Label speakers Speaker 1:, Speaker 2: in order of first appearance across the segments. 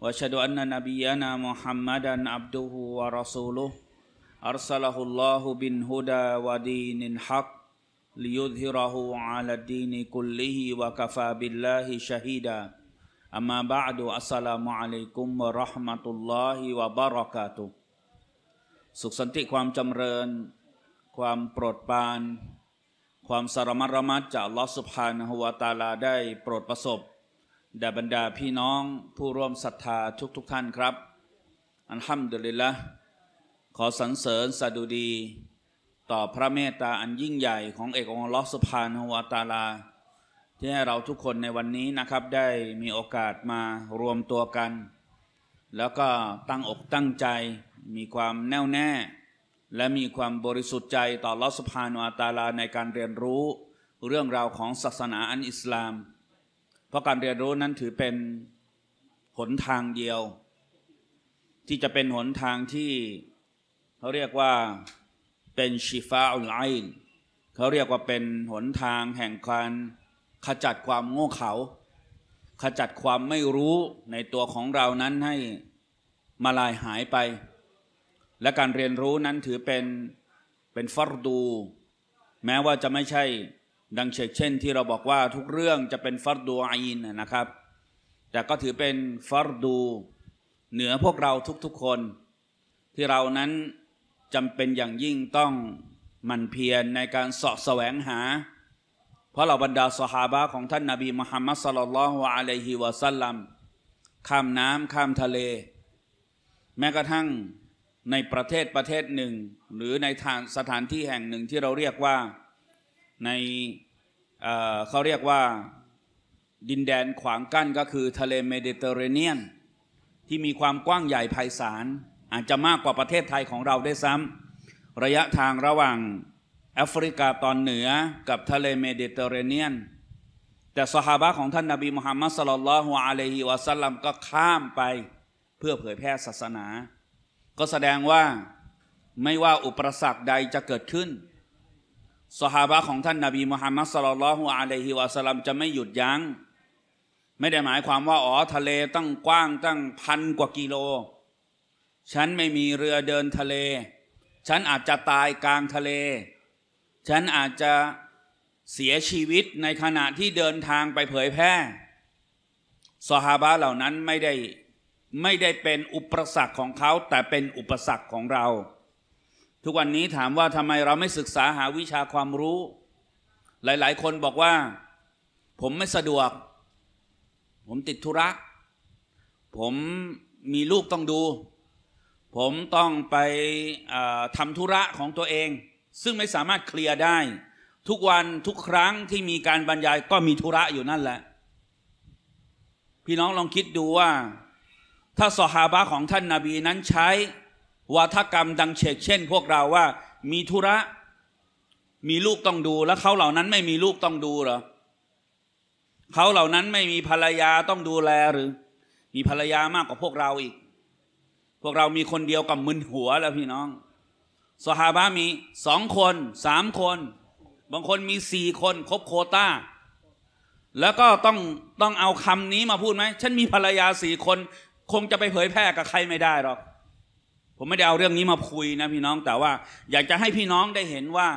Speaker 1: واشهد ان نبينا محمدا عبده ورسوله ارسله الله بالهدى ودين الحق ليظهره على الدين كله وكفى بالله شهيدا اما بعد السلام عليكم ورحمه الله وبركاته وتعالى ความโปรดปรานความสารมัดระมัดจากลอสุภานหัวตาลาได้โปรดประสบดาบรรดาพี่น้องผู้ร่วมศรัทธาทุกๆทท่านครับ อันห้ัมดลิลละขอสรรเสริญสดุดี ต่อพระเมตตาอันยิ่งใหญ่ของเอกองค์ลอสุภานหัวตาลา ที่ให้เราทุกคนในวันนี้นะครับ ได้มีโอกาสมารวมตัวกัน แล้วก็ตั้งอกตั้งใจมีความแน่วแน่และมีความบริสุทธิ์ใจต่อลอสุภานหัวตาลาในการเรียนรู้ เรื่องราวของศาสนาอันอิสลามเพราะการเรียนรู้นั้นถือเป็นหนทางเดียว ที่จะเป็นหนทางที่ เขาเรียกว่าเป็นชีฟาออนไลน์เขาเรียกว่าเป็นหนทางแห่งการขจัดความโง่เขลาขจัดความไม่รู้ในตัวของเรานั้นให้มาลายหายไป และการเรียนรู้นั้นถือเป็นเป็นฟอรดูแม้ว่าจะไม่ใช่ดังเช่นที่เราบอกว่าทุกเรื่องจะเป็นฟัรดูอีนนะครับ แต่ก็ถือเป็นฟัรดูเหนือพวกเราทุกๆคน ที่เรานั้นจำเป็นอย่างยิ่งต้องมันเพียรในการสาะแสวงหา เพราะเราบรรดาสหาบะของท่านนาบีมุฮัมมัดสลลัลลอฮุอะลัยฮิวะสัลลัมข้ามน้ำข้ามทะเล แม้กระทั่งในประเทศประเทศหนึ่งหรือในสถานที่แห่งหนึ่งที่เราเรียกว่าในเขาเรียกว่าดินแดนขวางกั้นก็คือทะเลเมดิเตอร์เรเนียน ที่มีความกว้างใหญ่ไพศาลอาจจะมากกว่าประเทศไทยของเราได้ซ้ำระยะทางระหว่างแอฟริกาตอนเหนือกับทะเลเมดิเตอร์เรเนียน แต่สหาบะของท่านนาบีมุฮัมมัดสลลัลฮุอะลัยฮิวะสัลลัมก็ข้ามไปเพื่อเผยแพร่ศาสนา ก็แสดงว่าไม่ว่าอุปสรรคใดจะเกิดขึ้นสหาะของท่านนาบีมุฮัมมัดสลลัลฮุอะลัยฮิวะสลัมจะไม่หยุดยัง้ง ไม่ได้หมายความว่า อ๋อทะเลตั้งกว้างตั้งพันกว่ากิโล ฉันไม่มีเรือเดินทะเล ฉันอาจจะตายกลางทะเล ฉันอาจจะเสียชีวิตในขณะที่เดินทางไปเผยแพร่สหาะเหล่านั้นไม่ได้ไม่ได้เป็นอุปสรรคของเขาแต่เป็นอุปสรรคของเราทุกวันนี้ถามว่าทำไมเราไม่ศึกษาหาวิชาความรู้ หลายๆ คนบอกว่า ผมไม่สะดวก ผมติดธุระ ผมมีลูกต้องดู ผมต้องไปทำธุระของตัวเอง ซึ่งไม่สามารถเคลียร์ได้ ทุกวันทุกครั้งที่มีการบรรยายก็มีธุระอยู่นั่นแหละ พี่น้องลองคิดดูว่า ถ้าสหาบะของท่านนาบีนั้นใช้วาทกรรมดังเชกเช่นพวกเราว่ามีธุระมีลูกต้องดูแล้วเขาเหล่านั้นไม่มีลูกต้องดูหรอเขาเหล่านั้นไม่มีภรรยาต้องดูแลหรือ มีภรรยามากกว่าพวกเราอีก พวกเรามีคนเดียวกับมึนหัวแล้วพี่น้องสหาบามีสองคน สามคน บางคนมีสี่คน ครบโคตา้า แล้วก็ต้องต้องเอาคำนี้มาพูดไหมฉันมีภรรยาสี่คนคงจะไปเผยแพร่กับใครไม่ได้หรอกผมไม่ได้เอาเรื่องนี้มาคุยนะ พี่น้อง แต่ว่าอยากจะให้พี่น้องได้เห็นว่า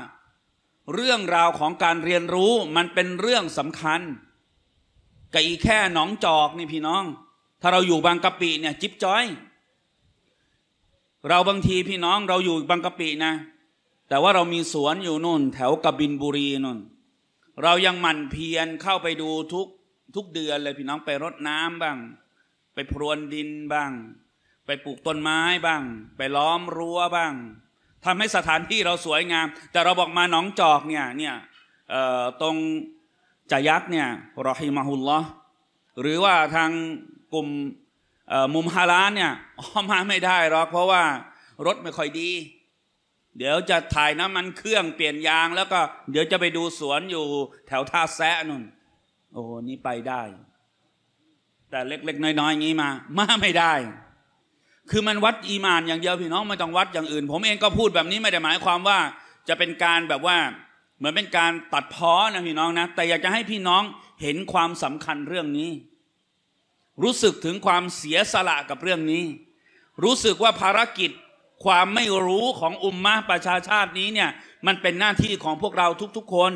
Speaker 1: เรื่องราวของการเรียนรู้มันเป็นเรื่องสำคัญกับอีแค่หนองจอกนี่พี่น้อง ถ้าเราอยู่บางกะปิเนี่ยจิ๊บจ้อย เราบางทีพี่น้องเราอยู่บางกะปินะ แต่ว่าเรามีสวนอยู่นู่น แถวกบินบุรีนู่นเรายังหมั่นเพียรเข้าไปดูทุกทุกเดือนเลยพี่น้องไปรดน้ำบ้าง ไปพรวนดินบ้างไปปลูกต้นไม้บ้าง ไปล้อมรั้วบ้าง ทำให้สถานที่เราสวยงาม แต่เราบอกมาหนองจอกเนี่ยเนี่ยตรงจายักเนี่ย รอฮิมาฮุลลอหรือว่าทางกลุ่มมุมฮาลานเนี่ยมาไม่ได้หรอกเพราะว่ารถไม่ค่อยดี เดี๋ยวจะถ่ายน้ำมันเครื่องเปลี่ยนยางแล้วก็เดี๋ยวจะไปดูสวนอยู่แถวท่าแซะนุ่นโอ้นี่ไปได้ แต่เล็กๆน้อยๆอย่างนี้มา มาไม่ได้คือมันวัดอีมานอย่างเดียวพี่น้องไม่ต้องวัดอย่างอื่น ผมเองก็พูดแบบนี้ไม่ได้หมายความว่า จะเป็นการแบบว่าเหมือนเป็นการตัดพ้อนะพี่น้องนะ แต่อยากจะให้พี่น้องเห็นความสำคัญเรื่องนี้ รู้สึกถึงความเสียสละกับเรื่องนี้ รู้สึกว่าภารกิจความไม่รู้ของอุมมะประชาชาตินี้เนี่ยมันเป็นหน้าที่ของพวกเราทุกๆคน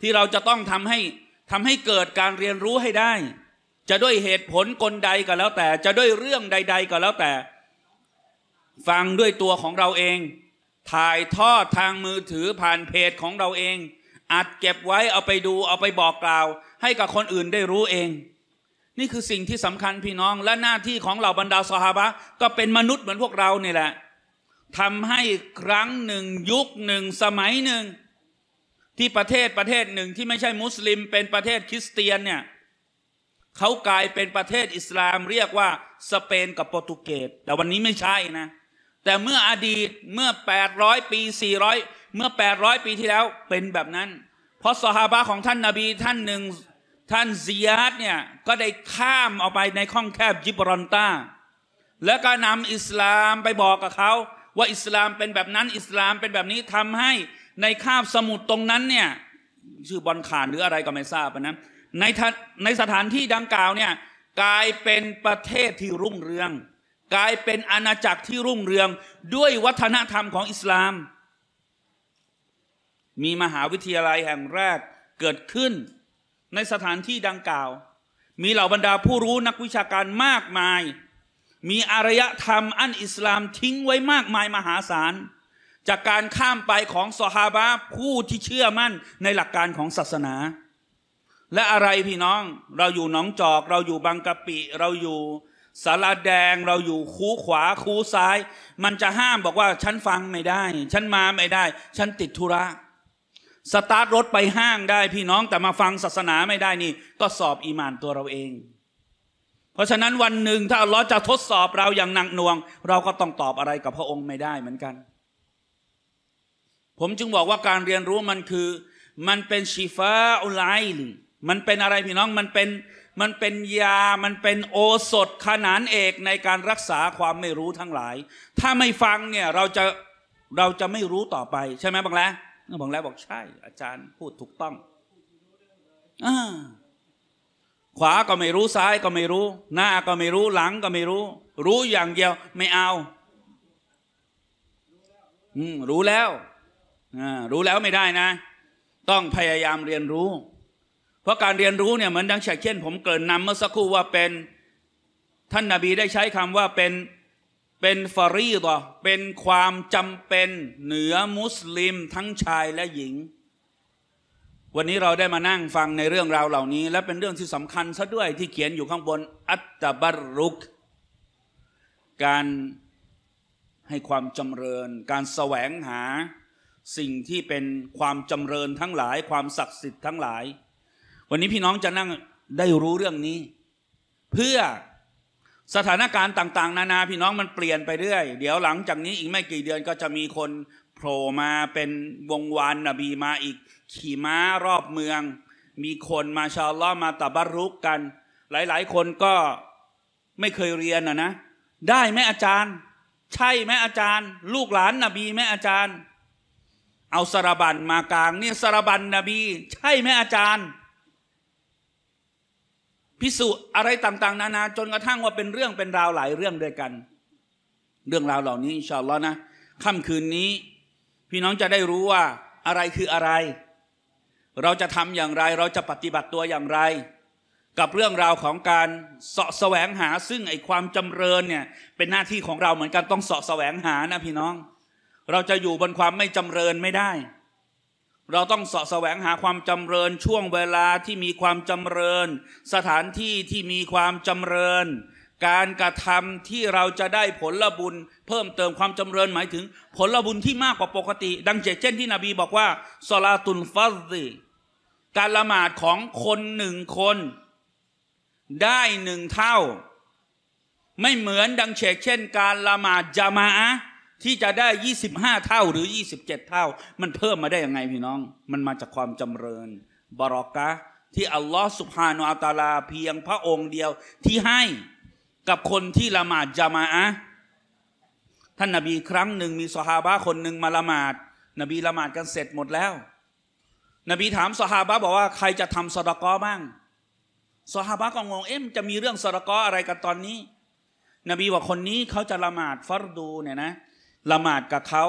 Speaker 1: ที่เราจะต้องทำให้ทำให้เกิดการเรียนรู้ให้ได้จะด้วยเหตุผลกลใดก็แล้วแต่ จะด้วยเรื่องใด ๆก็แล้วแต่ ฟังด้วยตัวของเราเอง ถ่ายทอดทางมือถือผ่านเพจของเราเอง อัดเก็บไว้เอาไปดู เอาไปบอกกล่าว ให้กับคนอื่นได้รู้เอง นี่คือสิ่งที่สำคัญพี่น้อง และหน้าที่ของเหล่าบรรดาสหาบะก็เป็นมนุษย์เหมือนพวกเราเนี่ยแหละทำให้ครั้งหนึ่งยุคหนึ่งสมัยหนึ่ง ที่ประเทศประเทศหนึ่งที่ไม่ใช่มุสลิม เป็นประเทศคริสเตียนเนี่ยเขากลายเป็นประเทศอิสลามเรียกว่าสเปนกับโปรตุเกสแต่วันนี้ไม่ใช่นะ แต่เมื่ออดีตเมื่อ 800 ปี 400เมื่อ800ปีที่แล้วเป็นแบบนั้น เพราะสหาบะของท่านนาบีท่านหนึ่ง ท่านซียาดเนี่ย ก็ได้ข้ามออกไปในข้องแคบยิบรอนตาแล้วก็นำอิสลามไปบอกกับเขา ว่าอิสลามเป็นแบบนั้นอิสลามเป็นแบบนี้ทำให้ในคาบสมุทรตรงนั้นเนี่ยชื่อบอลขานหรืออะไรก็ไม่ทราบนะในในสถานที่ดังกล่าวเนี่ยกลายเป็นประเทศที่รุ่งเรือง กลายเป็นอาณาจักรที่รุ่งเรืองด้วยวัฒนธรรมของอิสลาม มีมหาวิทยาลัยแห่งแรกเกิดขึ้น ในสถานที่ดังกล่าว มีเหล่าบรรดาผู้รู้นักวิชาการมากมาย มีอารยธรรมอันอิสลามทิ้งไว้มากมายมหาศาลจากการข้ามไปของสหาบะผู้ที่เชื่อมั่นในหลักการของศาสนาและอะไรพี่น้องเราอยู่หนองจอกเราอยู่บางกะปิเราอยู่สาราแดงเราอยู่คูขวาคูซ้าย มันจะห้ามบอกว่า ฉันฟังไม่ได้ ฉันมาไม่ได้ ฉันติดธุระสตาร์ทรถไปห้างได้ พี่น้องแต่มาฟังศาสนาไม่ได้นี่ก็สอบอีมานตัวเราเอง เพราะฉะนั้นวันหนึ่งถ้าอัลลอฮ์จะทดสอบเราอย่างหนักหน่วง เราก็ต้องตอบอะไรกับพระองค์ไม่ได้เหมือนกัน ผมจึงบอกว่าการเรียนรู้มันคือ มันเป็นชีฟาอุไลล์มันเป็นอะไรพี่น้องมันเป็นมันเป็นยามันเป็นโอสถขนานเอกในการรักษาความไม่รู้ทั้งหลาย ถ้าไม่ฟังเนี่ยเราจะเราจะไม่รู้ต่อไปใช่ไหมบางแล้วบางแล้วบอกใช่ อาจารย์พูดถูกต้องอขวาก็ไม่รู้ซ้ายก็ไม่รู้ หน้า ก็ไม่รู้หลังก็ไม่รู้ รู้อย่างเดียวไม่เอาอืมรู้แล้วอ่ารู้แล้วไม่ได้นะ ต้องพยายามเรียนรู้เพราะการเรียนรู้เนี่ยเหมือนดังเช่นผมเกิดนนำเมื่อสักครู่ว่าเป็นท่านนาบีได้ใช้คำว่าเป็นเป็นฟารีต่อเป็นความจำเป็นเหนือมุสลิมทั้งชายและหญิง วันนี้เราได้มานั่งฟังในเรื่องราวเหล่านี้ และเป็นเรื่องที่สำคัญซะด้วยที่เขียนอยู่ข้างบนอัตตบรุก การให้ความจำเริญ การแสวงหาสิ่งที่เป็นความจำเริญทั้งหลายความศักดิ์สิทธิ์ทั้งหลายวันนี้พี่น้องจะนั่งได้รู้เรื่องนี้ เพื่อสถานการณ์ต่าง ๆ นานา พี่น้องมันเปลี่ยนไปเรื่อย เดี๋ยวหลังจากนี้อีกไม่กี่เดือนก็จะมีคนโผล่มาเป็นวงวานนบีมาอีก ขี่ม้ารอบเมือง มีคนมาชาลล์มาตะบารุกกัน หลาย ๆ คนก็ไม่เคยเรียนนะนะได้ไหมอาจารย์ ใช่ไหมอาจารย์ ลูกหลานนบีไหมอาจารย์ เอาสารบันมากลางเนี่ยสารบันนบี ใช่ไหมอาจารย์พิสูจน์อะไรต่าง ๆ นานา จนกระทั่งว่าเป็นเรื่องเป็นราวหลายเรื่องด้วยกัน เรื่องราวเหล่านี้อินชาอัลลอฮ์นะค่ำคืนนี้ พี่น้องจะได้รู้ว่าอะไรคืออะไร เราจะทำอย่างไรเราจะปฏิบัติตัวอย่างไร กับเรื่องราวของการเสาะแสวงหาซึ่งไอความจำเริญเนี่ยเป็นหน้าที่ของเราเหมือนกันต้องเสาะแสวงหานะพี่น้อง เราจะอยู่บนความไม่จำเริญไม่ได้เราต้องสาะแสวงหาความจำเริญช่วงเวลาที่มีความจำเริญ สถานที่ที่มีความจำเริญ การกระทำที่เราจะได้ผลบุญ เพิ่มเติมความจำเริญหมายถึง ผลบุญที่มากกว่าปกติ ดังเช่นที่นบีบอกว่าสลาตุนฟัซซีการละหมาดของคนหนึ่งคน ได้หนึ่งเท่า ไม่เหมือนดังเช่น การละหมาดจามะที่จะได้ยี่สิบห้าเท่าหรือยี่สิบเจ็ดเท่า มันเพิ่มมาได้ยังไงพี่น้อง มันมาจากความจำเริญบารอกะที่อัลลอฮ์สุภาานุอัตาลาเพียงพระองค์เดียวที่ให้กับคนที่ละหมาดจามาอะท่านนาบีครั้งหนึ่งมีสหาบะคนหนึ่งมาละหมาด นบีละหมาดกันเสร็จหมดแล้ว นบีถามสหาบะบอกว่าใครจะทำสดกอบ้างสหาบะก็งงเอ๊ะจะมีเรื่องสดกออะไรกันตอนนี้ นบีบอกคนนี้เขาจะละหมาดฟัรดูเนี่ยนะละหมาดกับเขา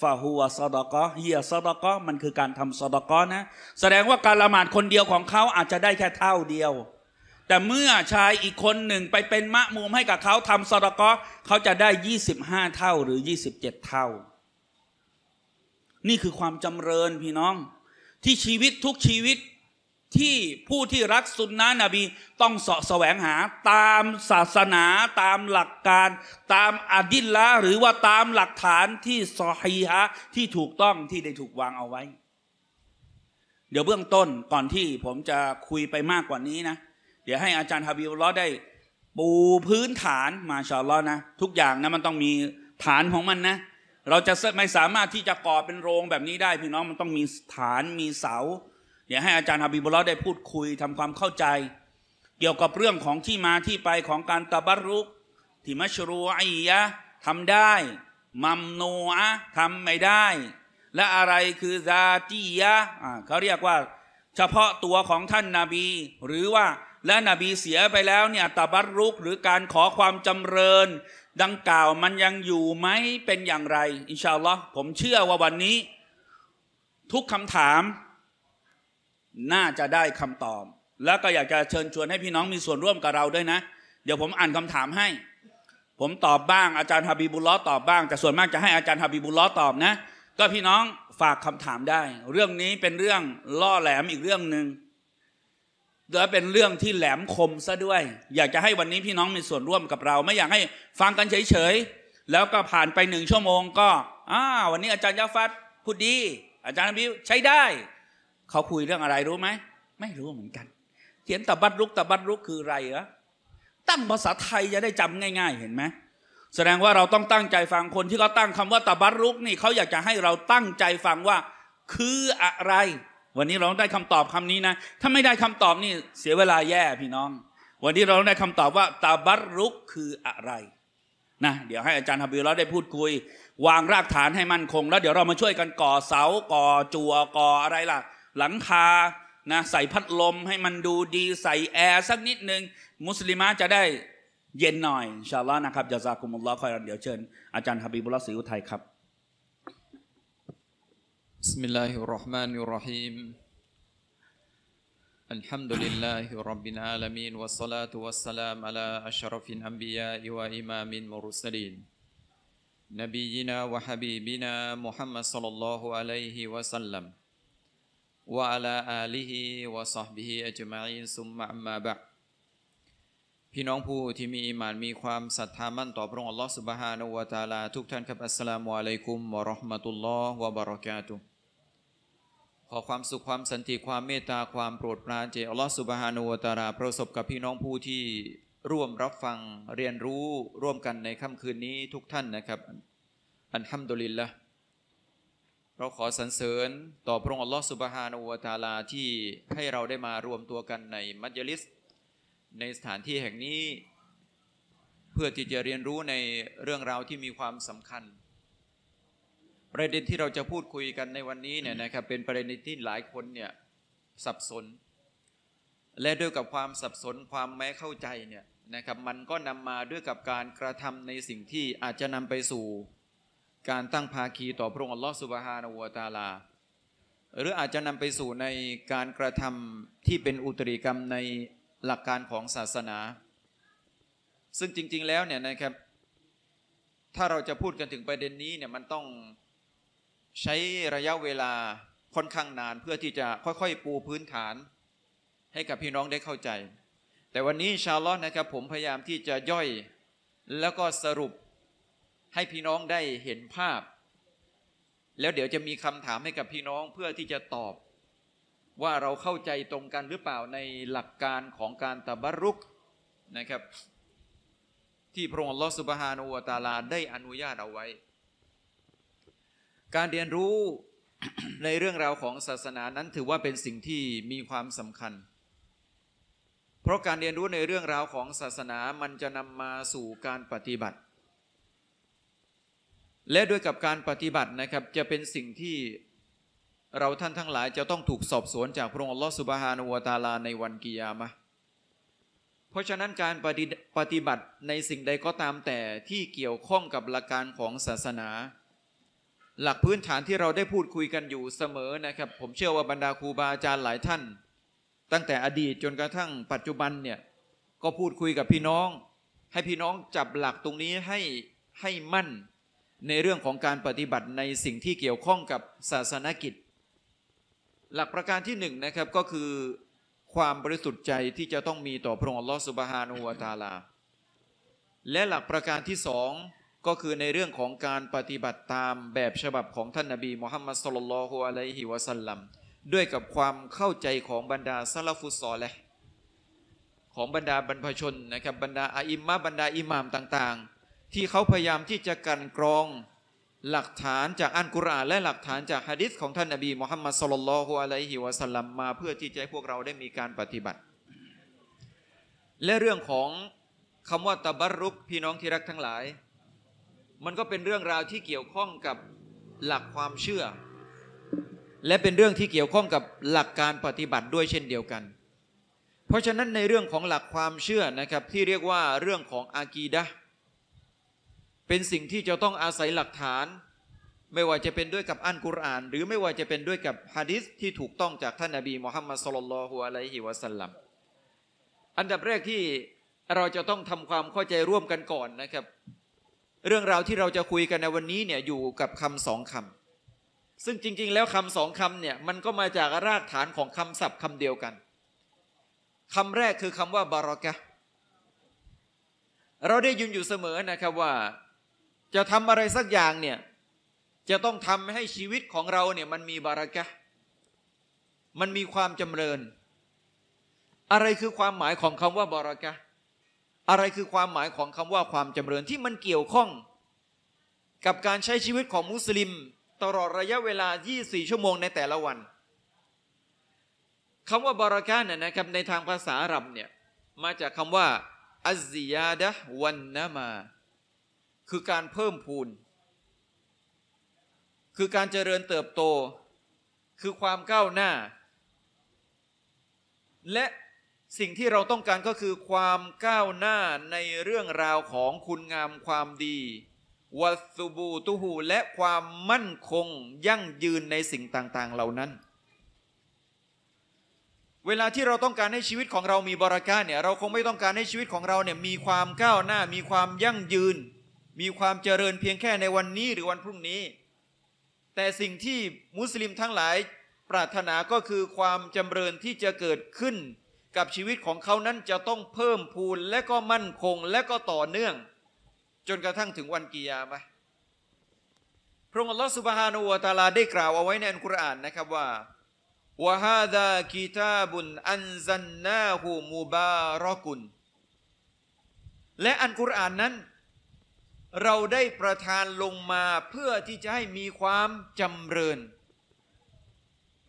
Speaker 1: ฟาฮัวซอดกอเฮียซอดกอมันคือการทำซอดกอนะ แสดงว่าการละหมาดคนเดียวของเขาอาจจะได้แค่เท่าเดียว แต่เมื่อชายอีกคนหนึ่งไปเป็นมะมุมให้กับเขาทำซอดกอเขาจะได้ 25 เท่าหรือ 27 เท่า นี่คือความจำเริญพี่น้อง ที่ชีวิตทุกชีวิตที่ผู้ที่รักสุนนะนบีต้องเสาะแสวงหา ตามศาสนา ตามหลักการ ตามอดิลละหรือว่าตามหลักฐานที่ซอฮีฮะที่ถูกต้องที่ได้ถูกวางเอาไว้ เดี๋ยวเบื้องต้นก่อนที่ผมจะคุยไปมากกว่านี้นะ เดี๋ยวให้อาจารย์ฮาบิลลอได้ปูพื้นฐานมาชาลอนะ ทุกอย่างนะมันต้องมีฐานของมันนะ เราจะไม่สามารถที่จะก่อเป็นโรงแบบนี้ได้ พี่น้องมันต้องมีฐานมีเสาเดี๋ยวให้อาจารย์ฮาบิบุลลาได้พูดคุยทำความเข้าใจ เกี่ยวกับเรื่องของที่มาที่ไปของการตะบารุกที่มัชรูอียะทำได้มัมโนะทำไม่ได้ และอะไรคือซาตียะเขาเรียกว่า เฉพาะตัวของท่านนาบี หรือว่าและนบีเสียไปแล้วเนี่ยตะบัตรุกหรือการขอความจำเริญ ดังกล่าวมันยังอยู่ไหมเป็นอย่างไร อินชาอัลลอฮ์ผมเชื่อว่าวันนี้ ทุกคำถามน่าจะได้คำตอบ แล้วก็อยากจะเชิญชวนให้พี่น้องมีส่วนร่วมกับเราด้วยนะ เดี๋ยวผมอ่านคำถามให้ ผมตอบบ้างอาจารย์ฮาบิบุลล้อตอบบ้าง แต่ส่วนมากจะให้อาจารย์ฮาบิบุลล้อตอบนะ ก็พี่น้องฝากคำถามได้ เรื่องนี้เป็นเรื่องล่อแหลมอีกเรื่องหนึ่งและเป็นเรื่องที่แหลมคมซะด้วย อยากจะให้วันนี้พี่น้องมีส่วนร่วมกับเรา ไม่อยากให้ฟังกันเฉย ๆ แล้วก็ผ่านไปหนึ่งชั่วโมงก็ อ้าวันนี้อาจารย์ยาฟัดพูดดี อาจารย์บิวใช้ได้เขาคุยเรื่องอะไรรู้ไหมไม่รู้เหมือนกัน เขียนตบัดรุกตบัดรุกคืออะไรเหรอตั้งภาษาไทยจะได้จำง่าย ๆ เห็นไหม แสดงว่าเราต้องตั้งใจฟังคนที่เขาตั้งคำว่าตบัดรุกนี่เขาอยากจะให้เราตั้งใจฟังว่าคืออะไร วันนี้เราได้คำตอบคำนี้นะ ถ้าไม่ได้คำตอบนี่เสียเวลาแย่พี่น้องวันนี้เราได้คำตอบว่าตบัดรุกคืออะไรนะเดี๋ยวให้อาจารย์ฮาบิลได้พูดคุย วางรากฐานให้มั่นคง แล้ว เดี๋ยวเรามาช่วยกันก่อเสาก่อจัวก่ออะไรล่ะหลังคา นะ ใส่พัดลมให้มันดูดี ใส่แอร์ สักนิดนึงมุสลิมะจะได้เย็นหน่อยอินชาอัลลอฮ์นะครับจะซากุมุลลอฮ์คอยรันเดี๋ยวเชิญอาจารย์ฮาบิบุลลาศรีอุทัยครับ
Speaker 2: بسم الله الرحمن الرحيم الحمد لله رب العالمين والصلاة والسلام على أشرف الأنبياء وإمام المرسلين نبينا وحبيبنا محمد صلى الله عليه وسلم وعلى آله وصحبه أجمعين ثم أما بعد พี่น้องผู้ที่มีอิมาน มีความศรัทธามั่นต่อพระองค์อัลลอฮฺ h ุบฮาน w วะตาลาทุกท่านครับอัสสลามุอะลัยกุม วะราะห์มะตุลลอฮ์วะบะเราะกาตุขอความสุขความสันติความเมตตา ความโปรดปรานเจอัลลอฮฺสุบฮานูวะตาลาประสบกับพี่น้องผู้ที่ร่วมรับฟังเรียนรู้ร่วมกันในค่ำคืนนี้ทุกท่านนะครับ อัลฮัมดุลิลละห์เราขอสรรเสริญ ต่อพระองค์อัลลอฮฺสุบฮานูวาตาลาที่ให้เราได้มารวมตัวกันในมัจลิส ในสถานที่แห่งนี้ เพื่อที่จะเรียนรู้ในเรื่องราวที่มีความสำคัญ ประเด็นที่เราจะพูดคุยกันในวันนี้เนี่ยนะครับเป็นประเด็นที่หลายคนเนี่ยสับสน และด้วยกับความสับสนความไม่เข้าใจเนี่ยนะครับมันก็นำมาด้วยกับการกระทำในสิ่งที่อาจจะนำไปสู่การตั้งภาคีต่อพระองค์อัลลอฮฺสุบฮานาวตาลา หรืออาจจะนำไปสู่ในการกระทำที่เป็นอุตริกรรมในหลักการของศาสนา ซึ่งจริง ๆแล้วเนี่ยนะครับถ้าเราจะพูดกันถึงประเด็นนี้เนี่ยมันต้องใช้ระยะเวลาค่อนข้างนาน เพื่อที่จะค่อยๆปูพื้นฐาน ให้กับพี่น้องได้เข้าใจ แต่วันนี้ชาลอตนะครับผมพยายามที่จะย่อย แล้วก็สรุปให้พี่น้องได้เห็นภาพ แล้วเดี๋ยวจะมีคำถามให้กับพี่น้องเพื่อที่จะตอบว่าเราเข้าใจตรงกันหรือเปล่าในหลักการของการตะบรุกนะครับ ที่พระองค์ลอสุบฮานวตาลาได้อนุญาตเอาไว้ การเรียนรู้ในเรื่องราวของศาสนานั้นถือว่าเป็นสิ่งที่มีความสำคัญ เพราะการเรียนรู้ในเรื่องราวของศาสนามันจะนำมาสู่การปฏิบัติและด้วยกับการปฏิบัตินะครับจะเป็นสิ่งที่เราท่านทั้งหลายจะต้องถูกสอบสวนจากพระองค์อัลลอฮฺสุบฮานุวตาลาในวันกิยามะเพราะฉะนั้นการปฏิปฏิบัติในสิ่งใดก็ตามแต่ที่เกี่ยวข้องกับหลักการของศาสนา หลักพื้นฐานที่เราได้พูดคุยกันอยู่เสมอนะครับ ผมเชื่อว่าบรรดาครูบาอาจารย์หลายท่าน ตั้งแต่อดีตจนกระทั่งปัจจุบันเนี่ยก็พูดคุยกับพี่น้อง ให้พี่น้องจับหลักตรงนี้ให้ให้มั่นในเรื่องของการปฏิบัติในสิ่งที่เกี่ยวข้องกับศาสนกิจ หลักประการที่หนึ่งนะครับก็คือความบริสุทธิ์ใจที่จะต้องมีต่อพระองค์ลอสุบฮานูวตาลาและหลักประการที่สองก็คือในเรื่องของการปฏิบัติตามแบบฉบับของท่านนาบีมุฮัมมัดสุลลัลฮุอะลัยฮิวะสัลลัมด้วยกับความเข้าใจของบรรดาซาลฟุสซอลและของบรรดาบรรพชนนะครับบรรดาอิมมะบรรดาอิหม่ามต่าง ๆที่เขาพยายามที่จะกันกรองหลักฐานจากอันกุรอานและหลักฐานจากฮะดิษของท่านอบีมุฮัมมัดสุลลัลฮุอะลัยฮิวะสัลลัมมาเพื่อที่จะให้พวกเราได้มีการปฏิบัติ และเรื่องของคำว่าตะบัรุกพี่น้องที่รักทั้งหลาย มันก็เป็นเรื่องราวที่เกี่ยวข้องกับหลักความเชื่อ และเป็นเรื่องที่เกี่ยวข้องกับหลักการปฏิบัติด้วยเช่นเดียวกัน เพราะฉะนั้นในเรื่องของหลักความเชื่อนะครับที่เรียกว่าเรื่องของอากีดะเป็นสิ่งที่จะต้องอาศัยหลักฐาน ไม่ว่าจะเป็นด้วยกับอัลกุรอานหรือไม่ว่าจะเป็นด้วยกับฮะดิษที่ถูกต้องจากท่านนบีมุฮัมมัดสุลลัลฮุอะลัยฮิวะสัลลัมอันดับแรกที่เราจะต้องทำความเข้าใจร่วมกันก่อนนะครับ เรื่องราวที่เราจะคุยกันในวันนี้เนี่ยอยู่กับคำสองคำซึ่งจริงๆแล้วคำสองคำเนี่ย มันก็มาจากรากฐานของคำศัพท์คำเดียวกันคำแรกคือคำว่าบารอกะเราได้ยินอยู่เสมอนะครับว่าจะทำอะไรสักอย่างเนี่ย จะต้องทำให้ชีวิตของเราเนี่ยมันมีบารากะ มันมีความจำเริญ อะไรคือความหมายของคำว่าบารากะ อะไรคือความหมายของคำว่าความจำเริญที่มันเกี่ยวข้อง กับการใช้ชีวิตของมุสลิม ตลอดระยะเวลา 24 ชั่วโมงในแต่ละวันคำว่าบารากะเนี่ยนะครับในทางภาษาอาหรับเนี่ยมาจากคำว่าอัซซิยาดะวันนามาคือการเพิ่มพูน คือการเจริญเติบโต คือความก้าวหน้า และสิ่งที่เราต้องการก็คือความก้าวหน้าในเรื่องราวของคุณงามความดีวัสุบูตุหูและความมั่นคงยั่งยืนในสิ่งต่างๆเหล่านั้น เวลาที่เราต้องการให้ชีวิตของเรามีบรากาเนี่ยเราคงไม่ต้องการให้ชีวิตของเราเนี่ย มีความก้าวหน้ามีความยั่งยืนมีความเจริญเพียงแค่ในวันนี้หรือวันพรุ่งนี้ แต่สิ่งที่มุสลิมทั้งหลายปรารถนาก็คือความจำเริญที่จะเกิดขึ้นกับชีวิตของเขานั้นจะต้องเพิ่มพูนและก็มั่นคงและก็ต่อเนื่อง จนกระทั่งถึงวันกิยามะพระองค์อัลลอฮฺสุบฮานูวะตาลาได้กล่าวเอาไว้ในอัลกุรอานนะครับว่าวะฮาดะกิตาบุนอันซันนาหูมูบารอกุนและอันกุรอานนั้นเราได้ประทานลงมาเพื่อที่จะให้มีความจำเริญ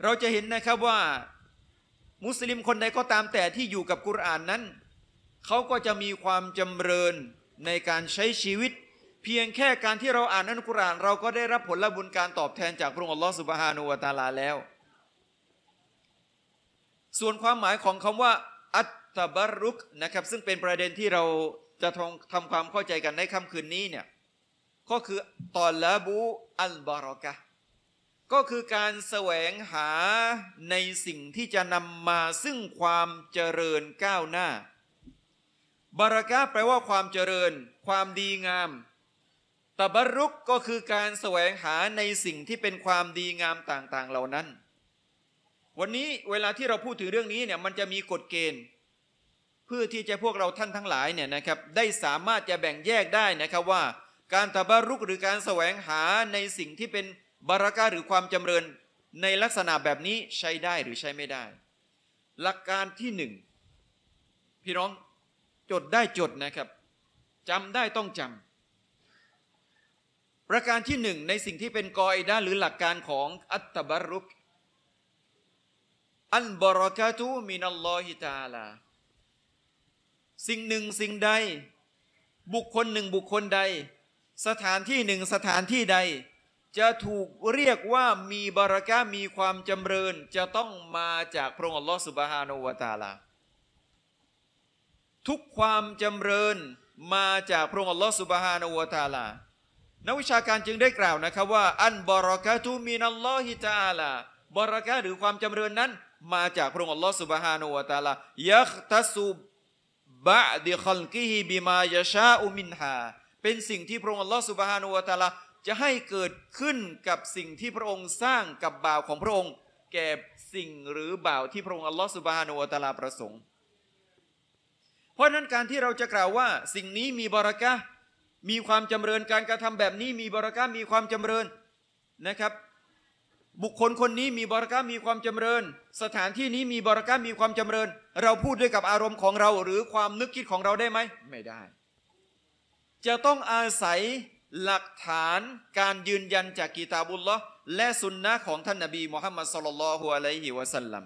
Speaker 2: เราจะเห็นนะครับว่า มุสลิมคนใดก็ตามแต่ที่อยู่กับกุรานนั้นเขาก็จะมีความจำเริญในการใช้ชีวิต เพียงแค่การที่เราอ่านอัลกุรานเราก็ได้รับผลบุญการตอบแทนจากพระองค์อัลลอฮฺสุบฮานูวะตาลาแล้ว ส่วนความหมายของคำว่าอัตตบรุกนะครับ ซึ่งเป็นประเด็นที่เราจะทำความเข้าใจกันในค่ำคืนนี้เนี่ยก็คือตอนลาบูอัลบารอกะก็คือการแสวงหาในสิ่งที่จะนำมาซึ่งความเจริญก้าวหน้าบารากะแปลว่าความเจริญความดีงามตบรุกก็คือการแสวงหาในสิ่งที่เป็นความดีงามต่างๆเหล่านั้น วันนี้เวลาที่เราพูดถึงเรื่องนี้เนี่ยมันจะมีกฎเกณฑ์เพื่อที่จะพวกเราท่านทั้งหลายเนี่ยนะครับได้สามารถจะแบ่งแยกได้นะครับว่า การตบารุกหรือการแสวงหาในสิ่งที่เป็นบารากาหรือความจำเริญในลักษณะแบบนี้ใช้ได้หรือใช้ไม่ได้ หลักการที่หนึ่ง พี่น้องจดได้จดนะครับจำได้ต้องจำประการที่หนึ่งในสิ่งที่เป็นกอยด้าหรือหลักการของอัตบารุก อันบารากาทูมินัลลอฮิตาลาสิ่งหนึ่งสิ่งใด บุคคลหนึ่งบุคคลใด สถานที่หนึ่งสถานที่ใด จะถูกเรียกว่ามีบารากะมีความจำเริญ จะต้องมาจากพระองค์อัลลอฮฺสุบฮานุวตาลาทุกความจำเริญมาจากพระองค์อัลลอฮฺสุบฮานุวตาลานักวิชาการจึงได้กล่าวนะครับว่า อันบารากะทูมีนัลลอฮิตาลาบารากะหรือความจำเริญนั้น มาจากพระองค์อัลลอฮฺสุบฮานุวตาลายักตัสุบบะดีคอลกิฮิบิมายาชาอุมินฮาเป็นสิ่งที่พระองค์อัลลอฮฺสุบฮานุวะตาลาจะให้เกิดขึ้นกับสิ่งที่พระองค์สร้างกับบ่าวของพระองค์ แก่สิ่งหรือบ่าวที่พระองค์อัลลอฮฺสุบฮานุวะตาลาประสงค์ เพราะนั้นการที่เราจะกล่าวว่าสิ่งนี้มีบรักะมีความจำเริญการกระทำแบบนี้มีบารักะมีความจำเริญนะครับบุคคลคนนี้มีบารักะมีความจำเริญ สถานที่นี้มีบารักะมีความจำเริญ เราพูดด้วยกับอารมณ์ของเรา หรือความนึกคิดของเราได้ไหม ไม่ได้ จะต้องอาศัยหลักฐานการยืนยันจากกีตาบุลละและสุนนะของท่านนบีมุฮัมมัดสลลัลฮุอะลัยฮิวะสัลลัม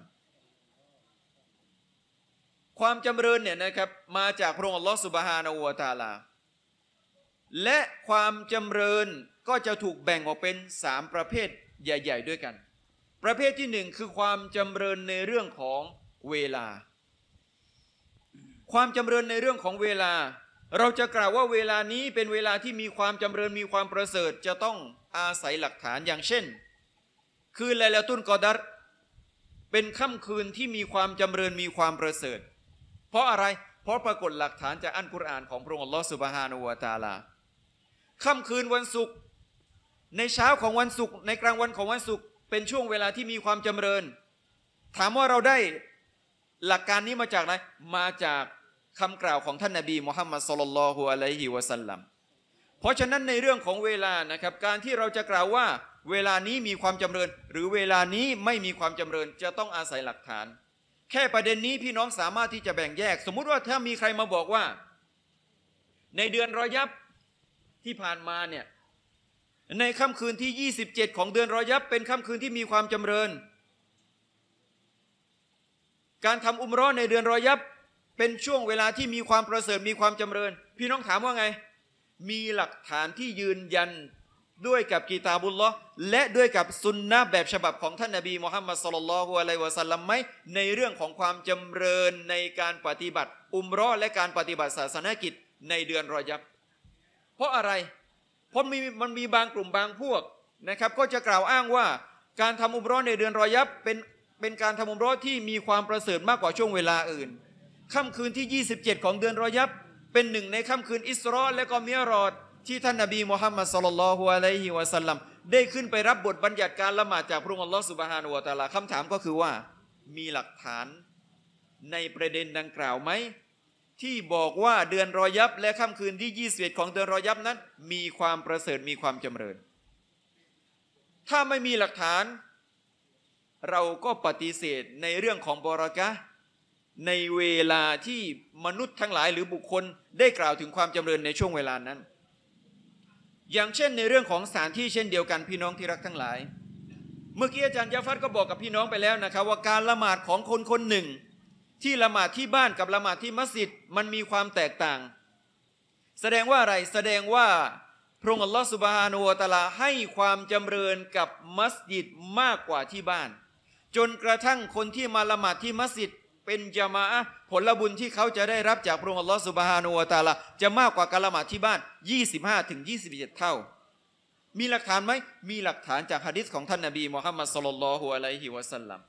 Speaker 2: ความจำเริญเนี่ยนะครับมาจากพระองค์อัลลอฮสุบฮานาอูตาลา และความจำเริญก็จะถูกแบ่งออกเป็นสามประเภทใหญ่ๆด้วยกัน ประเภทที่หนึ่งคือความจำเริญในเรื่องของเวลา ความจำเริญในเรื่องของเวลา เราจะกล่าวว่าเวลานี้เป็นเวลาที่มีความจำเริญมีความประเสริฐจะต้องอาศัยหลักฐานอย่างเช่น คืนไลลาตุนกอดัตเป็นค่ำคืนที่มีความจำเริญมีความประเสริฐ เพราะอะไรเพราะปรากฏหลักฐานจากอันกุรอานของพระองค์อัลลอฮฺสุบฮานุวาตาลาค่ำคืนวันศุกร์ในเช้าของวันศุกร์ในกลางวันของวันศุกร์เป็นช่วงเวลาที่มีความจำเริญ ถามว่าเราได้หลักการนี้มาจากไหนมาจากคำกล่าวของท่านนาบีมุฮัมมัดสุลลัลฮุอะลัยฮิวะสัลลัมเพราะฉะนั้นในเรื่องของเวลานะครับการที่เราจะกล่าวว่าเวลานี้มีความจำเริญหรือเวลานี้ไม่มีความจำเริญ จะต้องอาศัยหลักฐาน แค่ประเด็นนี้พี่น้องสามารถที่จะแบ่งแยก สมมุติว่าถ้ามีใครมาบอกว่า ในเดือนรอยับที่ผ่านมาเนี่ยในค่ำคืนที่ 27 ของเดือนรอยับเป็นค่ำคืนที่มีความจำเริญ การทำอุมร้อนในเดือนรอยับเป็นช่วงเวลาที่มีความประเสริฐมีความจำเริญ พี่น้องถามว่าไง มีหลักฐานที่ยืนยันด้วยกับกีตาบุลลอและด้วยกับซุนนะแบบฉบับของท่านนาบีมูฮัมมัดสลลัลฮุอะลัยวะสัลลัมไหมในเรื่องของความจำเริญในการปฏิบัติ อุมร้อและการปฏิบัติศาสนกิจในเดือนรอยับเพราะอะไรเพราะมีมันมีบางกลุ่มบางพวกนะครับ ก็จะกล่าวอ้างว่าการทำอุมร้อนในเดือนรอยับเป็นเป็นการทำอุมร้อนที่มีความประเสริฐมากกว่าช่วงเวลาอื่นค่ำคืนที่ 27 ของเดือนรอยับเป็นหนึ่ง ในค่ำคืนอิสรอและก็มีอรอดที่ท่านนบีมุฮัมมัดสุลลัลฮุอะลัยฮิวะสัลลัมได้ขึ้นไปรับบทบัญญัติการละหมาดจากพระองค์อัลลอฮฺสุบฮานุวะตาลาคำถามก็คือว่ามีหลักฐานในประเด็นดังกล่าวไหมที่บอกว่าเดือนรอยับ และค่ำคืนที่ยี่ส็ดของเดือนรอยับนั้น มีความประเสริฐมีความจำเริญ ถ้าไม่มีหลักฐาน เราก็ปฏิเสธในเรื่องของบรากะในเวลาที่มนุษย์ทั้งหลาย หรือบุคคลได้กล่าวถึงความจำเริญในช่วงเวลานั้น อย่างเช่นในเรื่องของสถานที่เช่นเดียวกันพี่น้องที่รักทั้งหลาย เมื่อกี้อาจารย์ยาฟัดก็บอกกับพี่น้องไปแล้วนะครับ ว่าการละหมาดของคนคนหนึ่งที่ละหมาดที่บ้านกับละหมาดที่มัสยิดมันมีความแตกต่าง แสดงว่าอะไร แสดงว่าพระองค์อัลลอฮฺสุบฮานูตะลาให้ความจำเริญกับมัสยิดมากกว่าที่บ้าน จนกระทั่งคนที่มาละหมาดที่มัสยิด เป็นจามะผลบุญที่เขาจะได้รับจาก พระองค์อัลลอฮฺสุบฮานูตะลาจะมากกว่าการละหมาดที่บ้าน 25ถึง27 เท่า มีหลักฐานไหมมีหลักฐานจากฮะดิษของท่านนาบีมุฮัมมัดสลลัลลอฮุอะลัยฮิวะสัลลัม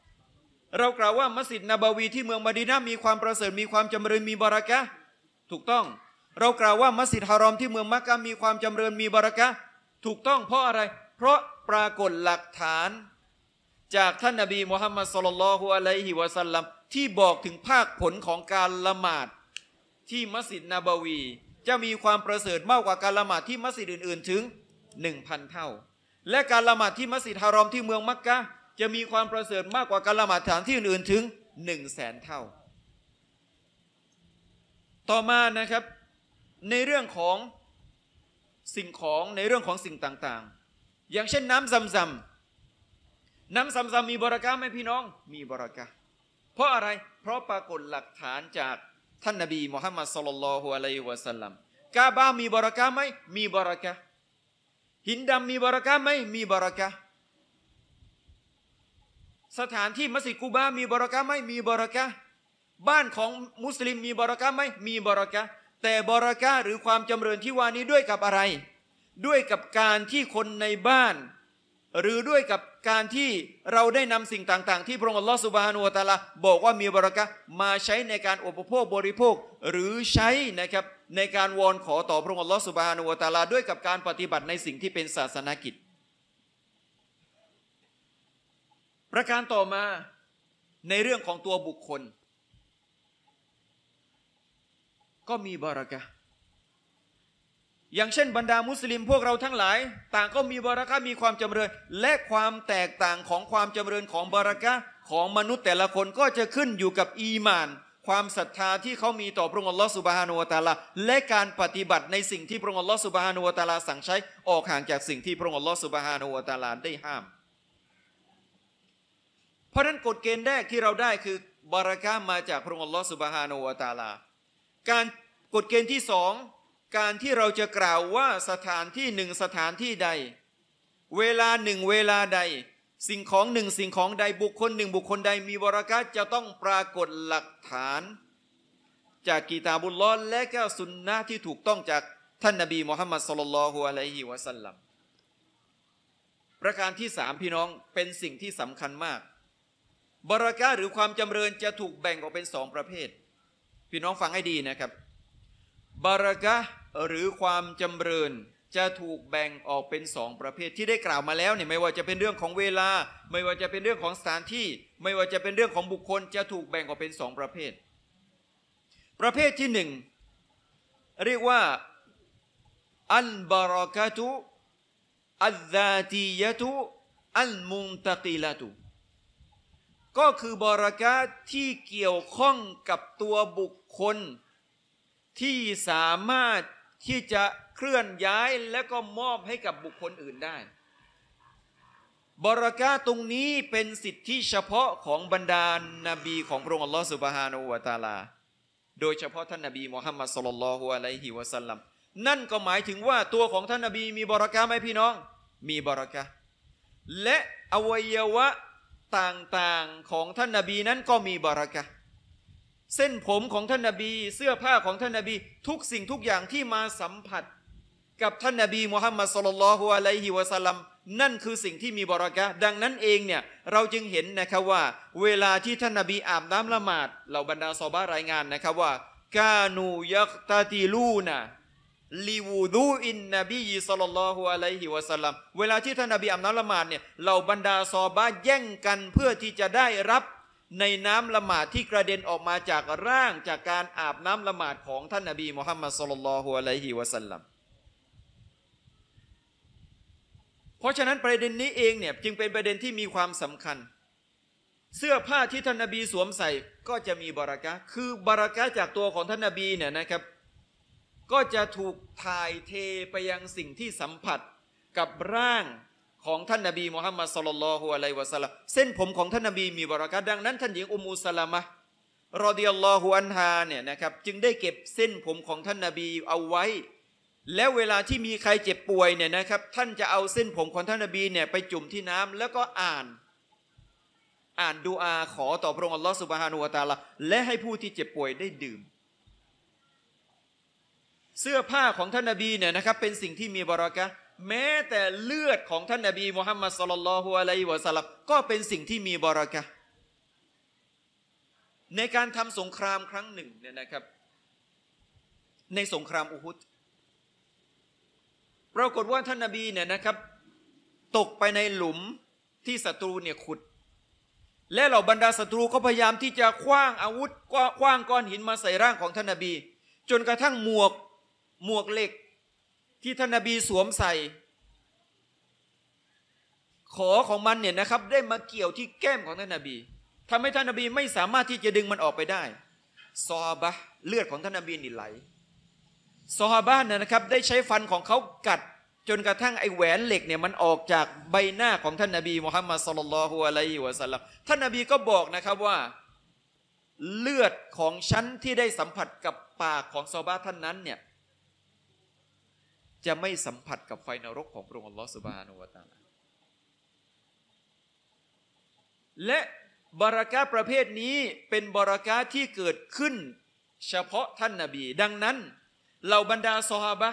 Speaker 2: เรากล่าวว่ามัสยิดนบวีที่เมืองมดีนามีความประเสริฐมีความจำเริญมีบารักะถูกต้องเรากล่าวว่ามัสยิดฮารอมที่เมืองมักกะมีความจำเริญมีบารักะถูกต้องเพราะอะไร เพราะปรากฏหลักฐาน จากท่านนบีมุฮัมมัดสุลลัลฮุอะลัยฮิวะสัลลัมที่บอกถึงภาคผลของการละหมาดที่มัสยิดนบวีจะมีความประเสริฐมากกว่าการละหมาดที่มัสยิดอื่น ๆถึง 1,000 เท่า และการละหมาดที่มัสยิดฮารอมที่เมืองมักกะจะมีความประเสริฐมากกว่าการละหมาดฐานที่อื่นๆถึง1 0 0 0 0แสนเท่า ต่อมานะครับในเรื่องของสิ่งของในเรื่องของสิ่งต่างๆ อย่างเช่นน้ำซำซำน้ำซำซำมีบรากะไหมพี่น้องมีบรากะเพราะอะไร เพราะปรากฏหลักฐานจากท่านนบีมุฮัมมัดสุลลัลฮุอะลัยฮิวะสัลลัมกาบ้ามีบรากะไหมมีบรากะหินดำมีบรากะไหมมีบรากะสถานที่มัสยิดกูบามีบรากะไหมมีบรากะบ้านของมุสลิมมีบรากะไหมมีบรากะแต่บรากะหรือความจำเริญที่ว่านี้ด้วยกับอะไร ด้วยกับการที่คนในบ้าน หรือด้วยกับการที่เราได้นำสิ่งต่าง ๆ ที่พระองค์อัลลอฮฺสุบานุอะตลาบอกว่ามีบรากะมาใช้ในการอุปโภคบริโภคหรือใช้นะครับในการวอนขอต่อพระองค์อัลลอฮฺสุบานุอะตลาด้วยกับการปฏิบัติในสิ่งที่เป็นศาสนกิจประการต่อมาในเรื่องของตัวบุคคล ก็มีบารักะอย่างเช่นบรรดามุสลิมพวกเราทั้งหลาย ต่างก็มีบารักะมีความจำเริญและความแตกต่างของความจำเริญของบารักะของมนุษย์แต่ละคนก็จะขึ้นอยู่กับอีมานความศรัทธาที่เขามีต่อพระองค์ลอสุบฮานุวตาลาและการปฏิบัติในสิ่งที่พระองค์ลอสุบฮานุวตาลาสั่งใช้ ออกห่างจากสิ่งที่พระองค์ลอสุบฮานุวตาลาได้ห้ามเพราะนั้นกฎเกณฑ์แรกที่เราได้คือบารักามาจากพระองค์ลอสุบฮานูวตาลา การกฎเกณฑ์ที่สองการที่เราจะกล่าวว่าสถานที่หนึ่งสถานที่ใด เวลาหนึ่งเวลาใด สิ่งของหนึ่งสิ่งของใดบุคคลหนึ่งบุคคลใดมีบารักาจะต้องปรากฏหลักฐาน จากกีตาบุลลอและก็สุนนะที่ถูกต้องจากท่านนบีมุฮัมมัดสุลลัลฮุอะลัยฮิวะสัลลัมประการที่สามพี่น้องเป็นสิ่งที่สำคัญมากบรากะหรือความจำเริญจะถูกแบ่งออกเป็นสองประเภท พี่น้องฟังให้ดีนะครับบารากะหรือความจำเริญจะถูกแบ่งออกเป็นสองประเภทที่ได้กล่าวมาแล้วเนี่ยไม่ว่าจะเป็นเรื่องของเวลา ไม่ว่าจะเป็นเรื่องของสถานที่ไม่ว่าจะเป็นเรื่องของบุคคล จะถูกแบ่งออกเป็นสองประเภท ประเภทที่หนึ่งเรียกว่า อันบารากะตุอัลลาตียะตุอัลมุนตะกีละตุก็คือบรากะที่เกี่ยวข้องกับตัวบุคคล ที่สามารถที่จะเคลื่อนย้ายและก็มอบให้กับบุคคลอื่นได้บรากะตรงนี้เป็นสิทธิเฉพาะของบรรดานนบีของพระองค์อัลลอฮฺสุบฮานาอูวะตาลา โดยเฉพาะท่านนบีมุฮัมมัดสุลลัลฮุอะลัยฮิวะสัลลัมนั่นก็หมายถึงว่าตัวของท่านนบีมีบรากะไหมพี่น้อง มีบรากะและอวัยวะต่างๆของท่านนาบีนั้นก็มีบารักะเส้นผมของท่านนาบีเสื้อผ้าของท่านนาบี ทุกสิ่งทุกอย่างที่มาสัมผัส กับท่านนาบีมุฮัมมัดสุลลัลฮุอะลัยฮิวะสัลลัมนั่นคือสิ่งที่มีบารักะดังนั้นเองเนี่ยเราจึงเห็นนะครับว่า เวลาที่ ท่านนาบีอาบ น้ำละหมาดเหล่าบรรดาซอบะรายงานนะครับว่ากานูยักตาตีลูนะลีวูดูอินนบีสุลลัลอฮุอะลัยฮิวะสัลลัมเวลาที่ท่านนบีอาบน้ละหมาดเนี่ยเหล่าบรรดาซอบ้าแย่งกันเพื่อที่จะได้รับในน้ำละหมาดที่กระเด็นออกมาจากร่างจากการอาบน้ำละหมาด ของท่านนบีมุฮัมมัดสุลลัลอฮุอะลัยฮิวะสัลลัมเพราะฉะนั้นประเด็นนี้เองเนี่ยจึงเป็นประเด็นที่มีความสำคัญ เสื้อผ้าที่ท่านนบีสวมใส่ก็จะมีบารักะคือบารักะจากตัวของท่านนบีเนี่ยนะครับก็จะถูกถ่ายเทไปยังสิ่งที่สัมผัสกับร่างของท่านนบีมุฮัมมัดสลลัลฮุอะลัยวะสัลลัมเส้นผมของท่านนบีมีบรารักดังนั้นท่านหญิงอุมูสลามะรอดียัลลอฮุอันฮาเนี่ยนะครับจึงได้เก็บเส้นผมของท่านนบีเอาไว้ แล้วเวลาที่มีใครเจ็บป่วยเนี่ยนะครับท่านจะเอาเส้นผมของท่านนบีเนี่ยไปจุ่มที่น้ำแล้วก็อ่านอ่านดูอาขอต่อพระองค์อัลลอฮฺสุบฮานุวะตาละและให้ผู้ที่เจ็บป่วยได้ดื่มเสื้อผ้าของท่านนบีเนี่ยนะครับ เป็นสิ่งที่มีบรากะแม้แต่เลือดของท่านนบีมุฮัมมัดสุลลัลฮุอะลัยฮิวะสัลลัมก็เป็นสิ่งที่มีบรากะในการทำสงครามครั้งหนึ่งเนี่ยนะครับ ในสงครามอุฮุดปรากฏว่าท่านนบีเนี่ยนะครับ ตกไปในหลุมที่ศัตรูเนี่ยขุด และเหล่าบรรดาศัตรูก็พยายามที่จะคว้างอาวุธคว้างก้อนหินมาใส่ร่างของท่านนบีจนกระทั่งหมวกหมวกเหล็กที่ ท่านนาบีสวมใส่ ขอของมัน เนี่ยนะครับ ได้มาเกี่ยวที่แก้มของท่านนาบีทำให้ท่านนาบีไม่สามารถที่จะดึงมันออกไปได้ซอบะเลือดของท่านนาบี นี่ไหลซอบะเนี่ยนะครับได้ใช้ฟันของเขากัด จนกระทั่งไอ้แหวนเหล็กเนี่ยมันออกจากใบหน้าของท่านนาบีมุฮัมมัดสุลลัลฮุอะลัยฮิวะสัลลัมท่านนาบี ก็บอกนะครับว่าเลือดของฉันที่ได้สัมผัสกับปากของซอบะาท่านนั้นเนี่ยจะไม่สัมผัสกับไฟนรกของพระองค์อัลลอฮฺสุบฮานุวตาและบาระกาประเภทนี้เป็นบาระกาที่เกิดขึ้น เฉพาะท่านนาบี ดังนั้นเหล่าบรรดาซอฮาบะ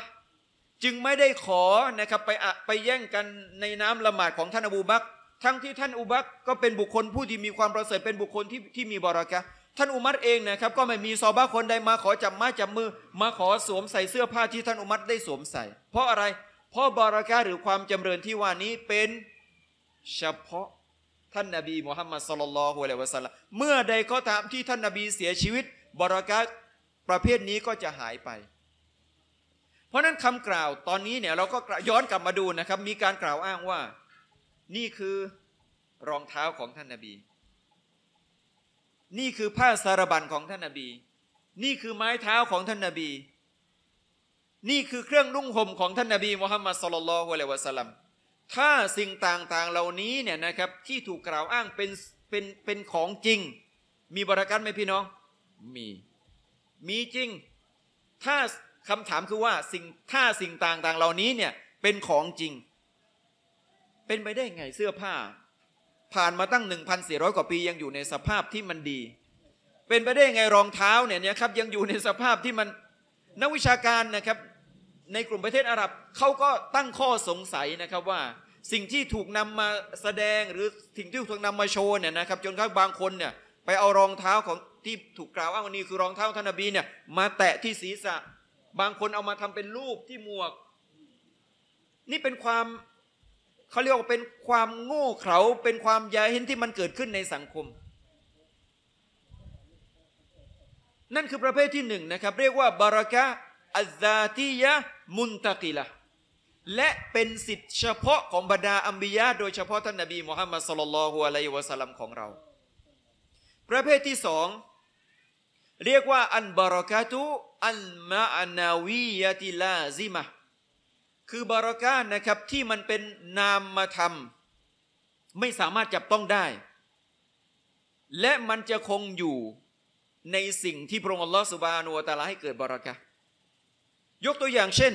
Speaker 2: จึงไม่ได้ขอ นะครับ ไปไปแย่งกันในน้ำละหมาดของท่านอบูบักทั้งที่ท่านอุบักก็เป็นบุคคลผู้ที่มีความประเสริฐเป็นบุคคลที่ที่มีบาระกะท่านอุมัตเองนะครับก็ไม่มีซอบ้าคนใดมาขอจับม้จับมือมาขอสวมใส่เสื้อผ้าที่ท่านอุมัตได้สวมใส่ เพราะอะไร เพราะบารากะหรือความจำเริญที่ว่านี้เป็นเฉพาะท่านนบีมุฮัมมัดสลลัลฮุอะลัยวะสัลลัมเมื่อใดก็ตามที่ท่านนบีเสียชีวิต บารากะประเภทนี้ก็จะหายไป เพราะนั้นคำกล่าวตอนนี้เนี่ยเราก็ย้อนกลับมาดูนะครับมีการกล่าวอ้างว่านี่คือรองเท้าของท่านนบีนี่คือผ้าสารบันของท่านนาบี นี่คือไม้เท้าของท่านนาบี นี่คือเครื่องนุ่งห่มของท่านนาบีมุฮัมมัดสุลลัลฮุอะลัยวะสัลลัม ถ้าสิ่งต่างๆเหล่านี้เนี่ยนะครับที่ถูกกล่าวอ้างเป็นเป็นเป็นของจริง มีบรารักัตไหมพี่น้อง มี มีจริง ถ้าคำถามคือว่าสิ่งถ้าสิ่งต่างๆเหล่านี้เนี่ยเป็นของจริง เป็นไปได้ไงเสื้อผ้าผ่านมาตั้ง 1,400 กว่าปียังอยู่ในสภาพที่มันดี เป็นไปได้ไงรองเท้าเนี่ยนะครับยังอยู่ในสภาพที่มัน นักวิชาการนะครับ ในกลุ่มประเทศอาหรับเขาก็ตั้งข้อสงสัยนะครับว่า สิ่งที่ถูกนำมาแสดงหรือสิ่งที่ถูกนำมาโชว์เนี่ยนะครับ จนกระทั่งบางคนเนี่ย ไปเอารองเท้าของที่ถูกกล่าวอ้างว่านี่คือรองเท้าท่านอบีเนี่ย มาแตะที่ศีรษะ บางคนเอามาทำเป็นรูปที่หมวก นี่เป็นความเขาเรียกว่าเป็นความโง่เขลาเป็นความยาเห็นที่มันเกิดขึ้นในสังคม นั่นคือประเภทที่หนึ่งนะครับเรียกว่าบารากะอัจาติยะมุนตะกิละและเป็นสิทธิเฉพาะของบรรดาอัมบิยะโดยเฉพาะท่านนบีมุฮัมมัดสลลัลฮุอะลัยวะสัลลัมของเรา ประเภทที่สองเรียกว่าอันบารากะตุอันมะอานาวียะติลาซิมะคือบารากานะครับที่มันเป็นนามมาทำไม่สามารถจับต้องได้ และมันจะคงอยู่ในสิ่ง ที่พระองค์อัลลอฮฺสุบานูตาลาให้เกิดบารากะยกตัวอย่างเช่น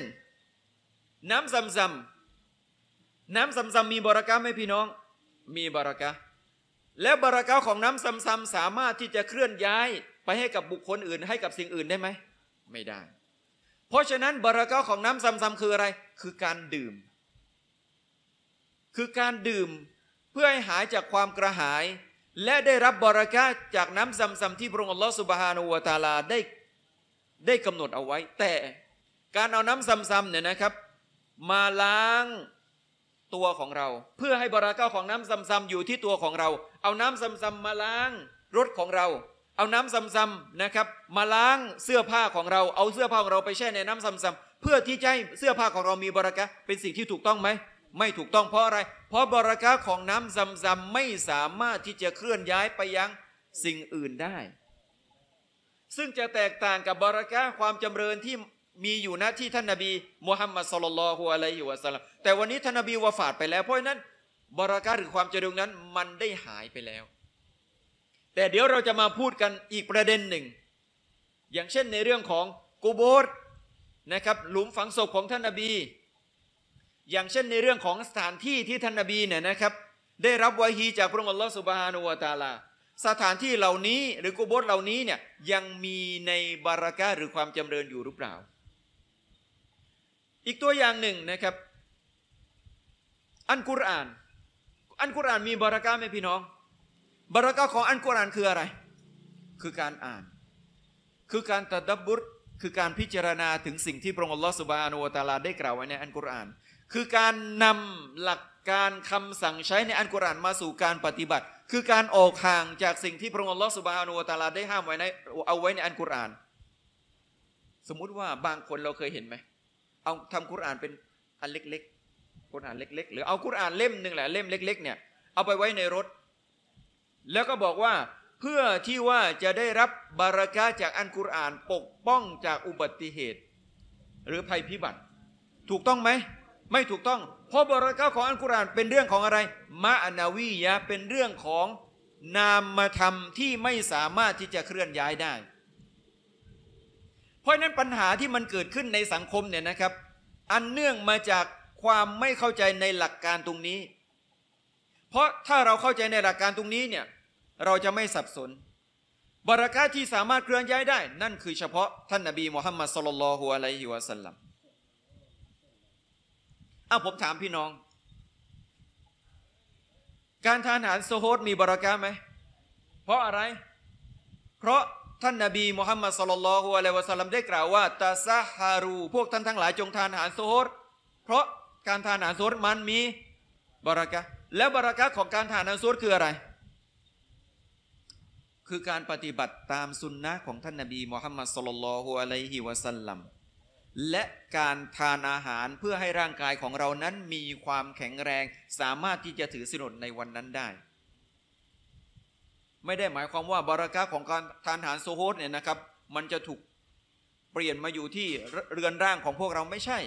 Speaker 2: น้ำซัมซัมน้ำซัมซัมมีบารากะไหมพี่น้อง มีบารากะแล้วบารากะของน้ำซัมซัมสามารถที่จะเคลื่อนย้ายไปให้กับบุคคลอื่นให้กับสิ่งอื่นได้ไหมไม่ได้เพราะฉะนั้นบารักาของน้ำซัมซัมคืออะไร คือการดื่ม คือการดื่มเพื่อให้หายจากความกระหาย และได้รับบารักาจากน้ำซัมซัมที่พระองค์อัลลอฮฺสุบฮานูวะตาลาได้ ได้กำหนดเอาไว้ แต่การเอาน้ำซัมซัมเนี่ยนะครับ มาล้าง ตัวของเราเพื่อให้บารักาของน้ำซัมซัมอยู่ที่ตัวของเรา เอาน้ำซัมซัมมาล้างรถของเราเอาน้ำซ้ำๆนะครับ มาล้างเสื้อผ้าของเราเอาเสื้อผ้าของเราไปแช่ในน้ำซ้ำๆเพื่อที่จะให้เสื้อผ้าของเรามีบรักะเป็นสิ่งที่ถูกต้องไหม ไม่ถูกต้องเพราะอะไร เพราะบรักะของน้ำซ้ำๆไม่สามารถที่จะเคลื่อนย้ายไปยังสิ่งอื่นได้ ซึ่งจะแตกต่างกับบรักะความจำเริญที่มีอยู่นะที่ท่านนาบีมูฮัมมัดสุลลัลฮุอะลัยฮิวะสัลลัมแต่วันนี้ท่านนาบีวาฝาดไปแล้วเพราะนั้นบรักะหรือความเจริญนั้นมันได้หายไปแล้วแต่เดี๋ยวเราจะมาพูดกันอีกประเด็นหนึ่ง อย่างเช่นในเรื่องของกูโบสนะครับ หลุมฝังศพของท่านนบี อย่างเช่นในเรื่องของสถานที่ที่ท่านนบีเนี่ยนะครับ ได้รับวาฮีจากพระองค์อัลลอฮฺสุบฮานุวาตาลาสถานที่เหล่านี้หรือกูโบสเหล่านี้เนี่ยยังมีในบารากะหรือความจำเริญอยู่หรือเปล่า อีกตัวอย่างหนึ่งนะครับ อันกุรอานอันกุรอานมีบารากะไหมพี่น้องบารากะของอันกุรอานคืออะไร คือการอ่าน คือการตัดดับบุตคือการพิจารณาถึงสิ่งที่พระองค์ลอสุบานุวตาลาได้กล่าวไว้ในอันกุรอาน คือการนำหลักการคำสั่งใช้ในอันกุรอานมาสู่การปฏิบัติ คือการออกห่างจากสิ่งที่พระองค์ลอสุบานุวตาลาได้ห้ามไว้ในเอาไว้ในอันกุรอาน สมมุติว่าบางคนเราเคยเห็นไหม เอาทำกุรานเป็นอันเล็กๆกุรานเล็กๆ หรือเอากุรานเล่มหนึ่งแหละเล่มเล็กๆ เนี่ย เอาไปไว้ในรถแล้วก็บอกว่าเพื่อที่ว่าจะได้รับบารากาจากอันกุรอานปกป้องจากอุบัติเหตุ หรือภัยพิบัติ ถูกต้องไหม ไม่ถูกต้องเพราะบารากาของอันกุรอานเป็นเรื่องของอะไรมะนาวียะเป็นเรื่องของนามธรรมที่ไม่สามารถที่จะเคลื่อนย้ายได้ เพราะนั้นปัญหาที่มันเกิดขึ้นในสังคมเนี่ยนะครับ อันเนื่องมาจากความไม่เข้าใจในหลักการตรงนี้เพราะถ้าเราเข้าใจในหลักการตรงนี้เนี่ยเราจะไม่สับสนบารักะที่สามารถเคลื่อนย้ายได้นั่นคือเฉพาะ ท่านนบีมุฮัมมัดสุลลัลฮุอะลัยฮิวะสัลลัมอ้าผม ถามพี่น้อง การทานอาหารโซโฮตมีบารักะไหมเพราะอะไร เพราะท่านนบีมุฮัมมัดสุลลัลฮุอะลัยฮิวะสัลลัมได้กล่าวว่าตาซาฮารูพวกท่านทั้งหลายจงทานอาหารโซโฮตเพราะการทานอาหารโซโฮตมันมีบารักะแล้วบารักะของการทานอันซุดคืออะไร คือการปฏิบัติตามสุนนะของท่านนาบีมุฮัมมัดสลลัลฮุอะลัยฮิวะสัลลัม และการทานอาหารเพื่อให้ร่างกายของเรานั้นมีความแข็งแรง สามารถที่จะถือสินอดในวันนั้นได้ ไม่ได้หมายความว่าบารักะของการทานอาหารโซโฮตเนี่ยนะครับ มันจะถูกเปลี่ยนมาอยู่ที่เรือนร่างของพวกเราไม่ใช่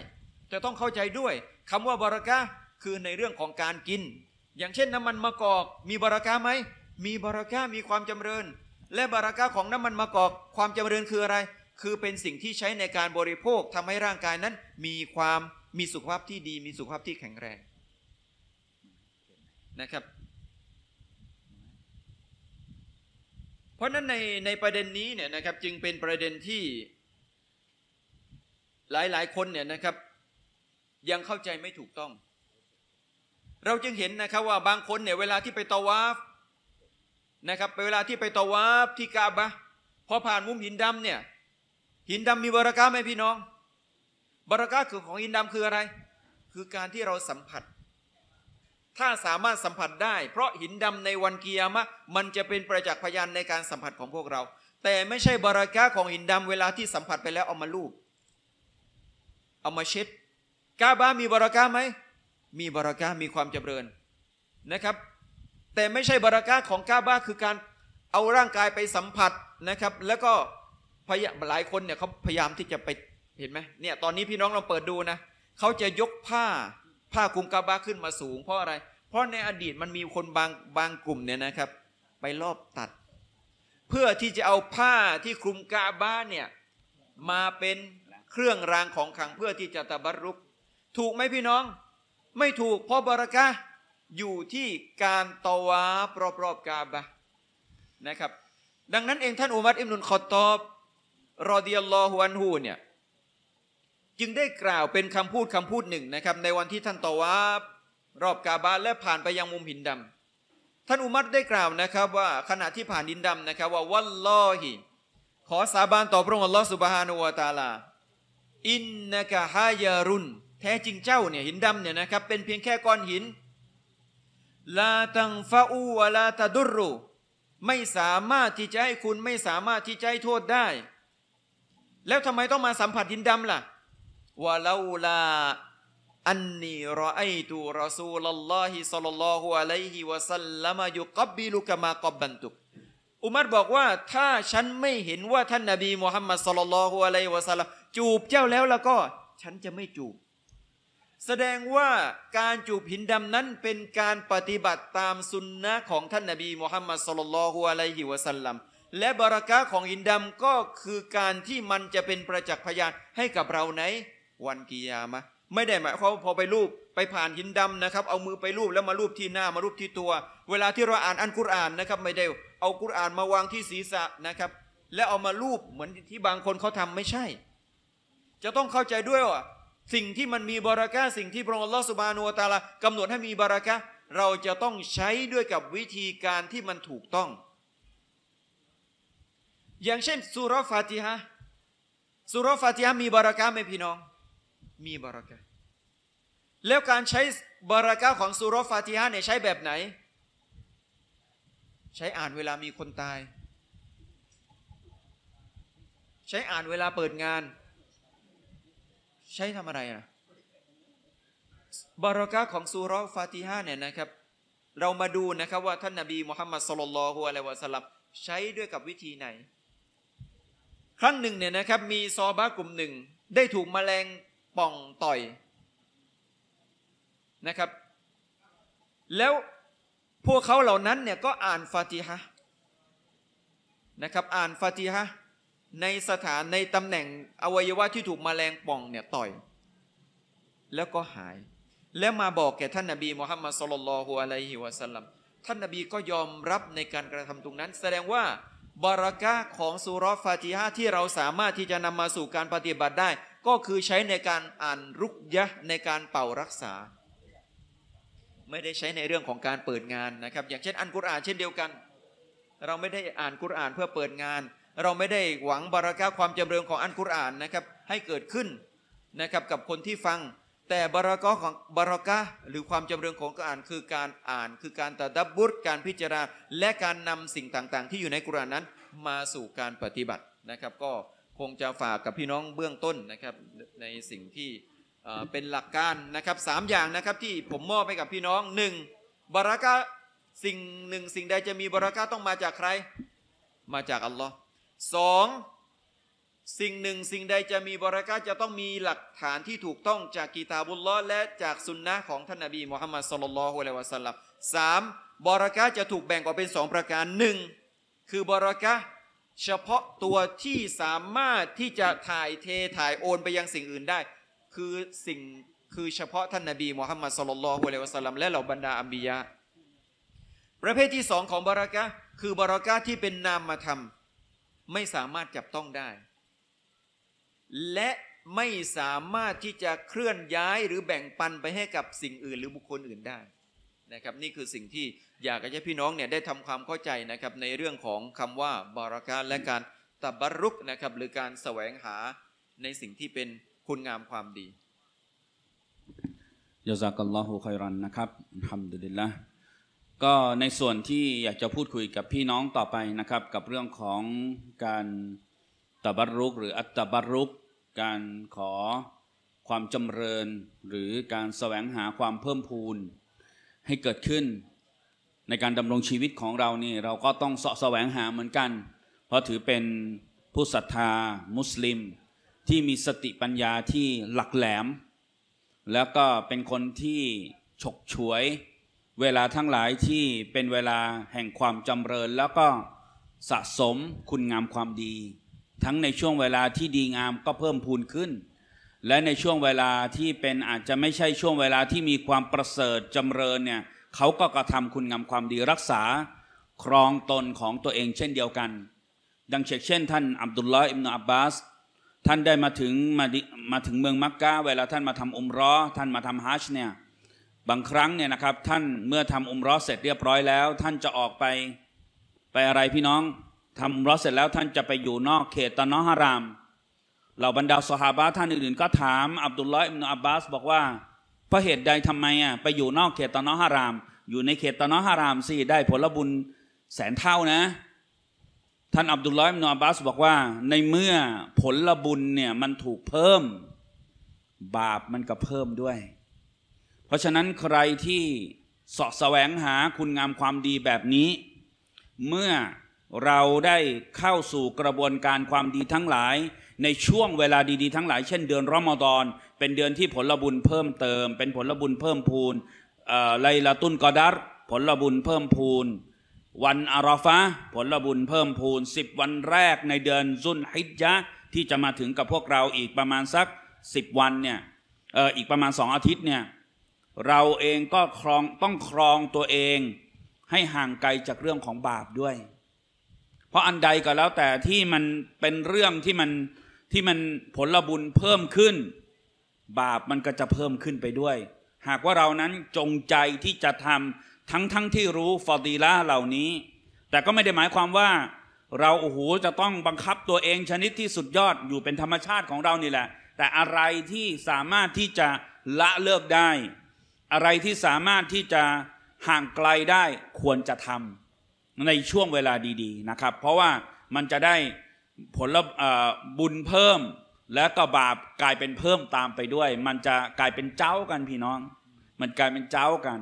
Speaker 2: จะต้องเข้าใจด้วยคำว่าบารักะคือในเรื่องของการกินอย่างเช่น น้ำมันมะกอกมีบาระกาไหม มีบาระกามีความจำเริญ และบาระกาของน้ำมันมะกอกความจำเริญคืออะไร คือเป็นสิ่งที่ใช้ในการบริโภคทำให้ร่างกายนั้นมีความ มีสุขภาพที่ดีมีสุขภาพที่แข็งแรงนะครับ เพราะนั้นในในประเด็นนี้เนี่ยนะครับจึงเป็นประเด็นที่ หลายๆ คนเนี่ยนะครับยังเข้าใจไม่ถูกต้องเราจึงเห็นนะครับว่าบางคนเนี่ยเวลาที่ไปตวาฟนะครับเวลาที่ไปตวาฟที่กาบะพอผ่านมุมหินดำเนี่ยหินดำมีบารักาไหมพี่น้อง บารักาคือของหินดำคืออะไร คือการที่เราสัมผัส ถ้าสามารถสัมผัสได้ เพราะหินดำในวันกียมะมันจะเป็นประจักษ์พยานในการสัมผัสของพวกเรา แต่ไม่ใช่บารักาของหินดำเวลาที่สัมผัสไปแล้วเอามาลูบเอามาเช็ดกาบะมีบารักาไหมมีบาระกะมีความจริญนะครับ แต่ไม่ใช่บาระกะของกาบ้าคือการเอาร่างกายไปสัมผัสนะครับ แล้วก็พยหลายคนเนี่ยเขาพยายามที่จะไป เห็นไหมเนี่ยตอนนี้พี่น้องเราเปิดดูนะ เขาจะยกผ้าผ้าคลุมกาบ้าขึ้นมาสูงเพราะอะไร เพราะในอดีตมันมีคนบางบางกลุ่มเนี่ยนะครับไปลอบตัด เพื่อที่จะเอาผ้าที่คลุมกาบ้าเนี่ยมาเป็นเครื่องรางของขังเพื่อที่จะตะบรุกถูกไหมพี่น้องไม่ถูกเพราะบารักะอยู่ที่การตวาปรอบๆกาบะนะครับ ดังนั้นเองท่านอุมัดอิมนุนขอตอบรอดียัลลอฮุอันฮูเนี่ยจึงได้กล่าวเป็นคำพูดคำพูดหนึ่งนะครับ ในวันที่ท่านตวารอบกาบะและผ่านไปยังมุมหินดำท่านอุมัดได้กล่าวนะครับว่าขณะที่ผ่านดินดำนะครับว่า วัลลอฮิขอสาบานต่อพระองค์อัลลอฮฺสุบฮานุวาตาลา อินนกะฮายารุนท้จริงเจ้าเนี่ย หินดำเนี่ยนะครับ เป็นเพียงแค่ก้อนหินลาตังฟาอูวลาตาดุรุไม่สามารถที่จะให้คุณไม่สามารถที่จะให้โทษได้ แล้วทำไมต้องมาสัมผัสหินดำล่ะวะลาลาอันนีรอไอตูรอซูลลอฮิสัลลัลลอฮุอะลัยฮิวะสัลลัมยุกับบิลุกมากบบันตุกอุมัรบอกว่า ถ้าฉันไม่เห็นว่า ท่านนบีมุฮัมมัดสัลลัลลอฮุอะลัยฮิวะสัลลัมจูบเจ้าแล้วแล้วก็ ฉันจะไม่จูบแสดงว่าการจูบหินดำนั้นเป็นการปฏิบัติตามสุนนะของท่านนบีมุฮัมมัดสลลัลฮุอะลัยฮิวะสัลลัมและบารักะของหินดำก็คือการที่มันจะเป็นประจักษ์พยานให้กับเราในวันกิยามะไม่ได้หมายความว่าพอไปรูปไปผ่านหินดำนะครับ เอามือไปรูปแล้วมารูปที่หน้ามารูปที่ตัว เวลาที่เราอ่านอันกุรอานนะครับ ไม่ได้เอากุรอานมาวางที่ศีรษะนะครับ แล้วเอามารูปเหมือนที่บางคนเขาทำไม่ใช่ จะต้องเข้าใจด้วยว่าสิ่งที่มันมีบาระกะสิ่งที่พระองค์ลอสุบานัวตาลากำหนดให้มีบาระกะเราจะต้องใช้ด้วยกับวิธีการที่มันถูกต้อง อย่างเช่นสุรฟาติฮะสุรฟาติฮะมีบาระกะไหมพี่น้อง มีบาระกะแล้วการใช้บาระกะของสุรฟาติฮะเนี่ยใช้แบบไหน ใช้อ่านเวลามีคนตาย ใช้อ่านเวลาเปิดงานใช้ทำอะไรนะบารอกะของซูรอฟาติฮาเนี่ยนะครับ เรามาดูนะครับว่าท่านนาบีมุฮัมมัดสลลัลฮุอะลัยวะสัลลัมใช้ด้วยกับวิธีไหนครั้งหนึ่งเนี่ยนะครับมีซอบากลุ่มหนึ่ง ได้ถูกมแมลงป่องต่อยนะครับ แล้วพวกเขาเหล่านั้นเนี่ยก็อ่านฟาติฮะนะครับ อ่านฟาติฮะในสถานในตำแหน่งอวัยวะที่ถูกมแมลงป่องเนี่ยต่อย แล้วก็หาย แล้วมาบอกแก่ท่านนาบีมุฮัมมัดสลลัลฮุอะลัยฮิวะสัลลัมท่านนาบีก็ยอมรับในการกระทำตรงนั้น แสดงว่า บารากะของสุรฟาติฮะที่เราสามารถที่จะนำมาสู่การปฏิบัติได้ ก็คือใช้ในการอ่านรุกยะในการเป่ารักษา ไม่ได้ใช้ในเรื่องของการเปิดงานนะครับอย่างเช่นอันกุรอานเช่นเดียวกัน เราไม่ได้อ่านกุรอานเพื่อเปิดงานเราไม่ได้หวังบารักะความจำเริงของอันกุรอานนะครับให้เกิดขึ้นนะครับกับคนที่ฟัง แต่บารักะของบารักะหรือความจำเริงของกุรอาน คือการอ่านคือการตะดับบุตรการพิจารณาและการนำสิ่งต่างๆ ที่อยู่ในกุรอานนั้นมาสู่การปฏิบัตินะครับ ก็คงจะฝากกับพี่น้องเบื้องต้นนะครับในสิ่งที่เป็นหลักการนะครับสอย่างนะครับที่ผมมอบให้กับพี่น้องหนึ่งบารักะสิ่งหนึ่งสิ่งใดจะมีบารักะต้องมาจากใคร มาจากอัลลอฮ์สองสิ่งหนึ่ง สิ่งใดจะมีบรักาจะต้องมีหลักฐานที่ถูกต้องจากกีตาบุลลอและจากสุนนะของท่านนบีมุฮัมมัดสลลัลฮุลัยวะสัลลัมสามบรักาจะถูกแบ่งออกเป็นสองประการหนึ่งคือบรักาเฉพาะตัวที่สามารถที่จะถ่ายเทถ่ายโอนไปยังสิ่งอื่นได้ คือสิ่งคือเฉพาะท่านนบีมุฮัมมัดสลลัลฮุลัยวะสัลลัมและเหล่าบรรดาอัมบียะประเภทที่สองของบรักาคือบรักาที่เป็นนามธรรมาไม่สามารถจับต้องได้ และไม่สามารถที่จะเคลื่อนย้ายหรือแบ่งปันไปให้กับสิ่งอื่นหรือบุคคลอื่นได้นะครับ นี่คือสิ่งที่อยากให้พี่น้องเนี่ยได้ทำความเข้าใจนะครับในเรื่องของคำว่าบารักาและการตับรุกนะครับหรือการแสวงหาในสิ่งที่เป็นคุณงามความดี
Speaker 1: ยาซากัลลอฮุคอยรันนะครับทำดุลิลละก็ในส่วนที่อยากจะพูดคุยกับพี่น้องต่อไปนะครับ กับเรื่องของการตบัรุกหรืออัตบัรุกการขอความจำเริญหรือการแสวงหาความเพิ่มพูนให้เกิดขึ้น ในการดำรงชีวิตของเรานี่ เราก็ต้องเสาะแสวงหาเหมือนกัน เพราะถือเป็นผู้ศรัทธามุสลิม ที่มีสติปัญญาที่หลักแหลม แล้วก็เป็นคนที่ฉกฉวยเวลาทั้งหลายที่เป็นเวลาแห่งความจำเริญแล้วก็สะสมคุณงามความดี ทั้งในช่วงเวลาที่ดีงามก็เพิ่มพูนขึ้น และในช่วงเวลาที่เป็นอาจจะไม่ใช่ช่วงเวลาที่มีความประเสริฐจำเริญเนี่ยเขาก็กระทำคุณงามความดีรักษา ครองตนของตัวเองเช่นเดียวกัน ดังเช่นเช่นท่านอับดุลลอฮ์อิมนอับบาส ท่านได้มาถึงมามาถึงเมืองมักกะเวลาท่านมาทำอุมรอท่านมาทำฮัจเนี่ยบางครั้งเนี่ยนะครับท่านเมื่อทำอุมรอเสร็จเรียบร้อยแล้ว ท่านจะออกไป ไปอะไรพี่น้องทำอุมรอเสร็จแล้วท่านจะไปอยู่นอกเขตตะนอฮารามเหล่าบรรดาสหาบะท่านอื่นๆก็ถาม อับดุลลอฮ์อินุอับบาส บอกว่าเพราะเหตุใดทำไมอ่ะไปอยู่นอกเขตตะนอฮารามอยู่ในเขตตะนอฮารามสิได้ผลบุญแสนเท่านะ ท่านอับดุลลอฮ์อินุอับบาส บอกว่า ในเมื่อผลบุญเนี่ยมันถูกเพิ่มบาปมันก็เพิ่มด้วยราะฉะนั้นใครที่สาะแสวงหาคุณงามความดีแบบนี้ เมื่อเราได้เข้าสู่กระบวนการความดีทั้งหลาย ในช่วงเวลาดีๆทั้งหลาย เช่นเดือนรอมฎอนเป็นเดือนที่ผลบุญเพิ่มเติม เป็นผลบุญเพิ่มพูนไลลาตุนกอดัรผลบุญเพิ่มพูนวัน อาราฟะผลบุญเพิ่มพูนสิบวันแรกในเดือนซุนฮิจยะที่จะมาถึงกับพวกเราอีกประมาณสักสิบวันเนี่ยอออีกประมาณสองอาทิตย์เนี่ยเราเองก็ครองต้องครองตัวเองให้ห่างไกลจากเรื่องของบาปด้วย เพราะอันใดก็แล้วแต่ที่มันเป็นเรื่องที่มันที่มันผลบุญเพิ่มขึ้น บาปมันก็จะเพิ่มขึ้นไปด้วย หากว่าเรานั้นจงใจที่จะทำทั้งทั้งที่รู้ฟอดีละเหล่านี้ แต่ก็ไม่ได้หมายความว่า เราโอ้โหจะต้องบังคับตัวเองชนิดที่สุดยอดอยู่เป็นธรรมชาติของเรานี่แหละ แต่อะไรที่สามารถที่จะละเลิกได้อะไรที่สามารถที่จะห่างไกลได้ควรจะทำในช่วงเวลาดี ๆนะครับ เพราะว่ามันจะได้ผลบุญเพิ่มและก็บาปกลายเป็นเพิ่มตามไปด้วย มันจะกลายเป็นเจ้ากันพี่น้อง มันกลายเป็นเจ้ากัน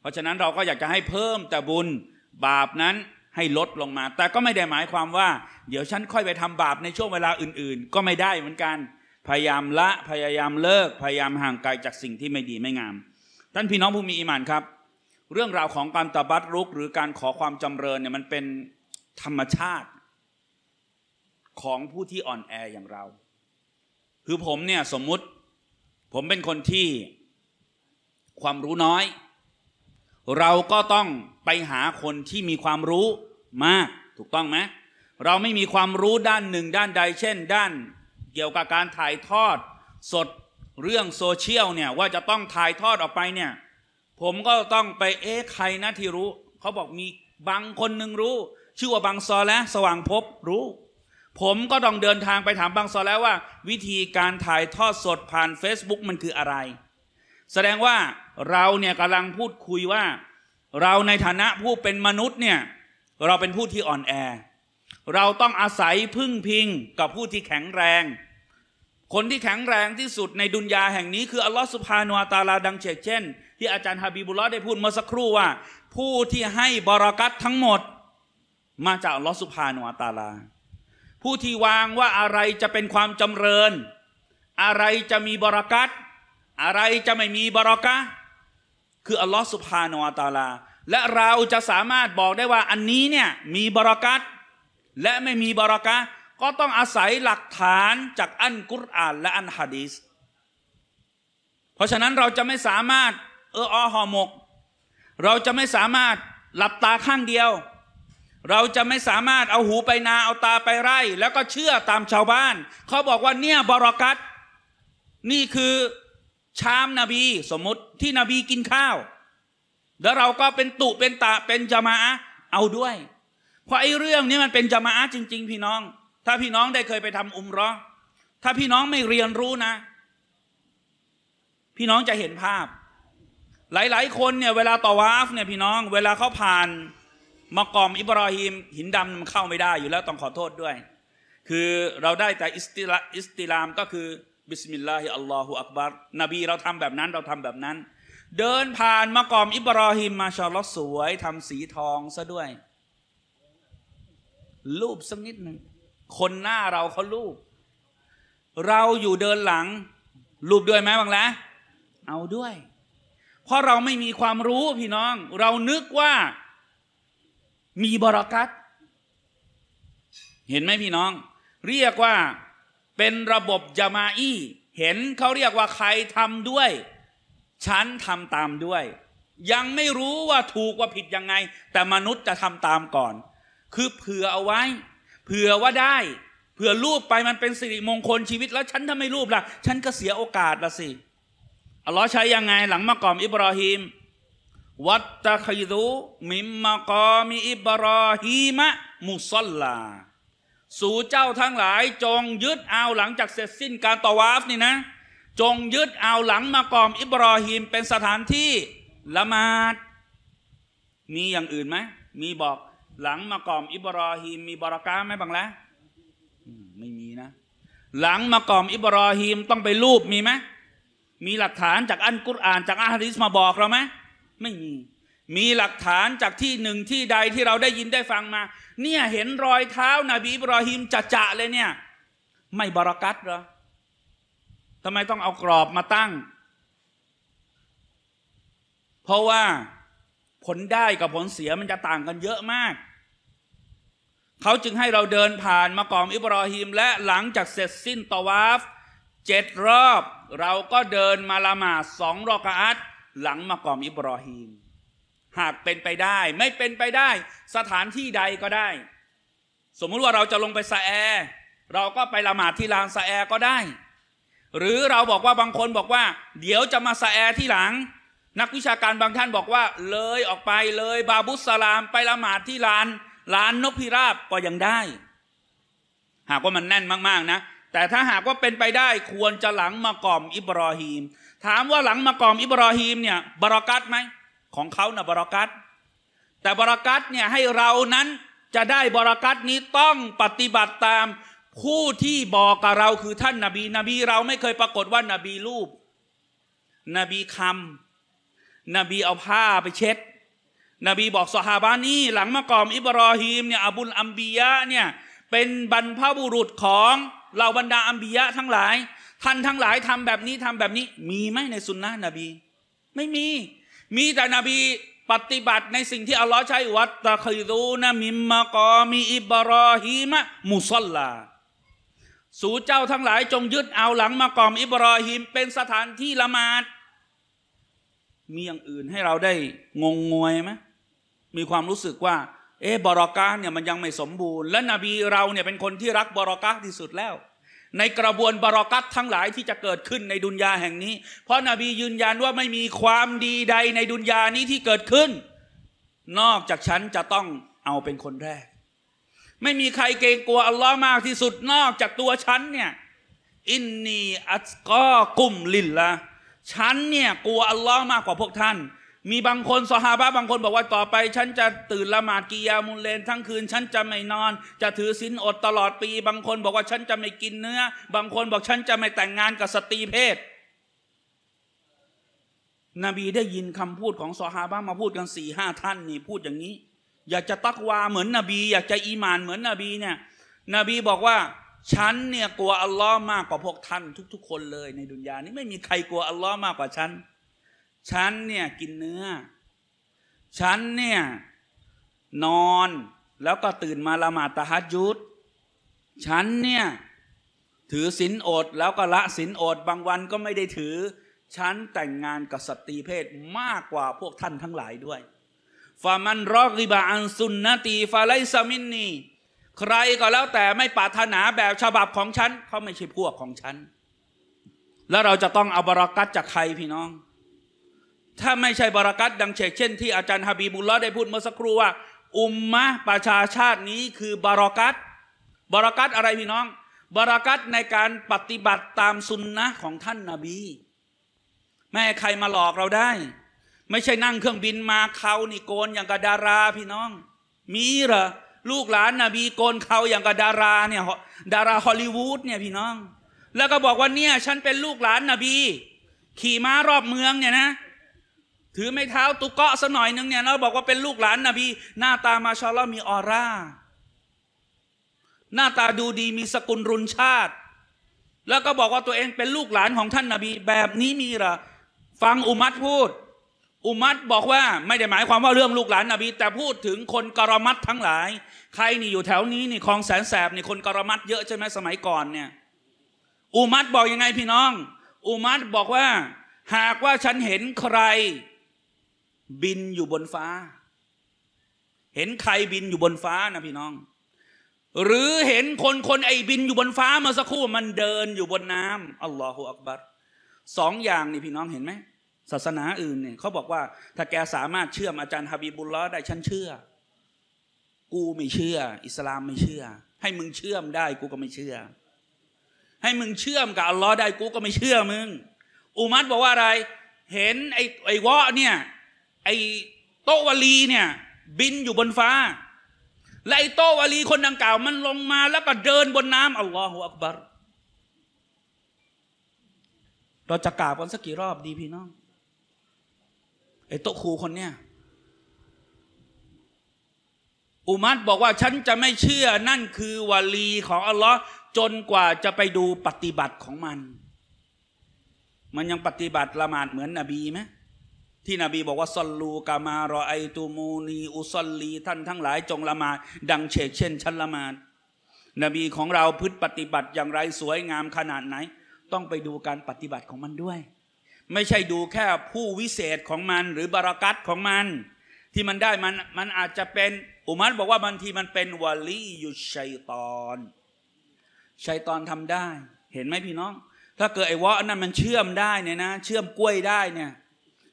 Speaker 1: เพราะฉะนั้นเราก็อยากจะให้เพิ่มแต่บุญบาปนั้นให้ลดลงมา แต่ก็ไม่ได้หมายความว่า เดี๋ยวฉันค่อยไปทำบาปในช่วงเวลาอื่นๆ ก็ไม่ได้เหมือนกันพยายามละพยายามเลิกพยายามห่างไกลจากสิ่งที่ไม่ดีไม่งามท่านพี่น้องผู้มีอิมานครับเรื่องราวของการตบัดรุกหรือการขอความจำเริญเนี่ยมันเป็นธรรมชาติของผู้ที่อ่อนแออย่างเรา คือผมเนี่ยสมมุติ ผมเป็นคนที่ความรู้น้อยเราก็ต้องไปหาคนที่มีความรู้มาก ถูกต้องไหมเราไม่มีความรู้ด้านหนึ่งด้านใด เช่นด้านเกี่ยวกับการถ่ายทอดสดเรื่องโซเชียลเนี่ยว่าจะต้องถ่ายทอดออกไปเนี่ย ผมก็ต้องไปเอ๊ะใครนะที่รู้ เขาบอกมีบางคนหนึ่งรู้ ชื่อว่าบางซอและ สว่างพบ รู้ ผมก็ต้องเดินทางไปถามบางซอแล้วว่า วิธีการถ่ายทอดสดผ่าน Facebook มันคืออะไร แสดงว่าเราเนี่ยกำลังพูดคุยว่า เราในฐานะผู้เป็นมนุษย์เนี่ย เราเป็นผู้ที่อ่อนแอ เราต้องอาศัยพึ่งพิงกับผู้ที่แข็งแรงคนที่แข็งแรงที่สุดในดุนยาแห่งนี้คืออัลลอฮฺสุภาโนอาตาลาดังเชกเช่น ที่อาจารย์ฮาบิบุลลอได้พูดเมื่อสักครู่ว่า ผู้ที่ให้บารักัตทั้งหมด มาจากอัลลอฮฺสุภาโนอาตาลา ผู้ที่วางว่าอะไรจะเป็นความจำเริญ อะไรจะมีบารักัตอะไรจะไม่มีบารักะคืออัลลอฮฺสุภาโนอาตาลาและเราจะสามารถบอกได้ว่าอันนี้เนี่ยมีบารักัตและไม่มีบารักะก็ต้องอาศัยหลักฐานจากอันกุรอาน และอันฮะดีสเพราะฉะนั้นเราจะไม่สามารถ เอออหอหมก เราจะไม่สามารถหลับตาข้างเดียว เราจะไม่สามารถเอาหูไปนาเอาตาไปไร่ แล้วก็เชื่อตามชาวบ้าน เขาบอกว่าเนี่ยบรอกัต นี่คือชามนาบีสมมติที่นบีกินข้าว แล้วเราก็เป็นตุ เป็นตะเป็นจามะเอาด้วย เพราะไอ้เรื่องนี้มันเป็นจามะจริง ๆ พี่น้องถ้าพี่น้องได้เคยไปทำอุมรอถ้าพี่น้องไม่เรียนรู้นะ พี่น้องจะเห็นภาพ หลาย ๆ คนเนี่ยเวลาตอวาฟเนี่ยพี่น้อง เวลาเขาผ่านมะกอมอิบราฮิมหินดำมันเข้าไม่ได้อยู่แล้วต้องขอโทษด้วย คือเราได้แต่อิสติลามก็คือบิสมิลลาฮิอัลลอฮุอักบารนบีเราทำแบบนั้น เราทำแบบนั้น เดินผ่านมะกอมอิบราฮิมมาชาลอสวย ทำสีทองซะด้วย รูปสักนิดหนึ่งคนหน้าเราเขาลูบเราอยู่เดินหลัง ลูบด้วยไหมบางแล้ว เอาด้วย เพราะเราไม่มีความรู้พี่น้อง เรานึกว่ามีบรากัตเห็นไหมพี่น้อง เรียกว่าเป็นระบบจามาอี้เห็นเขาเรียกว่าใครทำด้วย ฉันทำตามด้วย ยังไม่รู้ว่าถูกว่าผิดยังไง แต่มนุษย์จะทำตามก่อน คือเผื่อเอาไว้เผื่อว่าได้เผื่อรูปไปมันเป็นสิริมงคลชีวิตแล้ว ฉันทำไม่รูปล่ะฉันก็เสียโอกาสละสิอัลลอฮ์ใช้ยังไงหลังมะกอมอิบรอฮิมวัตตะคิดุมิมมะกอมิอิบรอฮิมะมุซลลา สู่เจ้าทั้งหลายจงยึดเอาหลังจากเสร็จสิ้นการตอวาฟนี่นะจงยึดเอาหลังมะกอมอิบรอฮิมเป็นสถานที่ละหมาดมีอย่างอื่นไหมมีบอกหลังมากอม อิบรอฮีมมีบารากาไหมบังละไม่มีนะ หลังมากอม อิบรอฮีมต้องไปรูปมีไหมมีหลักฐานจากอันกุรอาน จากอัลฮดิสมาบอกเราไหมไม่มี มีหลักฐานจากที่หนึ่งที่ใดที่เราได้ยินได้ฟังมา เนี่ยเห็นรอยเท้านาบีอิบรอฮิมจะจะเลยเนี่ย ไม่บารักัตเหรอทำไมต้องเอากรอบมาตั้ง เพราะว่าผลได้กับผลเสียมันจะต่างกันเยอะมาก เขาจึงให้เราเดินผ่านมากอมอิบรอฮิมและหลังจากเสร็จสิ้นตวาฟเจ็ดรอบเราก็เดินมาละหมาดสองรอกอัตหลังมากอมอิบรอฮิมหากเป็นไปได้ไม่เป็นไปได้ สถานที่ใดก็ได้ สมมุติว่าเราจะลงไปซาแอรเราก็ไปละหมาดที่ลานซาแอรก็ได้ หรือเราบอกว่าบางคนบอกว่า เดี๋ยวจะมาซาแอรที่หลังนักวิชาการบางท่านบอกว่าเลยออกไปเลยบาบุสลามไปละหมาดที่ลานลานนกพิราบก็ยังได้ หากว่ามันแน่นมากๆนะ แต่ถ้าหากว่าเป็นไปได้ควรจะหลังมากอมอิบรอฮีม ถามว่าหลังมากอมอิบรอฮีมเนี่ยบรอกัตไหมของเขานะ่ะบรอกัตแต่บรอกัตเนี่ยให้เรานั้นจะได้บรอกัตนี้ต้องปฏิบัติตาม ผู้ที่บอกกับเราคือท่านนาบีนบีเราไม่เคยปรากฏว่านาบีรูป นบีคำนบีเอาผ้าไปเช็ด นบีบอกสหาบานี่หลังมะกอมอิบรอฮีมเนี่ยอบุลอัมบียะเนี่ยเป็นบรรพบุรุษของเหล่าบรรดาอัมบียะทั้งหลาย ท่านทั้งหลายทำแบบนี้ทำแบบนี้ มีไหมในสุนนะนบี ไม่มี มีแต่นบีปฏิบัติในสิ่งที่อัลลอฮ์ใช้วัตตะคิรูนะมิมมะกอมีอิบรอฮีมะมุซลลาสู่เจ้าทั้งหลายจงยึดเอาหลังมะกอมอิบรอฮิมเป็นสถานที่ละหมาดมีอย่างอื่นให้เราได้งงงวยไหม มีความรู้สึกว่า เออบรอกะเนี่ยมันยังไม่สมบูรณ์ และนบีเราเนี่ย เป็นคนที่รักบรอกะที่สุดแล้ว ในกระบวนบรอกัตทั้งหลายที่จะเกิดขึ้นในดุนยาแห่งนี้เพราะนาบียืนยันว่าไม่มีความดีใดในดุนยานี้ที่เกิดขึ้นนอกจากฉันจะต้องเอาเป็นคนแรก ไม่มีใครเกรงกลัวอัลลอฮ์มากที่สุด นอกจากตัวฉันเนี่ย อินนีอัตกอกุมลิลละฉันเนี่ย กลัวอัลลอฮ์มากกว่าพวกท่าน มีบางคนซอฮาบะบางคนบอกว่าต่อไป ฉัน จะตื่นละหมาดกิยามุลเลนทั้งคืน ฉันจะไม่นอน จะถือศีลอดตลอดปี บางคนบอกว่าฉันจะไม่กินเนื้อ บางคนบอกฉันจะไม่แต่งงานกับสตรีเพศ นบีได้ยินคำพูดของซอฮาบะมาพูดกันสี่ห้าท่านนี่พูดอย่างนี้ อยากจะตักวาเหมือนนบี อยากจะอีมานเหมือนนบีเนี่ยนบีบอกว่าฉันเนี่ยกลัวอัลลอฮ์มากกว่าพวกท่านทุกๆคนเลยในดุนยา นี้ ไม่มีใครกลัวอัลลอฮ์มากกว่าฉัน ฉันเนี่ยกินเนื้อ ฉันเนี่ยนอนแล้วก็ตื่นมาละหมาดตะฮัดยุด ฉันเนี่ย ถือศีลอดแล้วก็ละศีลอด บางวันก็ไม่ได้ถือ ฉันแต่งงานกับสตรีเพศมากกว่าพวกท่านทั้งหลายด้วย ฟามันรอกิบะอันซุนนตี ฟาไลซามินนีใครก็แล้วแต่ไม่ปรารถนาแบบฉบับของฉันเขาไม่ใช่พวกของฉัน แล้วเราจะต้องเอาบรากัตจากใครพี่น้อง ถ้าไม่ใช่บรากัตดังเช่น ที่อาจารย์ฮาบีบุลละได้พูดเมื่อสักครู่ว่า อุมมะประชาชาตินี้คือบรากัตบรากัตอะไรพี่น้อง บรากัตในการปฏิบัติตามสุนนะของท่านนาบีไม่ใใครมาหลอกเราได้ ไม่ใช่นั่งเครื่องบินมาเขานี่โกนอย่างกับดาราพี่น้อง มีเหรอลูกหลานนบีโกนเขาอย่างกับ ดาราเนี่ยดารา ฮอลลีวูดเนี่ยพี่น้อง แล้วก็บอกว่าเนี่ยฉันเป็นลูกหลานนบี ขี่ม้ารอบเมืองเนี่ยนะ ถือไม้เท้าตุกเกาะสักหน่อยนึงเนี่ยเราบอกว่าเป็นลูกหลานนบี หน้าตามาชาลอมีออร่า หน้าตาดูดีมีสกุลรุนชาติ แล้วก็บอกว่าตัวเองเป็นลูกหลานของท่านนบีแบบนี้มีหรอฟังอุมัตพูดอุมัดบอกว่าไม่ได้หมายความว่าเรื่องลูกหลานนบี แต่พูดถึงคนกรมัดทั้งหลาย ใครนี่อยู่แถวนี้นี่คลองแสนแสบนี่คนกรมัดเยอะใช่ไหมสมัยก่อนเนี่ยอุมัดบอกยังไงพี่น้อง อุมัดบอกว่า หากว่าฉันเห็นใคร บินอยู่บนฟ้า เห็นใครบินอยู่บนฟ้านะพี่น้อง หรือเห็นคนคนไอ้บินอยู่บนฟ้าเมื่อสักครู่มันเดินอยู่บนน้ำอัลลอฮฺอักบัรสองอย่างนี่พี่น้องเห็นไหมศาสนาอื่นเนี่ยเขาบอกว่า ถ้าแกสามารถเชื่อมอาจารย์ฮาบีบุลลอได้ฉันเชื่อ กูไม่เชื่อ อิสลามไม่เชื่อ ให้มึงเชื่อมได้ กูก็ไม่เชื่อ ให้มึงเชื่อมกับอัลลอฮ์ได้กูก็ไม่เชื่อมึง อุมัดบอกว่าอะไร เห็นไอ้ไอ้วะเนี่ยไอ้โตวลีเนี่ยบินอยู่บนฟ้าและไอ้โตวลีคนดังกล่าวมันลงมาแล้วก็เดินบนน้ำอัลลอฮฺอักบาร์เราจะกล่าวกันสักกี่รอบดีพี่น้องไอ้โตครูคนเนี้ยอุมัดบอกว่าฉันจะไม่เชื่อนั่นคือวาลีของอัลลอฮ์จนกว่าจะไปดูปฏิบัติของมัน มันยังปฏิบัติละหมาดเหมือนนบีไหมที่นบีบอกว่าซลูกามารอไอตูมูนีอุซลีท่านทั้งหลายจงละหมาดดังเชกเช่นฉันละหมาดนบีของเราพึตปฏิบัติอย่างไรสวยงามขนาดไหน ต้องไปดูการปฏิบัติของมันด้วยไม่ใช่ดูแค่ผู้วิเศษของมันหรือบารากัตของมัน ที่มันได้มันมันอาจจะเป็นอุมัรบอกว่าบางทีมันเป็นวลียุชัยตอนชัยตอนทำได้ เห็นไหมพี่น้อง ถ้าเกิดไอ้วะนั้นมันเชื่อมได้เนี่ยนะ เชื่อมกล้วยได้เนี่ย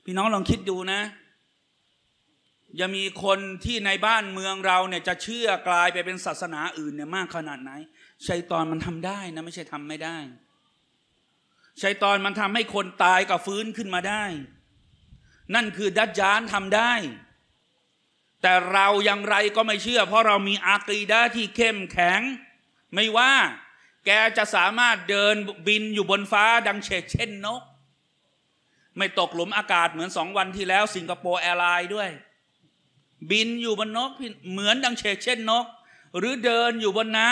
Speaker 1: พี่น้องลองคิดดูนะ จะมีคนที่ในบ้านเมืองเราเนี่ยจะเชื่อกลายไปเป็นศาสนาอื่นเนี่ยมาก ขนาดไหนชัยตอนมันทำได้นะไม่ใช่ทำไม่ได้ชัยตอนมันทำให้คนตายกับฟื้นขึ้นมาได้ นั่นคือดัจจานทำได้ แต่เรายังไรก็ไม่เชื่อเพราะเรามีอากีดาที่เข้มแข็ง ไม่ว่า แกจะสามารถเดินบินอยู่บนฟ้าดังเฉกเช่นนก ไม่ตกหลุมอากาศเหมือนสองวันที่แล้ว สิงคโปร์แอร์ไลน์ด้วย บินอยู่บนนกเหมือนดังเฉกเช่นนก หรือเดินอยู่บนน้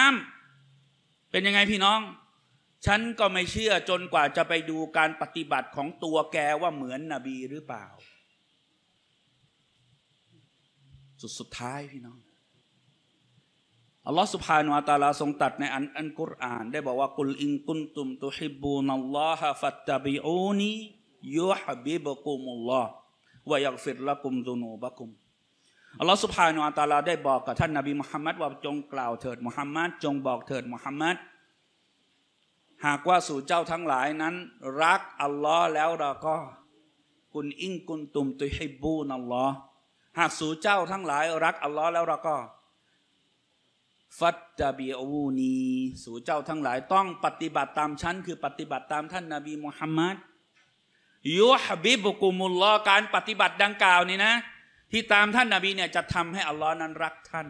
Speaker 1: ำ เป็นยังไงพี่น้องฉันก็ไม่เชื่อจนกว่าจะไปดูการปฏิบัติของตัวแกว่าเหมือนนบีหรือเปล่า สุดสุดท้ายพี่น้องอัลลอฮ์สุภาโนอัตาลาทรงตัดในอันอันกุรอานได้บอกว่ากุลอิงกุนตุมตุฮิบูนัลลอฮะฟัตตาบิอูนียูฮบิบกุมุลลอฮ์วยักฟิรละกุมดุนูบะกุมอัลลอฮ์สุภาโนอัตาลาได้บอกกับท่านนบีมุฮัมมัดว่าจง กล่าวเถิดมุฮัมมัดจงบอกเถิดมุฮัมมัดหากว่าสู่เจ้าทั้งหลายนั้น รักอัลลอฮ์แล้วเราก็กุนอิงกุนตุมตุยให้บูนอัลลอฮ์หากสู่เจ้าทั้งหลาย รักอัลลอฮ์แล้วเราก็ฟัตตาบีอูนีสู่เจ้าทั้งหลาย ต้องปฏิบัติตามฉันคือปฏิบัติตามท่านนาบีมุฮัมมัดยุฮบิบุกุมุลลอการปฏิบัติดังกล่าวนี่นะ ที่ตามท่านนาบีเนี่ยจะทำให้อัลลอฮ์นั้นรักท่าน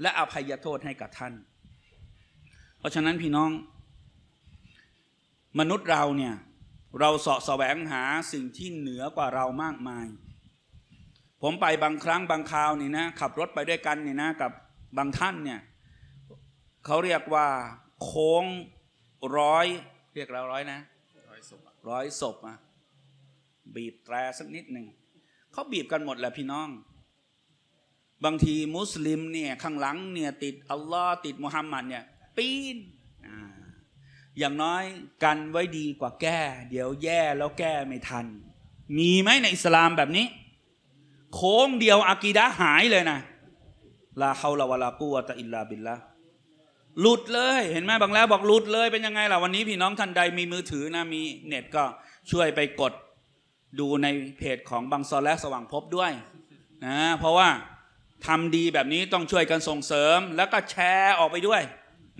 Speaker 1: และอภัยโทษให้กับท่าน เพราะฉะนั้นพี่น้องมนุษย์เราเนี่ยเราเสาะแสวงหาสิ่งที่เหนือกว่าเรามากมาย ผมไปบางครั้ง บางคราวนี่นะขับรถไปด้วยกันนี่นะ กับบางท่านเนี่ยเขาเรียกว่า โค้งร้อย เรียกเราร้อยนะร้อยศพร้อยศพอ่ะบีบแตรสักนิดหนึ่งเขาบีบกันหมดแหละพี่น้อง บางทีมุสลิมเนี่ย ข้างหลังเนี่ยติดอัลลอฮ์ติดมุฮัมมัดเนี่ยปีนอย่างน้อยกันไว้ดีกว่าแก้ เดี๋ยวแย่แล้วแก้ไม่ทัน มีไหมในอิสลามแบบนี้ โค้งเดียวอากีดะหายเลยนะลาเขาลาวลากูวะตะอิลลาบิลละหลุดเลยเห็นไหมบางแล้วบอกหลุดเลยเป็นยังไงล่ะ วันนี้พี่น้องท่านใดมีมือถือนะมีเน็ตก็ช่วยไปกด ดูในเพจของบางซอและสว่างพบด้วยนะเพราะว่าทำดีแบบนี้ต้องช่วยกันส่งเสริมแล้วก็แชร์ออกไปด้วย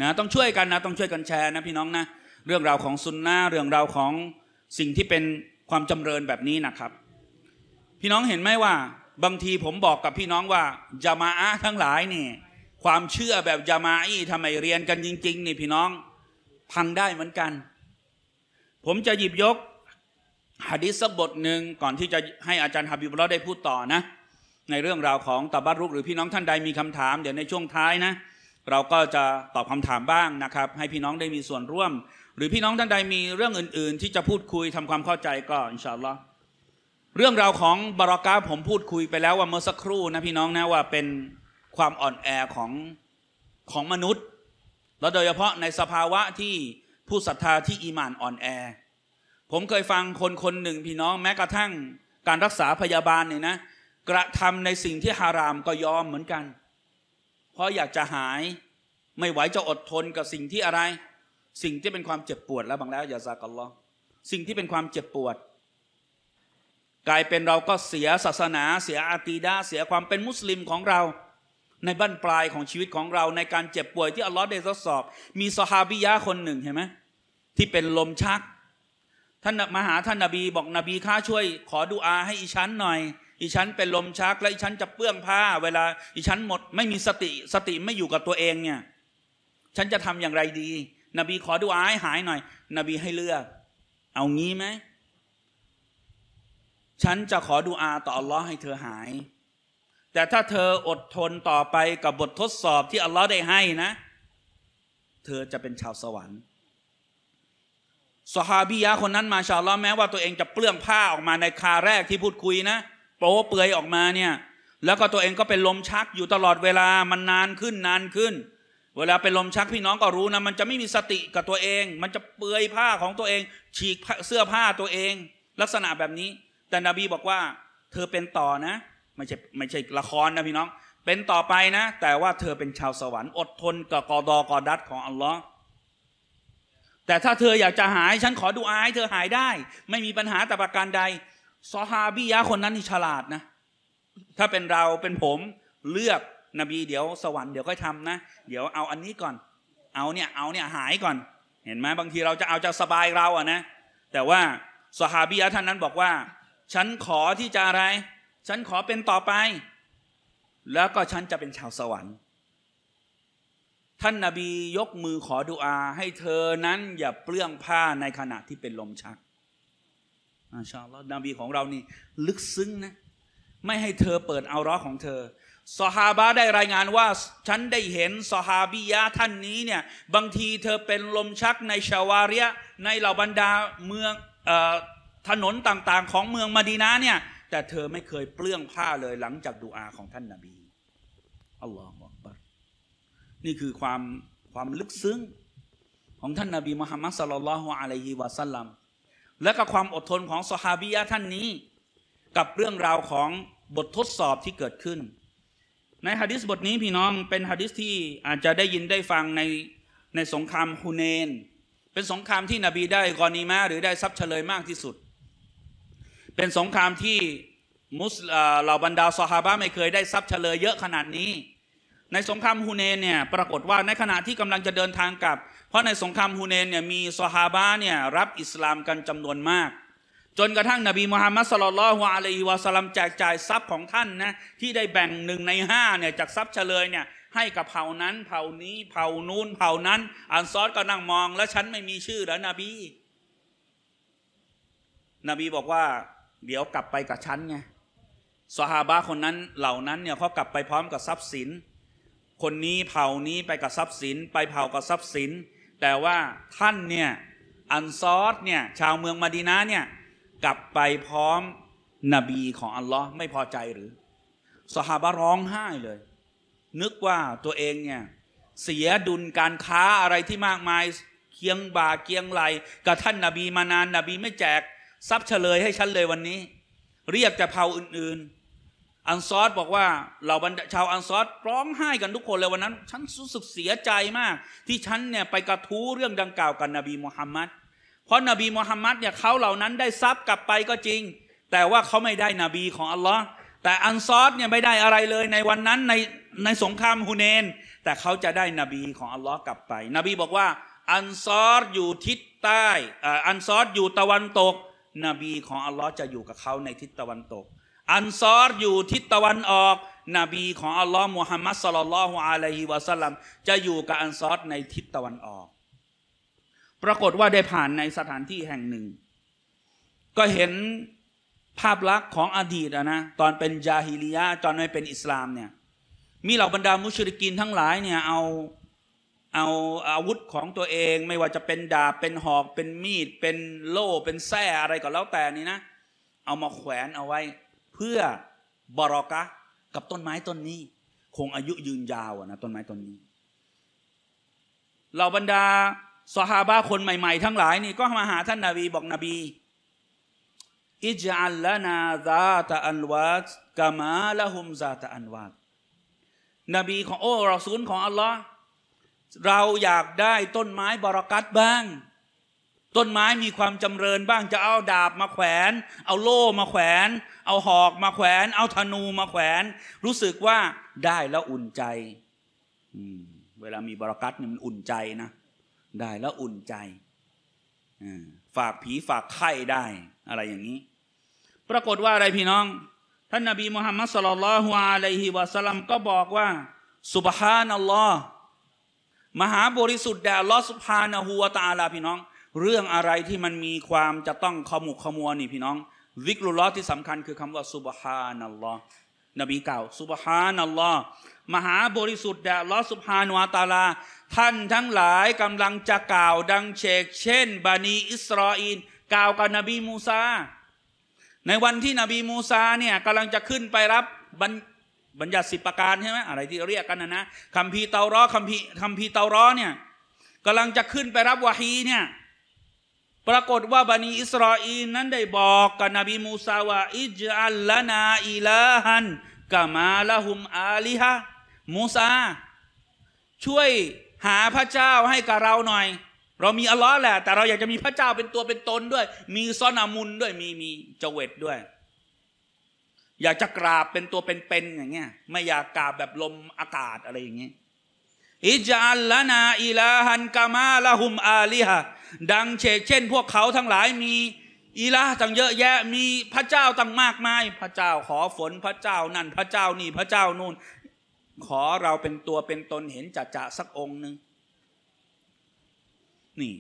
Speaker 1: นะต้องช่วยกันนะ ต้องช่วยกันแชร์นะพี่น้องนะ เรื่องราวของซุนนะเรื่องราวของสิ่งที่เป็นความจำเริญแบบนี้นะครับ พี่น้องเห็นไหมว่าบางทีผมบอกกับพี่น้องว่าจามาอะทั้งหลายนี่ ความเชื่อแบบจามาอีทำไมเรียนกันจริง ๆ นี่พี่น้องพังได้เหมือนกัน ผมจะหยิบยกหะดิษสักบทหนึ่งก่อนที่จะให้อาจารย์ฮับิบุลได้พูดต่อนะ ในเรื่องราวของตาบารุกหรือพี่น้องท่านใดมีคำถามเดี๋ยวในช่วงท้ายนะเราก็จะตอบคำถามบ้างนะครับ ให้พี่น้องได้มีส่วนร่วม หรือพี่น้องท่านใดมีเรื่องอื่นๆ ที่จะพูดคุยทำความเข้าใจก็อินชาอัลลอฮ์เรื่องราวของบารอกาผมพูดคุยไปแล้วว่าเมื่อสักครู่นะ พี่น้องนะว่าเป็นความอ่อนแอของของมนุษย์ แล้วโดยเฉพาะในสภาวะที่ผู้ศรัทธาที่อีหมานอ่อนแอ ผมเคยฟังคนคนหนึ่งพี่น้องแม้กระทั่งการรักษาพยาบาลเนี่ยนะ กระทำในสิ่งที่ฮารามก็ยอมเหมือนกันเพราะอยากจะหายไม่ไหวจะอดทนกับสิ่งที่อะไร สิ่งที่เป็นความเจ็บปวดแล้ว บางแล้วอย่าซากลลอสิ่งที่เป็นความเจ็บปวด กลายเป็นเราก็เสียศาสนาเสียอาตีดาเสียความเป็นมุสลิมของเรา ในบั้นปลายของชีวิตของเราในการเจ็บป่วยที่อัลลอฮ์ได้ทดสอบ มีสฮาบิยะคนหนึ่งเห็นไหมที่เป็นลมชัก ท่านมาหาท่านนาบีบอกนบีข้าช่วย ขอดุอาให้อีชั้นหน่อยอีฉันเป็นลมชักและอีฉันจะเปื้องผ้าเวลาอีฉันหมดไม่มีสติสติไม่อยู่กับตัวเองเนี่ยฉันจะทำอย่างไรดี นบีขอดูอายหายหน่อย นบีให้เลือก เอางี้ไหมฉันจะขอดูอาต่ออัลลอฮ์ให้เธอหาย แต่ถ้าเธออดทนต่อไปกับบททดสอบที่อัลลอฮ์ได้ให้นะ เธอจะเป็นชาวสวรรค์สฮาบียะคนนั้น มาชาลลอแม้ว่าตัวเองจะเปลื้องผ้าออกมาในคาแรกที่พูดคุยนะโป๊เปือยออกมาเนี่ยแล้วก็ตัวเองก็เป็นลมชักอยู่ตลอดเวลามันนานขึ้นนานขึ้น เวลาเป็นลมชักพี่น้องก็รู้นะมันจะไม่มีสติกับตัวเอง มันจะเปือยผ้าของตัวเอง ฉีกเสื้อผ้าตัวเองลักษณะแบบนี้ แต่นบีบอกว่าเธอเป็นต่อนะ ไม่ใช่ไม่ใช่ละครนะพี่น้อง เป็นต่อไปนะ แต่ว่าเธอเป็นชาวสวรรค์อดทนกับกอดอกอดัดของอัลลอฮ์แต่ถ้าเธออยากจะหายฉันขอดูอาให้เธอหายได้ ไม่มีปัญหาแต่ประการใดซอฮาบียะคนนั้นนี่ฉลาดนะ ถ้าเป็นเราเป็นผมเลือกนบีเดี๋ยวสวรรค์เดี๋ยวค่อยทำนะ เดี๋ยวเอาอันนี้ก่อน เอาเนี่ยเอาเนี่ยหายก่อน เห็นไหมบางทีเราจะเอาจะสบายเราอะนะ แต่ว่าสหาบียะท่านนั้นบอกว่า ฉันขอที่จะอะไร ฉันขอเป็นต่อไป แล้วก็ฉันจะเป็นชาวสวรรค์ ท่านนาบียกมือขอดุอาให้เธอนั้นอย่าเปลื้องผ้าในขณะที่เป็นลมชักอาชาลอนบีของเรานี่ลึกซึ้งนะ ไม่ให้เธอเปิดเอาร้อของเธอ ซอฮาบะได้รายงานว่า ฉันได้เห็นซอฮาบิยะท่านนี้เนี่ยบางทีเธอเป็นลมชักในชาวาเรียในเหล่าบรรดาเมืองถนนต่าง ๆ ของเมืองมาดีนาเนี่ยแต่เธอไม่เคยเปลื้องผ้าเลยหลังจากดูอาของท่านนาบีอัลลอฮฺบอกนี่คือความความลึกซึ้งของท่านนาบีมุฮัมมัดสลลัลลอฮุอะลัยฮิวะสัลลัมและก็ความอดทนของสฮาบียะท่านนี้ กับเรื่องราวของบททดสอบที่เกิดขึ้น ในฮะดิษบทนี้พี่น้องเป็นฮะดิษที่อาจจะได้ยินได้ฟังในในสงครามฮุเนน เป็นสงครามที่นบีได้กรณีมาหรือได้ทรัพย์เฉลยมากที่สุด เป็นสงครามที่มุสเหล่าบรรดาสฮาบะไม่เคยได้ทรัพย์เฉลยเยอะขนาดนี้ ในสงครามฮุเนนเนี่ยปรากฏว่าในขณะที่กำลังจะเดินทางกลับเพราะในสงครามฮูเนนเนี่ยมีซอฮาบะเนี่ยรับอิสลามกันจำนวนมาก จนกระทั่งนบีมุฮัมมัดสลลัลฮวาอะลัยฮิวะสลัมแจกจ่ายทรัพย์ของท่านนะที่ได้แบ่งหนึ่งในห้าเนี่ยจากทรัพย์เฉลยเนี่ยให้กับเผ่านั้น เผ่านี้เผ่านู้นเผ่านั้น อันซอดก็นั่งมองแล้วฉันไม่มีชื่อแล้ว นบี นบีบอกว่าเดี๋ยวกลับไปกับฉันไงสฮาบะคนนั้นเหล่านั้นเนี่ยเขากลับไปพร้อมกับทรัพย์สิน คนนี้เผ่านี้ไปกับทรัพย์สิน ไปเผ่ากับทรัพย์สินแต่ว่าท่านเนี่ยอันซอดเนี่ยชาวเมืองมาดีนาเนี่ยกลับไปพร้อมนบีของอัลลอฮ์ไม่พอใจหรือ สหบะร้องไห้เลย นึกว่าตัวเองเนี่ยเสียดุลการค้าอะไรที่มากมาย เคียงบาเคียงไหลกับท่านนาบีมานาน นาบีไม่แจก ทรัพย์เฉลยให้ฉันเลยวันนี้ เรียกจะเผาอื่นๆอันซอดบอกว่าเราบรรดาชาวอันซอดร้องไห้กันทุกคนเลยวันนั้น ฉันรู้สึกเสียใจมาก ที่ฉันเนี่ยไปกระทู้เรื่องดังกล่าวกับนบีมูฮัมมัดเพราะนบีมูฮัมมัดเนี่ยเขาเหล่านั้นได้ทรัพย์กลับไปก็จริง แต่ว่าเขาไม่ได้นบีของอัลลอฮ์แต่อันซอดเนี่ยไม่ได้อะไรเลยในวันนั้นในในสงครามฮุเนน แต่เขาจะได้นบีของอัลลอฮ์กลับไป นบีบอกว่า อันซอดอยู่ทิศใต้อันซอดอยู่ตะวันตก นบีของอัลลอฮ์จะอยู่กับเขาในทิศตะวันตกอันซอรอยู่ทิศตะวันออก นบีของอัลลอฮ์มุฮัมมัดสลลัลฮุอะลัยฮิวะสัลลัมจะอยู่กับอันซอรในทิศตะวันออก ปรากฏว่าได้ผ่านในสถานที่แห่งหนึ่ง ก็เห็นภาพลักษณ์ของอดีตนะ ตอนเป็นยาฮิลียะตอนไม่เป็นอิสลามเนี่ย มีเหล่าบรรดามุชริกินทั้งหลายเนี่ย เอาเอาอาวุธของตัวเองไม่ว่าจะเป็นดาบเป็นหอก เป็นมีดเป็นโล่เป็นแส้อะไรก็แล้วแต่นี่นะ เอามาแขวนเอาไว้เพื่อบรอกะกับต้นไม้ต้นนี้ คงอายุยืนยาวนะต้นไม้ต้นนี้เหล่าบรรดาสหาบะคนใหม่ ๆ ทั้งหลายนี่ก็มาหาท่านนาบีบอกนบีอิจัลละนาซาตะอันวาตกามาละหุมซาตะอันวาตนบีของโอ้เราซูลของอัลลอฮ์เราอยากได้ต้นไม้บรอกัตบ้าง ต้นไม้มีความจำเริญบ้างจะเอาดาบมาแขวน เอาโล่มาแขวนเอาหอกมาแขวนเอาธนูมาแขวน รู้สึกว่าได้แล้วอุ่นใจเวลามีบรารักัตมันอุ่นใจนะ ได้แล้วอุ่นใจ ฝากผีฝากไข้ได้อะไรอย่างนี้ ปรากฏว่าอะไรพี่น้องท่านนบีมุฮัมมัดสลลัลฮุอะลัยฮิวะสัลลัมก็บอกว่า สุบฮานัลลอฮ์มหาบริสุทธิ์แด่ลอสุภานะฮุวะตาลาพี่น้อง เรื่องอะไรที่มันมีความจะต้องขมุกขมัวนี่พี่น้องวิกลุลอที่สำคัญคือคำว่าสุบฮานัลลอฮ์นบีกล่าวสุบฮานัลลอฮ์มหาบริสุทธิ์แด่ลอสุบฮานวาตาลา ท่านทั้งหลายกำลังจะกล่าว ดังเชกเช่นบานีอิสรออิน กล่าวกับนบีมูซา ในวันที่นบีมูซาเนี่ยกำลังจะขึ้นไปรับบัญบญญัติสิบประการใช่ไหมอะไรที่เรียกกันนะนะคำพีเตารอคำพีคำพีเตารอเนี่ยกำลังจะขึ้นไปรับวะฮีเนี่ยปรากฏว่าบันิอิสราอีนั้นได้บอกกับนบีมูซาว่าอิจอัลลนาอิลาฮันกามาละหุมอาลีฮะมูซาช่วยหาพระเจ้าให้กับเราหน่อย เรามีอัลลอฮ์แหละแต่เราอยากจะมีพระเจ้าเป็นตัวเป็นตนด้วย มีซอนามุนด้วยมีมีเจเวตด้วย อยากจะกราบเป็นตัวเป็นๆอย่างเงี้ยไม่อยากกราบแบบลมอากาศอะไรอย่างเงี้ยอิจัลลนาอิลาฮันกามาละหุมอาลีฮะดังเชกเช่นพวกเขาทั้งหลายมีอีละตั้งเยอะแยะมีพระเจ้าตั้งมากมาย พระเจ้าขอฝนพระเจ้านั่น พระเจ้านี่ พระเจ้านู่น ขอเราเป็นตัวเป็นตนเห็นจัดจะสักองค์หนึ่งนี่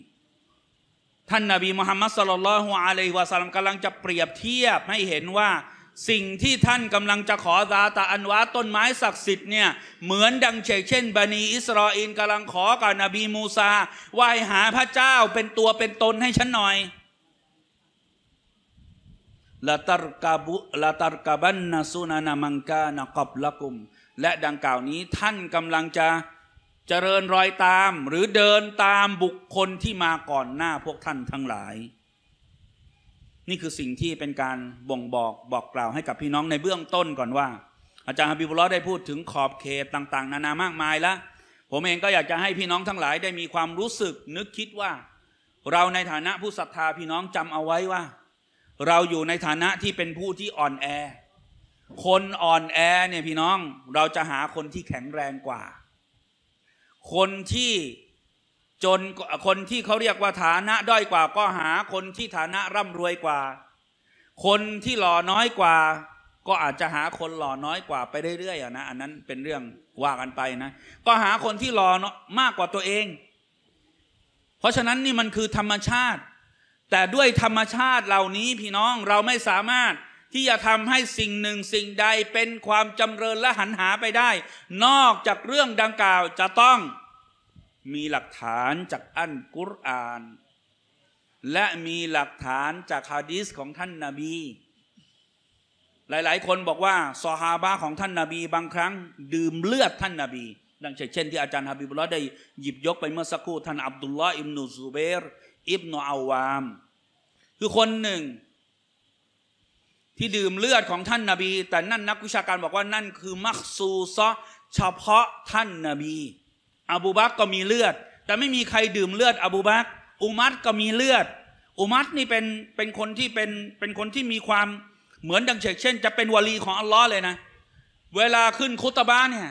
Speaker 1: ท่านนาบีมุฮัมมัดสลลัลฮุอะลัยวะสัลลัมกำลังจะเปรียบเทียบให้เห็นว่าสิ่งที่ท่านกำลังจะขอซาตาอันวาต้นไม้ศักดิ์สิทธิ์เนี่ยเหมือนดังเชกเช่นบันีอิสราเอลกำลังขอกับนบีมูซาว่าให้หาพระเจ้าเป็นตัวเป็นตนให้ฉันหน่อยลาตาร์กาบุลาตาร์กาบันนาสุนานามังกานะกอบละกุม และดังกล่าวนี้ท่านกำลังจะเจริญรอยตามหรือเดินตามบุคคลที่มาก่อนหน้าพวกท่านทั้งหลายนี่คือสิ่งที่เป็นการบ่งบอกบอกกล่าวให้กับพี่น้องในเบื้องต้นก่อนว่า อาจารย์ฮับิบุลลอได้พูดถึงขอบเขตต่างๆ นานามากมายแล้วผมเองก็อยากจะให้พี่น้องทั้งหลายได้มีความรู้สึกนึกคิดว่า เราในฐานะผู้ศรัทธาพี่น้องจำเอาไว้ว่า เราอยู่ในฐานะที่เป็นผู้ที่อ่อนแอ คนอ่อนแอเนี่ยพี่น้อง เราจะหาคนที่แข็งแรงกว่า คนที่จนคนที่เขาเรียกว่าฐานะ ด้อยกว่า ก็หาคนที่ฐานะร่ำรวยกว่า คนที่หล่อน้อยกว่า ก็อาจจะหาคนหล่อน้อยกว่า ไปเรื่อยๆนะอันนั้นเป็นเรื่องว่ากันไปนะ ก็หาคนที่หล่อมากกว่าตัวเอง เพราะฉะนั้นนี่มันคือธรรมชาติ แต่ด้วยธรรมชาติเหล่านี้พี่น้องเราไม่สามารถที่จะทำให้สิ่งหนึ่งสิ่งใดเป็นความจำเริญและหันหาไปได้ นอกจากเรื่องดังกล่าวจะต้องมีหลักฐานจากอันกุรอาน และมีหลักฐานจากฮะดีสของท่านนาบี หลายๆ คนบอกว่า ซอฮาบะของท่านนาบี บางครั้ง ดื่มเลือดท่านนาบี ดังเช่นที่อาจารย์ฮะบิบุลลอได้หยิบยกไปเมื่อสักครู่ท่านอับดุลลอฮ์อิบนุซูเบรอิบนออาวาม คือคนหนึ่งที่ดื่มเลือดของท่านนาบีแต่นั่นนักวิชาการบอกว่านั่นคือมักซูซะเฉพาะท่านนาบีอบูบักก็มีเลือด แต่ไม่มีใครดื่มเลือดอบูบักอุมัตก็มีเลือด อุมัตนี่เป็นเป็นคนที่เป็นเป็นคนที่มีความเหมือนดังเช่นจะเป็นวลีของอัลลอฮ์เลยนะ เวลาขึ้นคุตบะเนี่ย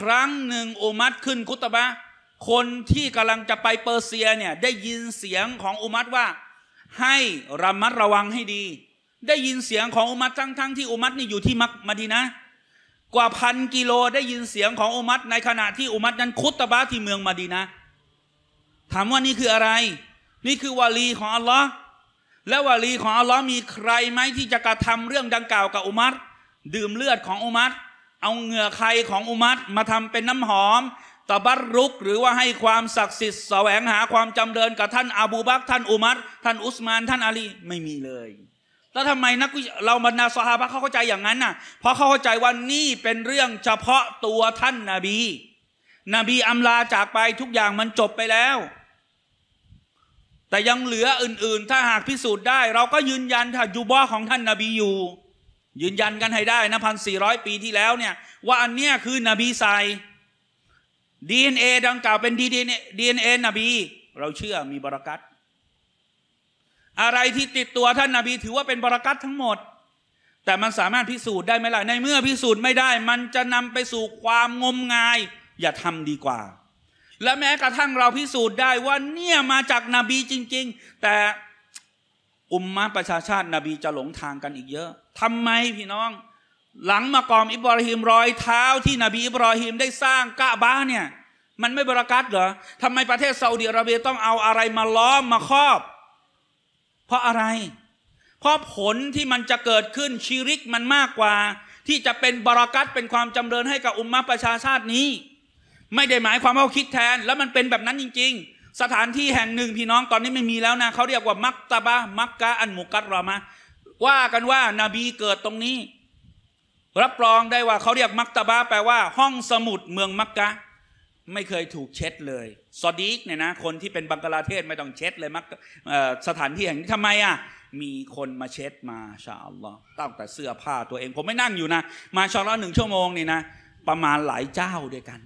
Speaker 1: ครั้งหนึ่งอุมัตขึ้นคุตบะคนที่กำลังจะไปเปอร์เซียเนี่ยได้ยินเสียงของอุมัตว่า ให้ระมัดระวังให้ดี ได้ยินเสียงของอุมัตทั้งทั้งที่อุมัตนี่อยู่ที่มักมาดีนะกว่าพันกิโลได้ยินเสียงของอุมัตในขณะที่อุมัตนั้นคุตบะที่เมืองมาดีนะถามว่านี่คืออะไร นี่คือวาลีของอัลลอฮ์และวาลีของอัลลอฮ์มีใครไหมที่จะกระทำเรื่องดังกล่าวกับอุมัตดื่มเลือดของอุมัตเอาเหงื่อใครของอุมัตมาทำเป็นน้ำหอมตบัตรุกหรือว่าให้ความศักดิ์สิทธิ์แสวงหาความจำเริญกับท่านอาบูบักท่านอุมัตท่านอุสมานท่านอาลีไม่มีเลยแล้วทำไมนักเรามรนดาสฮาบะเขาเข้าใจอย่างนั้นน่ะ เพราะเขาเข้าใจว่านี่เป็นเรื่องเฉพาะตัวท่านนาบีนบีอัมลาจากไปทุกอย่างมันจบไปแล้ว แต่ยังเหลืออื่น ๆ ถ้าหากพิสูจน์ได้เราก็ยืนยันถ้ายูบอของท่านนาบีอยู่ยืนยันกันให้ได้นะพันสี่ร้อยปีที่แล้วเนี่ย ว่าอันเนี้ยคือนบีไซดีเอ็นเอดังกล่าวเป็นดีเอ็นเอนบี เราเชื่อมีบรารักัตอะไรที่ติดตัวท่านนาบีถือว่าเป็นบรารักัตทั้งหมด แต่มันสามารถพิสูจน์ได้ไหมล่ะ ในเมื่อพิสูจน์ไม่ได้ มันจะนำไปสู่ความงมงาย อย่าทำดีกว่า และแม้กระทั่งเราพิสูจน์ได้ว่าเนี่ยมาจากนาบีจริงๆ แต่อุมมะประชาชาตินาบีจะหลงทางกันอีกเยอะ ทำไมพี่น้อง หลังมากอมอิบราฮิมรอยเท้าที่นบีอิบราฮิมได้สร้างกะบ้าเนี่ยมันไม่บรารักัตเหรอทำไมประเทศซาอุดิอาระเบียต้องเอาอะไรมาล้อมมาครอบเพราะอะไร เพราะผลที่มันจะเกิดขึ้นชีริกมันมากกว่า ที่จะเป็นบรากัตเป็นความจำเริญให้กับอุมมะประชาชาตินี้ ไม่ได้หมายความว่าคิดแทน แล้วมันเป็นแบบนั้นจริง ๆ สถานที่แห่งหนึ่งพี่น้องตอนนี้ไม่มีแล้วนะเขาเรียกว่ามักตะบะมักกะอันมุกัตรอมาว่ากันว่านาบีเกิดตรงนี้ รับรองได้ว่าเขาเรียกมักตะบะแปลว่า ห้องสมุดเมืองมักกะไม่เคยถูกเช็ดเลยซอดีกเนี่ยนะคนที่เป็นบังกลาเทศไม่ต้องเช็ดเลยมักสถานที่แห่งนี้ทำไมอ่ะมีคนมาเช็ดมาชาอัลลอฮ์ตั้งแต่เสื้อผ้าตัวเอง ผมไม่นั่งอยู่นะ มาชาอัลลอฮ์หนึ่งชั่วโมงนี่นะประมาณหลายเจ้าด้วยกัน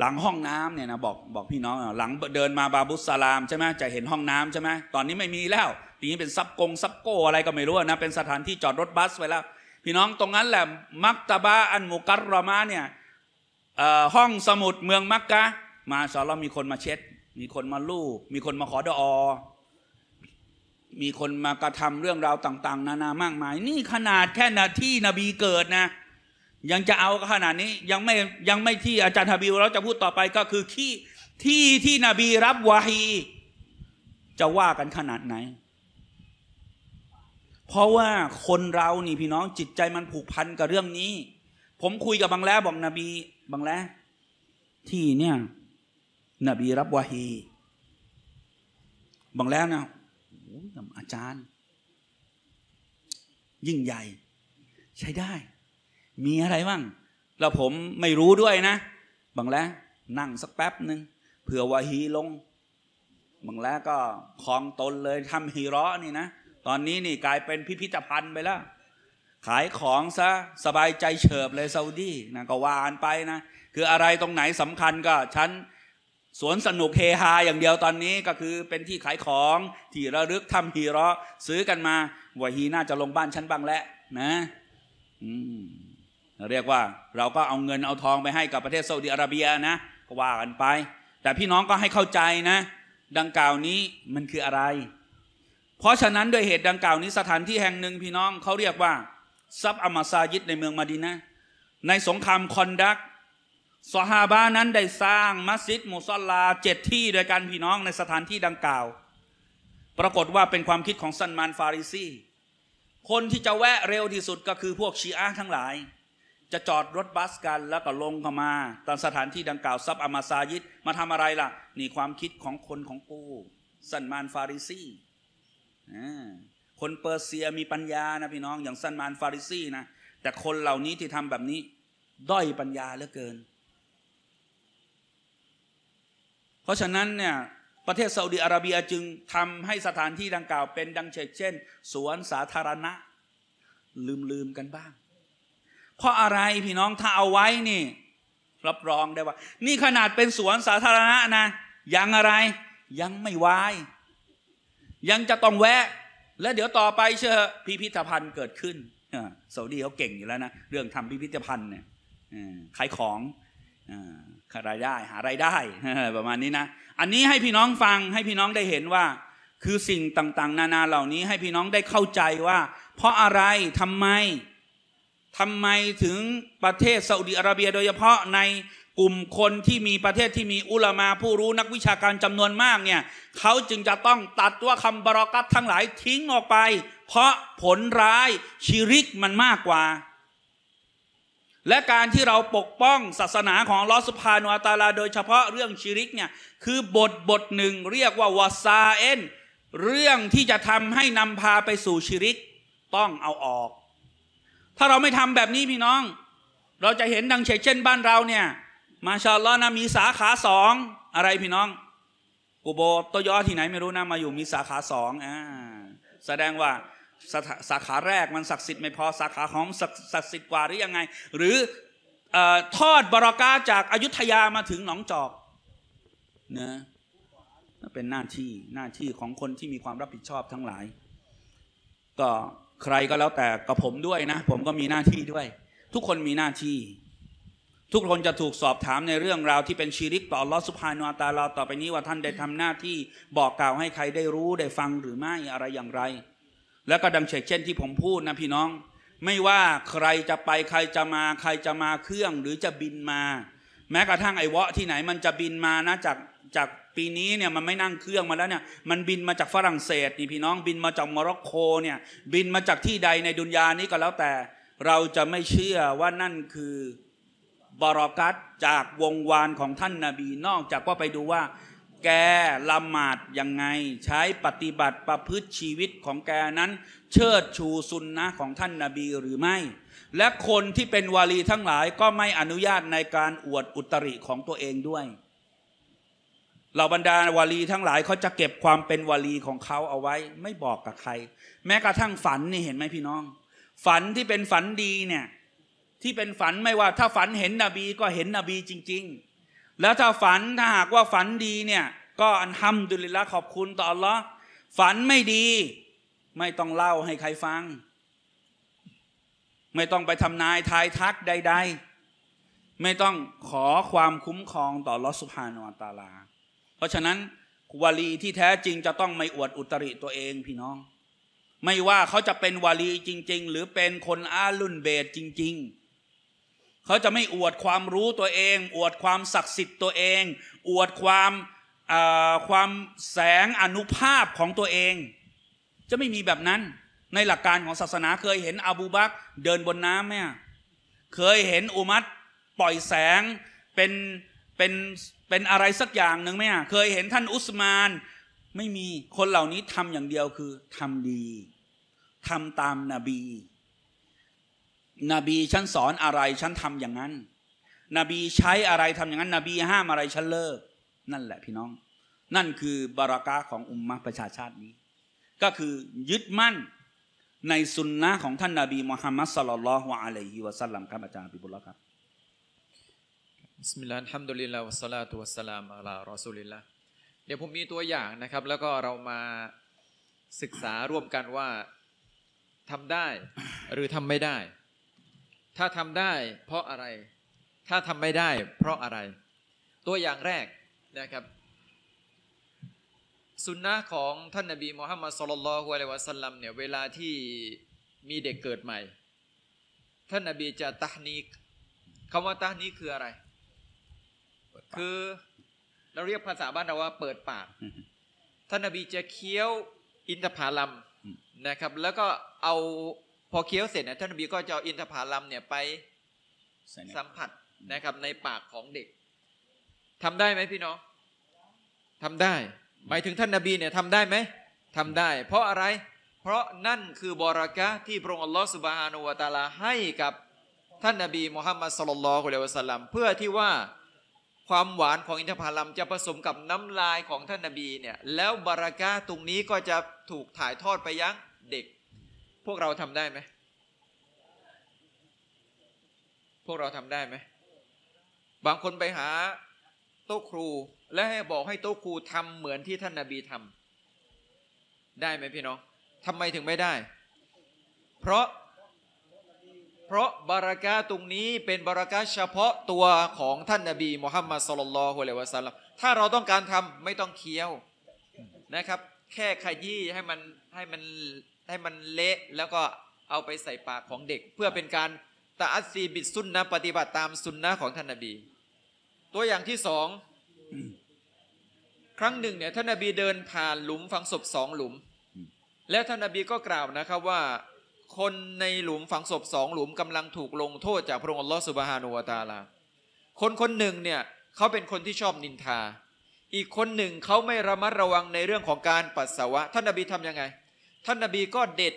Speaker 1: หลังห้องน้ำเนี่ยนะบอกบอกพี่น้อง หลังเดินมาบาบุสลามใช่ไหมจะเห็นห้องน้ำใช่ไหมตอนนี้ไม่มีแล้วทีนี้เป็นซับกงซับโกอะไรก็ไม่รู้นะเป็นสถานที่จอดรถบัสไปแล้วพี่น้องตรงนั้นแหละมักตะบาอันมุกัรรมาเนี่ยห้องสมุดเมืองมักกะมาสอนเรามีคนมาเช็ด มีคนมาลูบมีคนมาขอดอมีคนมากระทำเรื่องราวต่าง ๆ นานามากมาย นี่ขนาดแค่นาที่นบีเกิดนะ ยังจะเอาขนาดนี้ยังไม่ยังไม่ที่อาจารย์ฮาบิวเราจะพูดต่อไปก็คือ ที่ที่ที่นบีรับวาฮี จะว่ากันขนาดไหน เพราะว่าคนเรานี่พี่น้องจิตใจมันผูกพันกับเรื่องนี้ ผมคุยกับบางแล้วบอกนบีบังแล้ว ที่เนี่ย นบีรับวาฮีบังแล้วนะอาจารย์ ยิ่งใหญ่ ใช้ได้ มีอะไรบ้างเราผมไม่รู้ด้วยนะบังแล้ว นั่งสักแป๊บหนึ่งเผื่อวาฮีลงบังแล้วก็คลองตนเลยทำฮีร้อนี่นะ ตอนนี้นี่กลายเป็นพิพิธภัณฑ์ไปแล้วขายของซะสบายใจเฉิบเลยซาอุดีนะ ก็วานไปนะ คืออะไรตรงไหนสำคัญก็ ฉันสวนสนุกเฮฮาอย่างเดียวตอนนี้ก็คือเป็นที่ขายของที่ระลึกทำฮีระซื้อกันมาวะฮีน่าจะลงบ้านฉันบ้างแหละนะเรียกว่าเราก็เอาเงินเอาทองไปให้กับประเทศซาอุดีอาระเบียนะ ก็ว่ากันไป แต่พี่น้องก็ให้เข้าใจนะ ดังกล่าวนี้มันคืออะไร เพราะฉะนั้นโดยเหตุดังกล่าวนี้สถานที่แห่งหนึ่งพี่น้องเขาเรียกว่าซับอามาซายิดในเมืองมาดินะในสงครามคอนดักสฮาบานั้นได้สร้างมัสยิด มุสลาเจ็ดที่โดยการพี่น้องในสถานที่ดังกล่าว ปรากฏว่าเป็นความคิดของซันมานฟาริซี คนที่จะแวะเร็วที่สุดก็คือพวกชีอะห์ทั้งหลาย จะจอดรถบัสกันแล้วก็ลงเข้ามาตามสถานที่ดังกล่าวซับอามาซายิดมาทำอะไรล่ะ นี่ความคิดของคนของกู ซันมานฟาริซีอ่าคนเปอร์เซียมีปัญญานะพี่น้อง อย่างซันมานฟาริซีนะ แต่คนเหล่านี้ที่ทำแบบนี้ด้อยปัญญาเหลือเกิน เพราะฉะนั้นเนี่ยประเทศซาอุดีอาระเบียจึงทำให้สถานที่ดังกล่าวเป็นดังเช่นเช่น สวนสาธารณะ ลืมลืมกันบ้าง เพราะอะไรพี่น้องถ้าเอาไว้นี่ รับรองได้ว่า นี่ขนาดเป็นสวนสาธารณะนะยังอะไรยังไม่วายยังจะต้องแวะแล้วเดี๋ยวต่อไปเชื่อพิพิธภัณฑ์เกิดขึ้นซดีเขาเก่งอยู่แล้วนะ เรื่องทำพิพิธภัณฑ์เนี่ยขายของารายได้หารายได้ ประมาณนี้นะอันนี้ให้พี่น้องฟังให้พี่น้องได้เห็นว่า คือสิ่งต่างๆ นานาเหล่านี้ให้พี่น้องได้เข้าใจว่า เพราะอะไรทำไม ทำไมถึงประเทศซาอุดีอาระเบียโดยเฉพาะในกลุ่มคนที่มีประเทศที่มีอุลามาผู้รู้นักวิชาการจำนวนมากเนี่ย เขาจึงจะต้องตัดว่าคำบรอกัตทั้งหลายทิ้งออกไป เพราะผลร้าย ชิริกมันมากกว่า และการที่เราปกป้องศาสนาของลอสพาโนอาตาลา โดยเฉพาะเรื่องชิริกเนี่ย คือบทบทหนึ่งเรียกว่าวาซาเอนเรื่องที่จะทำให้นำพาไปสู่ชิริก ต้องเอาออก ถ้าเราไม่ทำแบบนี้พี่น้อง เราจะเห็นดังเช่น บ้านเราเนี่ยมาชาลอนะมีสาขาสองอะไรพี่น้อง กูโบโตยอที่ไหนไม่รู้นะ มาอยู่มีสาขาสองอแสดงว่าสาสาขาแรกมันศักดิ์สิทธิ์ไม่พอสาขาของศักดิ์สิทธิ์กว่าหรือยังไง หรือทอดบรากาจากอายุทยามาถึงหนองจอกนะเป็นหน้าที่ หน้าที่ของคนที่มีความรับผิดชอบทั้งหลาย ก็ใครก็แล้วแต่กับผมด้วยนะ ผมก็มีหน้าที่ด้วย ทุกคนมีหน้าที่ทุกคนจะถูกสอบถามในเรื่องราวที่เป็นชีริกต่อลอสุภาโนตาลาต่อไปนี้ว่าท่านได้ทำหน้าที่บอกกล่าวให้ใครได้รู้ได้ฟังหรือไม่อะไรอย่างไร แล้วก็ดังเช่นที่ผมพูดนะพี่น้อง ไม่ว่าใครจะไปใครจะมาใครจะมาเครื่องหรือจะบินมา แม้กระทั่งไอ้วะที่ไหนมันจะบินมานะจากจากปีนี้เนี่ยมันไม่นั่งเครื่องมาแล้วเนี่ยมันบินมาจากฝรั่งเศสนี่พี่น้องบินมาจากโมร็อกโกเนี่ยบินมาจากที่ใดในดุนยานี้ก็แล้วแต่ เราจะไม่เชื่อว่านั่นคือบารอกัตจากวงวานของท่านนาบีนอกจากว่าไปดูว่า แกละหมาดยังไงใช้ปฏิบัติประพฤติชีวิตของแกนั้น เชิดชูสุนนะของท่านนาบีหรือไม่ และคนที่เป็นวาลีทั้งหลายก็ไม่อนุญาตในการอวดอุตริของตัวเองด้วยเหล่าบรรดาวาลีทั้งหลายเขาจะเก็บความเป็นวาลีของเขาเอาไว้ไม่บอกกับใคร แม้กระทั่งฝันนี่เห็นไหมพี่น้อง ฝันที่เป็นฝันดีเนี่ยที่เป็นฝันไม่ว่าถ้าฝันเห็นนบีก็เห็นนบีจริง ๆ แล้วถ้าฝันถ้าหากว่าฝันดีเนี่ย ก็อันทำดุลิละขอบคุณต่ออัลลอฮ์ฝันไม่ดี ไม่ต้องเล่าให้ใครฟัง ไม่ต้องไปทำนายทายทักใดๆ ไม่ต้องขอความคุ้มครองต่อลอสุภานวตาลา เพราะฉะนั้นวาลีที่แท้จริงจะต้องไม่อวดอุตริตัวเองพี่น้อง ไม่ว่าเขาจะเป็นวาลีจริง ๆ หรือเป็นคนอาลุนเบตจริง ๆเขาจะไม่อวดความรู้ตัวเอง อวดความศักดิ์สิทธิ์ตัวเอง อวดความความแสงอนุภาพของตัวเอง จะไม่มีแบบนั้นในหลักการของศาสนาเคยเห็นอบูบักเดินบนน้ำไหมเคยเห็นอุมัตปล่อยแสงเป็นเป็นเป็นอะไรสักอย่างหนึ่งไหมเคยเห็นท่านอุสมาน ไม่มีคนเหล่านี้ทำอย่างเดียวคือทำดีทำตามนาบีนบีฉันสอนอะไรฉันทำอย่างนั้นนบีใช้อะไรทำอย่างนั้นนบีห้ามอะไรฉันเลิก นั่นแหละพี่น้อง นั่นคือบารากาของอุมมะประชาชาตินี้ ก็คือยึดมั่นในสุนนะของท่านนาบีมุฮัมมัดสลลัลฮวอะลัยฮิวะสัลลัมครับอาจารย์บิบุลละครับ
Speaker 2: บิสมิลลาฮิมดุลิลลาฮิวะสลาตุวะสลามอะลารอซูลิลละเดี๋ยวผมมีตัวอย่างนะครับแล้วก็เรามาศึกษาร่วมกันว่าทำได้หรือทำไม่ได้ถ้าทำได้เพราะอะไร ถ้าทำไม่ได้เพราะอะไร ตัวอย่างแรกนะครับสุนนะของ ท่านนบีมูฮัมมัดสุลลัลฮุอะลัยวะสัลลัมเนี่ยเวลาที่มีเด็กเกิดใหม่ท่านนบีจะตานีคำว่าตานีคืออะไร คือเราเรียกภาษาบ้านเราว่าเปิดปากท่านนบีจะเคี้ยวอินทผลัมนะครับ แล้วก็เอาพอเคี้ยวเสร็จนะท่านนบีก็จะเอาอินทผลัมเนี่ยไปสัมผัสนะครับในปากของเด็ก ทำได้ไหมพี่น้องทำได้หมายถึงท่านนบีเนี่ยทำได้ไหมทำได้ เพราะอะไร เพราะนั่นคือบรากะที่พระองค์อัลลอฮฺสุบฮานุวะตาลาให้กับ ท่านนบีมุฮัมมัดสลลัลของเลวสัลลัมเพื่อที่ว่าความหวานของอินทผลัมจะผสมกับน้ำลายของท่านนบีเนี่ยแล้วบารากะตรงนี้ก็จะถูกถ่ายทอดไปยังเด็กพวกเราทำได้ไหม พวกเราทำได้ไหม บางคนไปหาโต๊ะครู และให้บอกให้โต๊ะครูทำเหมือนที่ท่านนาบีทำได้ไหมพี่น้อง ทำไมถึงไม่ได้ เพราะ เพราะบารากาตรงนี้เป็นบารากาเฉพาะตัวของท่านนาบีมุฮัมมัดสุลลัลฮุลวะซัลลัม ถ้าเราต้องการทำไม่ต้องเคี้ยวนะครับ แค่ขยี้ให้มันให้มันให้มันเละแล้วก็เอาไปใส่ปากของเด็ก เพื่อเป็นการตะอัซีบิดซุนนะปฏิบัติตามซุนนะของท่านนบีตัวอย่างที่สองครั้งหนึ่งเนี่ยท่านนบีเดินผ่านหลุมฝังศพสองหลุม แล้วท่านนบีก็กล่าวนะครับว่า คนในหลุมฝังศพสองหลุมกำลังถูกลงโทษจากพระองค์อัลลอฮฺสุบฮานุวาตาลาคนคนหนึ่งเนี่ย เขาเป็นคนที่ชอบนินทา อีกคนหนึ่งเขาไม่ระมัดระวังในเรื่องของการปัสสาวะท่านนบีทํำยังไงท่านนบีก็เด็ด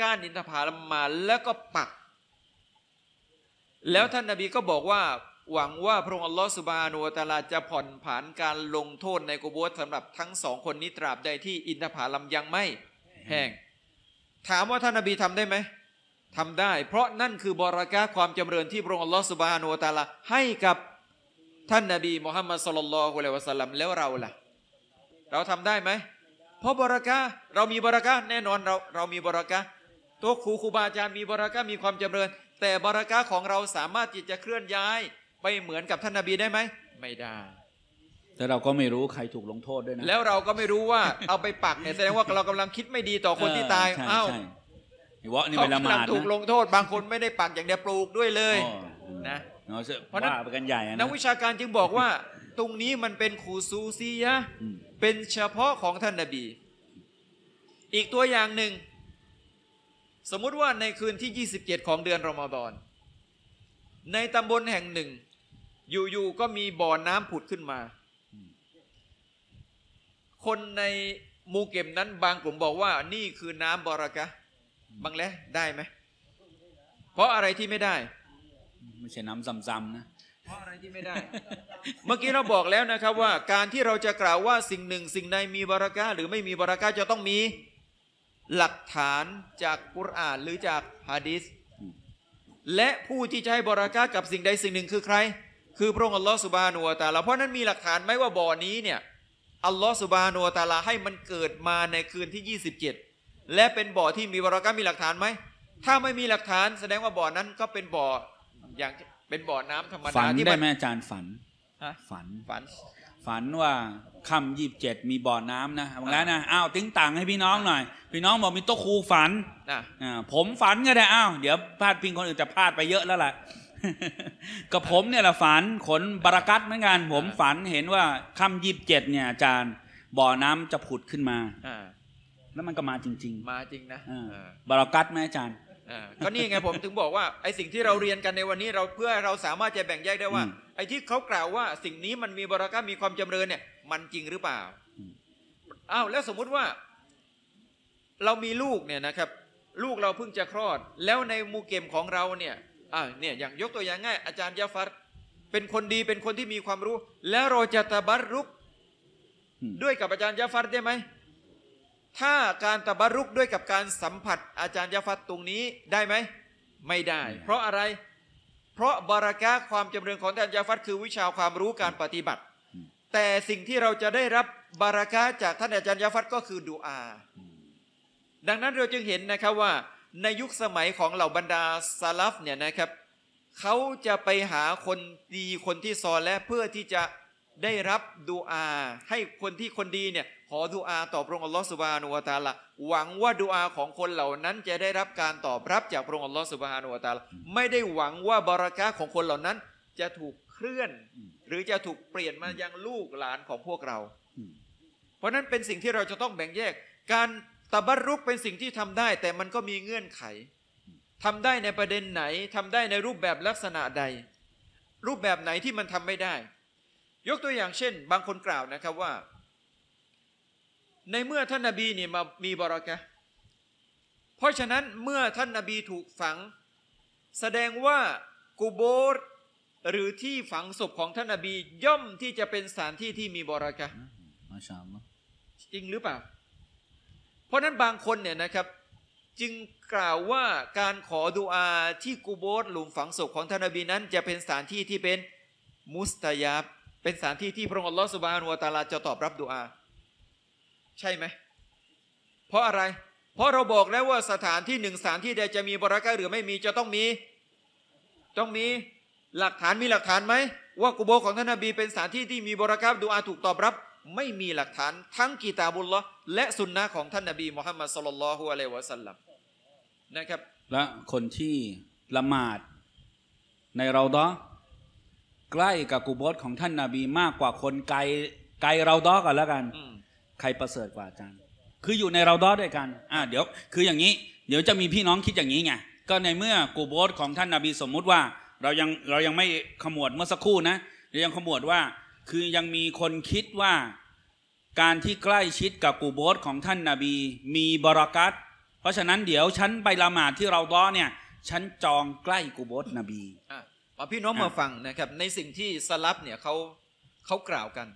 Speaker 2: ก้านอินทผลัมมาแล้วก็ปัก แล้วท่านนบีก็บอกว่าหวังว่าพระองค์อัลลอฮฺสุบานูตาลาจะผ่อนผันการลงโทษในกบฏบสสำหรับทั้งสองคนนี้ตราบใดที่ อินทผลัมยังไม่ แห้งถามว่าท่านนบีทำได้ไหมทำได้ เพราะนั่นคือบราระความจำเริญที่พระองค์อัลลอฮฺสุบานูตาลาให้กับท่านนบีมุฮัมมัดสุลลัลฮุลเลัยวะสัลลัมแล้วเราล่ะ เราทำได้ไหมเพราะบรากะเรามีบรากะแน่นอนเราเรามีบรากะตัวครูครูบาอาจารย์มีบรากะมีความเจริญ แต่บรากะของเราสามารถที่จะเคลื่อนย้ายไปเหมือนกับท่านนบีได้ไหม ไม่ได้
Speaker 1: แต่เราก็ไม่รู้ใครถูกลงโทษด้ว
Speaker 2: ยนะแล้วเราก็ไม่รู้ว่า เอาไปปักเนี่ยแสดงว่าเรากำลังคิดไม่ดีต่อคนที่ตายอ้าว
Speaker 1: วานี่เป็นละหมาดนะถูกล
Speaker 2: งโทษ บางคนไม่ได้ปักอย่างเดียวปลูกด้วยเลยนะเพราะนันปกใหญ่นะนักวิชาการจึงบอกว่าตรงนี้มันเป็นขูซูซียะ เป็นเฉพาะของท่านนบี อีกตัวอย่างหนึ่ง สมมุติว่าในคืนที่27ของเดือนรอมฎอน ในตำบลแห่งหนึ่ง อยู่ๆ ก็มีบ่อน้ำผุดขึ้นมา คนในมูเก็บนั้นบางกลุ่มบอกว่านี่คือน้ำบรากะ บางแล้วได้ไหม เพราะอะไรที่ไม่ได้ ไม่ใช่น้ำซ้ำๆนะราะอะไรที่ไม่ได้เมื่อกี้เราบอกแล้วนะครับว่าการที่เราจะกล่าวว่าสิ่งหนึ่ง สิ่งใดมีบารากะหรือไม่มีบารากะจะต้องมีหลักฐานจากกุรอานหรือจากฮะดิษและผู้ที่จะให้บารากะกับสิ่งใดสิ่งหนึ่งคือใครคือพระองค์อัลลอฮฺสุบานัวตาลา เพราะนั้นมีหลักฐานไหมว่าบ่อนี้เนี่ยอัลลอฮฺสุบานัวตาลาให้มันเกิดมาในคืนที่27 และเป็นบ่อที่มีบารากะมีหลักฐานไหมถ้าไม่มีหลักฐานแสดงว่าบ่อนั้นก็เป็นบ่ออย่างเป็นบ่อน้ำธรรมดาฝันได้ไหมอาจารย์ฝัน ฝัน ฝัน
Speaker 1: ฝันว่าค่ำยี่สิบเจ็ดมีบ่อน้ำนะบางแล้วนะอ้าวติ้งต่างให้พี่น้องหน่อยพี่น้องบอกมีโต๊ะครูฝันอ่าผมฝันก็ได้อ้าวเดี๋ยวพลาดพิงคนอื่นจะพลาดไปเยอะแล้วล่ะกับผมเนี่ยแหละฝันขนบรากัดเหมือนกันผมฝันเห็นว่าค่ำยี่สิบเจ็ดเนี่ยอาจารย์ บ่อน้ำจะผุดขึ้นมาอแล้วมันก็มาจริง ๆ มาจริงนะบรากัดไหมอาจารย์
Speaker 2: ก็นี่ไงผมถึงบอกว่าไอ้สิ่งที่เราเรียนกันในวันนี้เราเพื่อเราสามารถจะแบ่งแยกได้ว่า ไอ้ที่เขากล่าวว่าสิ่งนี้มันมีบรารักมีความจำเริญเนี่ย มันจริงหรือเปล่าอ้าวแล้วสมมุติว่า เรามีลูกเนี่ยนะครับ ลูกเราเพิ่งจะคลอด แล้วในมูเกมของเราเนี่ยอ่าเนี่ยอย่างยกตัวอย่างง่าย อาจารย์ยาฟัตเป็นคนดีเป็นคนที่มีความรู้ แล้วเราจะตะบัตรุก ด้วยกับอาจารย์ยาฟัตได้ไหมถ้าการตะบารุกด้วยกับการสัมผัสอาจารย์ยาฟัตตรงนี้ได้ไหมไม่ได้ เพราะอะไร เพราะบารากะความจำเริญของอาจารย์ยาฟัตคือวิชาความรู้การปฏิบัติ แต่สิ่งที่เราจะได้รับบารากะจากท่านอาจารย์ยาฟัตก็คือดูอา ดังนั้นเราจึงเห็นนะครับว่าในยุคสมัยของเหล่าบรรดาซาลฟเนี่ยนะครับเขาจะไปหาคนดีคนที่ซอและเพื่อที่จะได้รับดูอาให้คนที่คนดีเนี่ย ขอดูอาต่อพระองค์อัลลอฮฺสุบานุวาตาละหวังว่าดูอาของคนเหล่านั้น จะได้รับการตอบรับจากพระองค์อัลลอฮฺสุบานุวาตาละไม่ได้หวังว่าบารักะของคนเหล่านั้น จะถูกเคลื่อน หรือจะถูกเปลี่ยนมายังลูกหลานของพวกเรา เพราะนั้นเป็นสิ่งที่เราจะต้องแบ่งแยก การตะบัรุกเป็นสิ่งที่ทำได้แต่มันก็มีเงื่อนไข ทำได้ในประเด็นไหนทำได้ในรูปแบบลักษณะใด รูปแบบไหนที่มันทำไม่ได้ยกตัวอย่างเช่น บางคนกล่าวนะครับว่า ในเมื่อท่านนาบีเนี่ยมามีบรากะเพราะฉะนั้นเมื่อท่านนาบีถูกฝัง แสดงว่ากูโบรหรือที่ฝังศพของท่านนาบีย่อมที่จะเป็นสถานที่ที่มีบรากะมาชาัจริงหรือเปล่า เพราะนั้นบางคนเนี่ยนะครับ จึงกล่าวว่าการขอดุอาที่กูโบสหลุมฝังศพของท่านนบีนั้น จะเป็นสถานที่ที่เป็นมุสตายาบเป็นสถานที่ที่พระองค์อัลลอฮฺสุบานุวตาลาจะตอบรับดุอา ใช่ไหม เพราะอะไร เพราะเราบอกแล้วว่าสถานที่หนึ่งสถานที่ใดจะมีบรักะหรือไม่มีจะต้องมีต้องมีหลักฐานมีหลักฐานไหมว่ากุโบของท่านนบี เป็นสถานที่ที่มีบรักะดุอาถูกตอบรับ ไม่มีหลักฐานทั้งกีตาบุลละและสุนนะของท่านนบีมุฮัมมัดสลลัลฮุอะลัยวะสัลลัมนะครับ
Speaker 1: และคนที่ละหมาดในเราดอใกล้กับกูบอสของท่านนาบีมากกว่าคนไกลไกลเราดอกันแล้วกันใครประเสริฐกว่าอาจารย์คืออยู่ในเราดอด้วยกัน อ่าเดี๋ยว คืออย่างนี้ เดี๋ยวจะมีพี่น้องคิดอย่างนี้ไง ก็ในเมื่อกูบอสของท่านนาบีสมมุติว่า เรายังเรายังไม่ขมวดเมื่อสักครู่นะเรายังขมวดว่า คือยังมีคนคิดว่า การที่ใกล้ชิดกับกูบอสของท่านนาบี มีบรากัตเพราะฉะนั้นเดี๋ยวฉันไปละหมาดที่เราดอเนี่ย ฉันจองใกล้กูบอสนบี
Speaker 2: พี่น้องมาฟังนะครับในสิ่งที่สลับเนี่ยเขาเขากล่าวกัน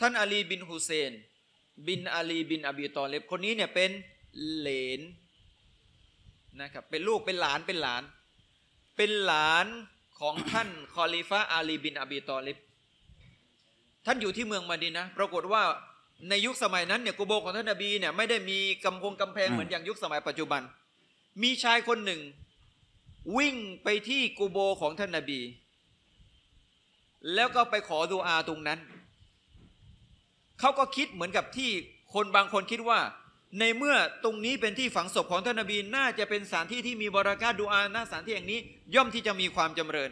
Speaker 2: ท่านอาลีบินฮุเซน บินอาลี บินอบีตอเลบคนนี้เนี่ยเป็นเหลนนะครับเป็นลูกเป็นหลานเป็นหลาน เป็นหลานของท่านคอลิฟะอาลี บิน อบีตอเลบท่านอยู่ที่เมืองมาดินนะปรากฏว่าในยุคสมัยนั้นเนี่ยกูโบของท่านอบีเนี่ยไม่ได้มีกำพงกำแพงเหมือนอย่างยุคสมัยปัจจุบัน มีชายคนหนึ่งวิ่งไปที่กูโบของท่านนาบี แล้วก็ไปขอดูอา ตรงนั้น เขาก็คิดเหมือนกับที่คนบางคนคิดว่า ในเมื่อตรงนี้เป็นที่ฝังศพของท่านนาบีน่าจะเป็นสถานที่ ที่มีบราการดูอาณาสถานที่อย่างนี้ ย่อมที่จะมีความจำเริญ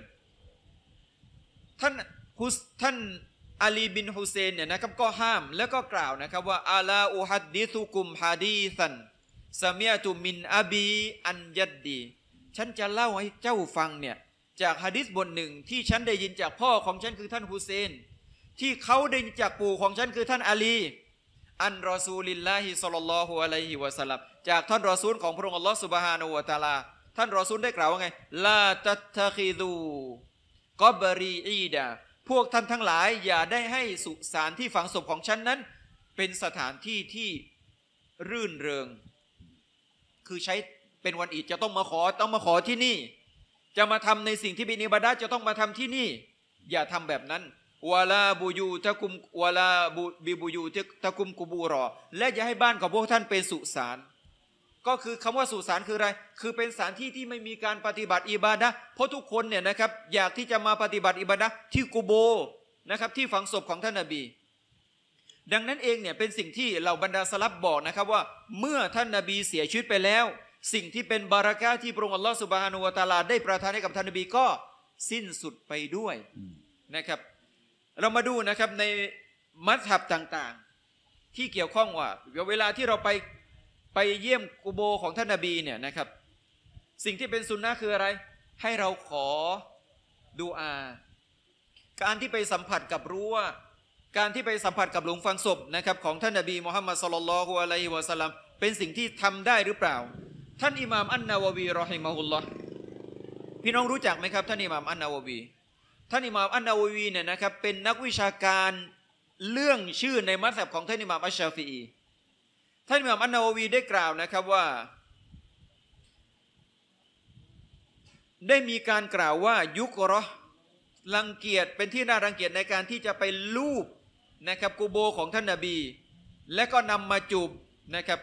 Speaker 2: ท่านฮุสท่านอาลีบินฮุเซนเนี่ยนะครับ ก็ห้ามแล้วก็กล่าวนะครับ ว่าอาลาอูฮัดดิสุกุมฮาดีสันสมียตุมินอบี อันยัดดีฉันจะเล่าให้เจ้าฟังเนี่ย จากฮะดิษบทหนึ่งที่ฉันได้ยินจากพ่อของฉัน คือท่านฮุเซนที่เขาได้ยินจากปู่ของฉัน คือท่านอาลีอันรอซูลินลาฮิสลลลอฮุอะลัยฮิวะสลับจากท่านรอซูลของพระองค์อัลลอฮ์สุบฮานูอัตาลาท่านรอซูลได้กล่าวว่าไงลาตัตคิดูกอบรีอีดาพวกท่านทั้งหลายอย่าได้ให้สุสานที่ฝังศพของฉันนั้น เป็นสถานที่ที่รื่นเริงคือใช้เป็นวันอีดจะต้องมาขอต้องมาขอที่นี่ จะมาทำในสิ่งที่บินิบาดาจะต้องมาทำที่นี่ อย่าทำแบบนั้นวลาบูยูทะกุมวลาบูบิบูยูทะกุมกุบูรอ และอย่าให้บ้านของพวกท่านเป็นสุสานก็คือคำว่าสุสานคืออะไร คือเป็นสถานที่ที่ไม่มีการปฏิบัติอิบาดะเพราะทุกคนเนี่ยนะครับอยากที่จะมาปฏิบัติอิบาดะที่กูโบนะครับ ที่ฝังศพของท่านนาบี ดังนั้นเองเนี่ยเป็นสิ่งที่เราบรรดาสลับบอกนะครับว่า เมื่อท่านนาบีเสียชีวิตไปแล้วสิ่งที่เป็นบารากาที่พระองค์อัลลอฮฺสุบฮานุวะตาลาได้ประทานให้กับท่านนบีก็สิ้นสุดไปด้วยนะครับ เรามาดูนะครับในมัสฮับต่างๆ ที่เกี่ยวข้องว่าเวลาที่เราไปไปเยี่ยมกูโบของท่านนบีเนี่ยนะครับ สิ่งที่เป็นสุนนะคืออะไร ให้เราขอดูอาการที่ไปสัมผัสกับรู้ว่าการที่ไปสัมผัสกับหลุมฟังศพ นะครับ ของท่านนบีมุฮัมมัดสุลลัลฮุอะลัยฮิวะสัลลัมเป็นสิ่งที่ทำได้หรือเปล่าท่านอิหม่ามอันนาววีรอฮิมาฮุลลอฮ์พี่น้องรู้จักไหมครับ ท่านอิหม่ามอันนาววี ท่านอิหม่ามอันนาววีเนี่ยนะครับ เป็นนักวิชาการเรื่องชื่อในมัสยิดของท่านอิหม่ามอัชชาฟี ท่านอิหม่ามอันนาววีได้กล่าวนะครับว่า ได้มีการกล่าวว่ายุครอรังเกียจเป็นที่น่ารังเกียจในการที่จะไปลูบนะครับกูโบของท่านนาบี และก็นำมาจูบนะครับ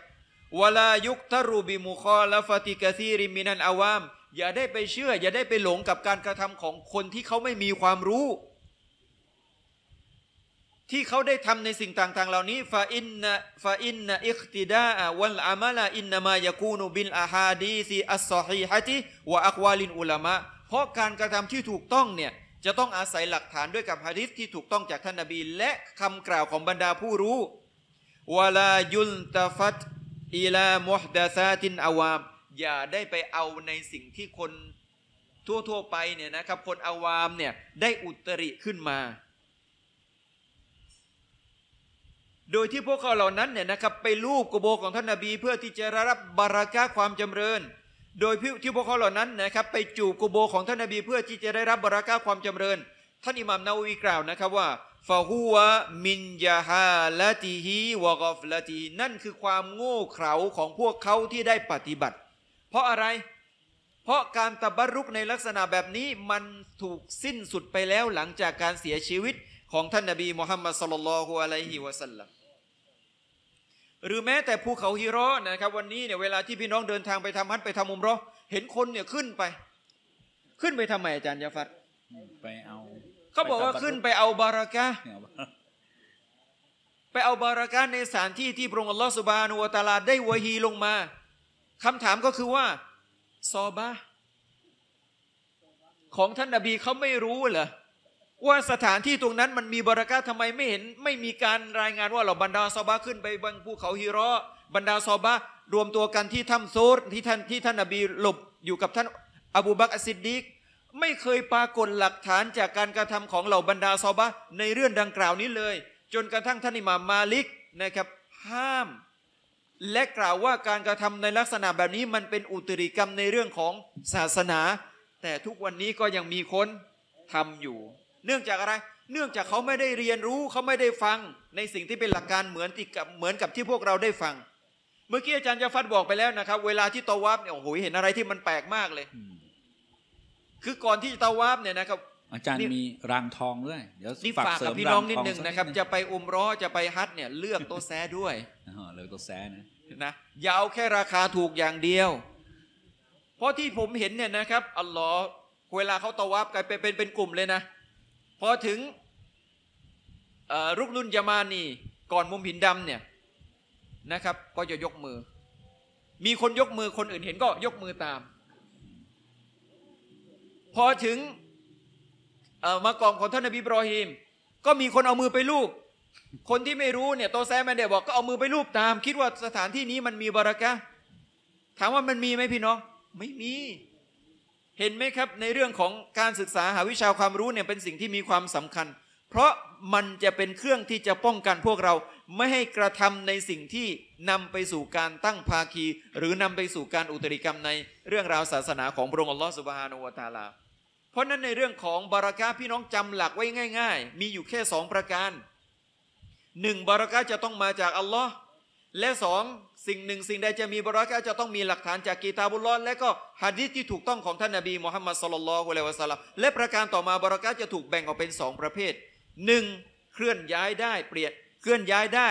Speaker 2: วลายุคทรูบิมุคอลฟติกะซีริมินันอาวามอย่าได้ไปเชื่ออย่าได้ไปหลงกับการกระทำของคนที่เขาไม่มีความรู้ ที่เขาได้ทำในสิ่งต่างๆเหล่านี้ฟาอินนฟาอินนอิคติดาวันอามะลาอินนามายกูนูบินอาฮาดีซีอัสซอฮีฮะติวะอักวาลินอุลามะเพราะการกระทำที่ถูกต้องเนี่ย จะต้องอาศัยหลักฐานด้วยกับฮะดิษที่ถูกต้องจากท่านนบีและคำกล่าวของบรรดาผู้รู้วลายุนตฟัตอีลามุฮดาซาตินอาวามอย่าได้ไปเอาในสิ่งที่คนทั่วๆไปเนี่ยนะครับคนอาวามเนี่ยได้อุตริขึ้นมา โดยที่พวกเขาเหล่านั้นเนี่ยนะครับไปรูปกโบของ ท่านนาบีเพื่อที่จะรับบารักะความจำเริญ โดยที่พวกเขาเหล่านั้นนะครับไปจูบกโบของท่านนาบีเพื่อที่จะได้รับบารักะความจำเริญท่านอิหมัมนาวีกล่าวนะครับว่าฟาฮัวมินยาฮาละตีฮีวะกอฟละตีนั่นคือความโง่เขลาของพวกเขาที่ได้ปฏิบัติ เพราะอะไรเพราะการตบรุกในลักษณะแบบนี้ มันถูกสิ้นสุดไปแล้วหลังจากการเสียชีวิตของท่านนบีมุฮัมมัดสลลัลฮุอะลัยฮิวะสัลลัม หรือแม้แต่ภูเขาฮิรอนะครับ วันนี้เนี่ยเวลาที่พี่น้องเดินทางไปทำฮัทไปทำมุมรอเห็นคนเนี่ยขึ้นไป ขึ้นไปทำไมอาจารย์ยาฟัด
Speaker 1: ไปเอาเขาบอกว่า ขึ้นไ
Speaker 2: ปเอาบารากะไปเอาบารากะในสถานที่ที่พระองค์อัลลอฮฺสุบานุวตาลาได้วะฮีลงมา คำถามก็คือว่าซอบะของท่านอบีเขาไม่รู้เหรอว่าสถานที่ตรงนั้นมันมีบารากะทำไมไม่เห็น ไม่มีการรายงานว่าเราบรรดาซอบะขึ้นไปบนภูเขาฮิรอบรรดาซอบะรวมตัวกันที่ถ้ำโซดที่ท่านที่ท่านอบี หลบอยู่กับท่านอบูบักอซิดดิกไม่เคยปรากฏหลักฐานจากการกระทำของเหล่าบรรดาซอบะในเรื่องดังกล่าวนี้เลย จนกระทั่งท่านอิหม่ามมาลิกนะครับ ห้าม และกล่าวว่าการกระทำในลักษณะแบบนี้มันเป็นอุตริกรรมในเรื่องของศาสนา แต่ทุกวันนี้ก็ยังมีคนทำอยู่ เนื่องจากอะไร เนื่องจากเขาไม่ได้เรียนรู้เขาไม่ได้ฟังในสิ่งที่เป็นหลักการเหมือนที่เหมือนกับที่พวกเราได้ฟัง เมื่อกี้อาจารย์จะฟัดบอกไปแล้วนะครับ เวลาที่ตวับเนี่ยโอ้โหเห็นอะไรที่มันแปลกมากเลยคือก่อนที่จะตาวาบเนี่ยนะครับ
Speaker 1: อาจารย์มีรางทองด้วยเดี๋ยวนี่ฝากกับพี่น้องนิดนึงน
Speaker 2: ะครับ จะไปอุมร้อจะไปฮัทเนี่ยเลือกโตแซด้วย
Speaker 1: เลือกโตแซนะ
Speaker 2: นะอย่าเอาแค่ราคาถูกอย่างเดียว เพราะที่ผมเห็นเนี่ยนะครับอัลลอฮ์เวลาเขาตาวาบกลาเป็นเป็นเป็นกลุ่มเลยนะ พอถึง รุกนุ่นยามานีก่อนมุมหินดำเนี่ยนะครับ ก็จะยกมือ มีคนยกมือคนอื่นเห็นก็ยกมือตามพอถึงมากองของท่านนบีบรอฮีมก็มีคนเอามือไปลูบคนที่ไม่รู้เนี่ยโตแซมแมนเดบอกก็เอามือไปลูบตาม คิดว่าสถานที่นี้มันมีบารักะถามว่ามันมีไหมพี่น้องไม่มี เห็นไหมครับในเรื่องของการศึกษาหาวิชาความรู้เนี่ยเป็นสิ่งที่มีความสำคัญ เพราะมันจะเป็นเครื่องที่จะป้องกันพวกเรา ไม่ให้กระทำในสิ่งที่นำไปสู่การตั้งภาคี หรือนำไปสู่การอุตริกรรมในเรื่องราวศาสนาของพระองค์อัลลอฮฺสุบฮานุวะตาลาพราะนั้นในเรื่องของบารักะพี่น้องจำหลักไว้ง่ายๆ มีอยู่แค่สองประการหนึ่งบารักะจะต้องมาจากอัลลอฮ์และสองสิ่งหนึ่งสิ่งใดจะมีบารักะจะต้องมีหลักฐานจากกีตาบุลลอดและก็ฮะดิษที่ถูกต้อง ของท่านนาบีมุฮัมมัดสลลัลฮุอะลัยวะสัลลัมและประการต่อมาบารักะจะถูกแบ่งออกเป็นสองประเภทหนึ่งเคลื่อนย้ายได้เปลี่ยนเคลื่อนย้ายได้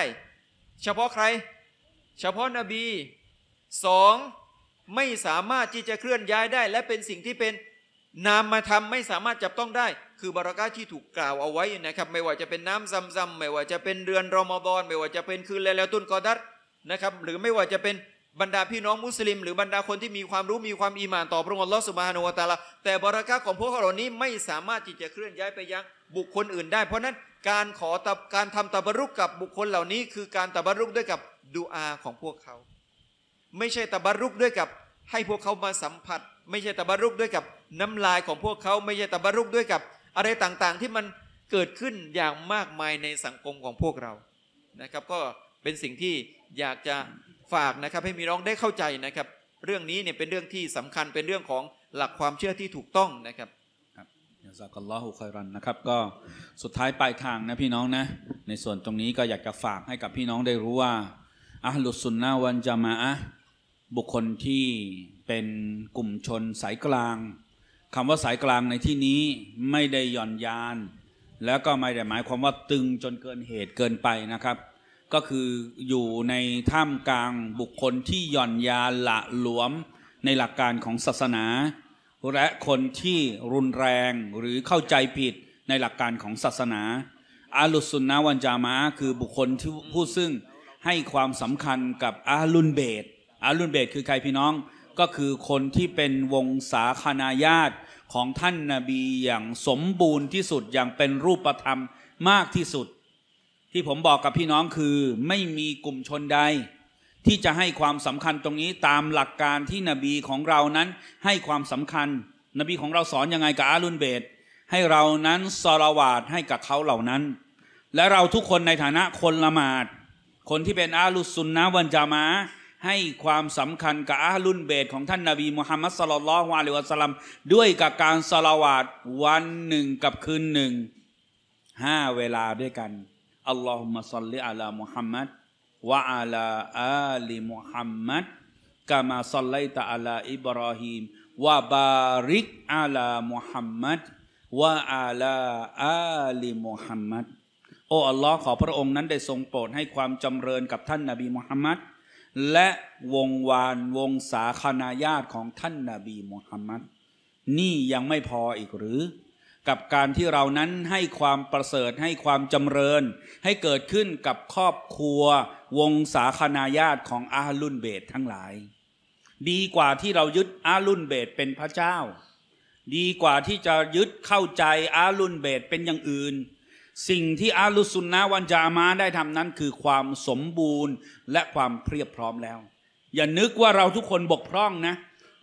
Speaker 2: เฉพาะใคร เฉพาะนบีสองไม่สามารถที่จะเคลื่อนย้ายได้ และเป็นสิ่งที่เป็นนามมาทำไม่สามารถจับต้องได้ คือบารากาที่ถูกกล่าวเอาไว้นะครับ ไม่ว่าจะเป็นน้ำซ้ำไม่ว่าจะเป็นเดือนรอมฎอนไม่ว่าจะเป็นคืนแล้วแล้วตุนกอดัตนะครับหรือไม่ว่าจะเป็นบรรดาพี่น้องมุสลิม หรือบรรดาคนที่มีความรู้มีความอีหมานต่อพระองค์ลอสุบฮานุวตาลาแต่บารักาของพวกเหล่านี้ไม่สามารถที่จะเคลื่อนย้ายไปยังบุคคลอื่นได้เพราะนั้นการขอตการทำตับรุกกับบุคคลเหล่านี้ คือการตับรุกด้วยกับดูอาของพวกเขา ไม่ใช่ตับรุกด้วยกับ ให้พวกเขามาสัมผัสไม่ใช่ตะบารุกด้วยกับน้ำลายของพวกเขาไม่ใช่ตะบารุกด้วยกับอะไรต่างๆ ที่มันเกิดขึ้นอย่างมากมายในสังคมของพวกเรานะครับ ก็เป็นสิ่งที่อยากจะฝากนะครับให้มีน้องได้เข้าใจนะครับ เรื่องนี้เนี่ยเป็นเรื่องที่สำคัญเป็นเรื่องของหลักความเชื่อที่ถูกต้องนะครับ
Speaker 1: ยาซากัลลอฮุคอยรันนะครับ ก็สุดท้ายปลายทางนะพี่น้องนะ ในส่วนตรงนี้ก็อยากจะฝากให้กับพี่น้องได้รู้ว่าอัลลุสุนนะวันจามะบุคคลที่เป็นกลุ่มชนสายกลางคำว่าสายกลางในที่นี้ไม่ได้หย่อนยาน แล้วก็ไม่ได้หมายความว่าตึงจนเกินเหตุเกินไปนะครับ ก็คืออยู่ในท่ามกลางบุคคลที่หย่อนยานละหลวมในหลักการของศาสนา และคนที่รุนแรงหรือเข้าใจผิดในหลักการของศาสนา อาลุสุนนะวันจามะคือบุคคลที่ผู้ซึ่งให้ความสำคัญกับอาลุนเบตอารุณเบตคือใครพี่น้องก็คือคนที่เป็นวงศาคนาญาตของท่านนาบีอย่างสมบูรณ์ที่สุดอย่างเป็นรูปธรรมมากที่สุด ที่ผมบอกกับพี่น้องคือไม่มีกลุ่มชนใดที่จะให้ความสำคัญตรงนี้ตามหลักการที่นบีของเรานั้นให้ความสำคัญ นบีของเราสอนยังไงกับอาลุนเบต ให้เรานั้นสรวาดให้กับเขาเหล่านั้น และเราทุกคนในฐานะคนละหมาด คนที่เป็นอาลุสุนนะวันจามะให้ความสำคัญกับอาลุนเบตของท่านนาบีมุฮัมมัดสลลัลวาลิวะสลัมด้วยกับการสลาวาดวันหนึ่งกับคืนหนึ่งห้าเวลาด้วยกันอัลลอฮุมะซัลลิอัลามุฮัมมัดวะอัลาอาลีมุฮัมมัดกามาซัลไลตะอัลาอิบรอฮิมวะบาริกอัลามุฮัมมัดวะอัลาอาลีมุฮัมมัดโอ้อัลลอฮ์ขอพระองค์นั้นได้ทรงโปรดให้ความจำเริญกับท่านนาบีมุฮัมมัดและวงวานวงสาคณาญาติของท่านนาบีมุฮัมมัด นี่ยังไม่พออีกหรือ กับการที่เรานั้นให้ความประเสริฐให้ความจำเริญ ให้เกิดขึ้นกับครอบครัววงสาคณาญาติของอาลุนเบตทั้งหลาย ดีกว่าที่เรายึดอาลุนเบตเป็นพระเจ้า ดีกว่าที่จะยึดเข้าใจอาลุนเบตเป็นอย่างอื่นสิ่งที่อาลุสุนนะวันจามาได้ทำนั้นคือความสมบูรณ์และความเพียบพร้อมแล้ว อย่านึกว่าเราทุกคนบกพร่องนะ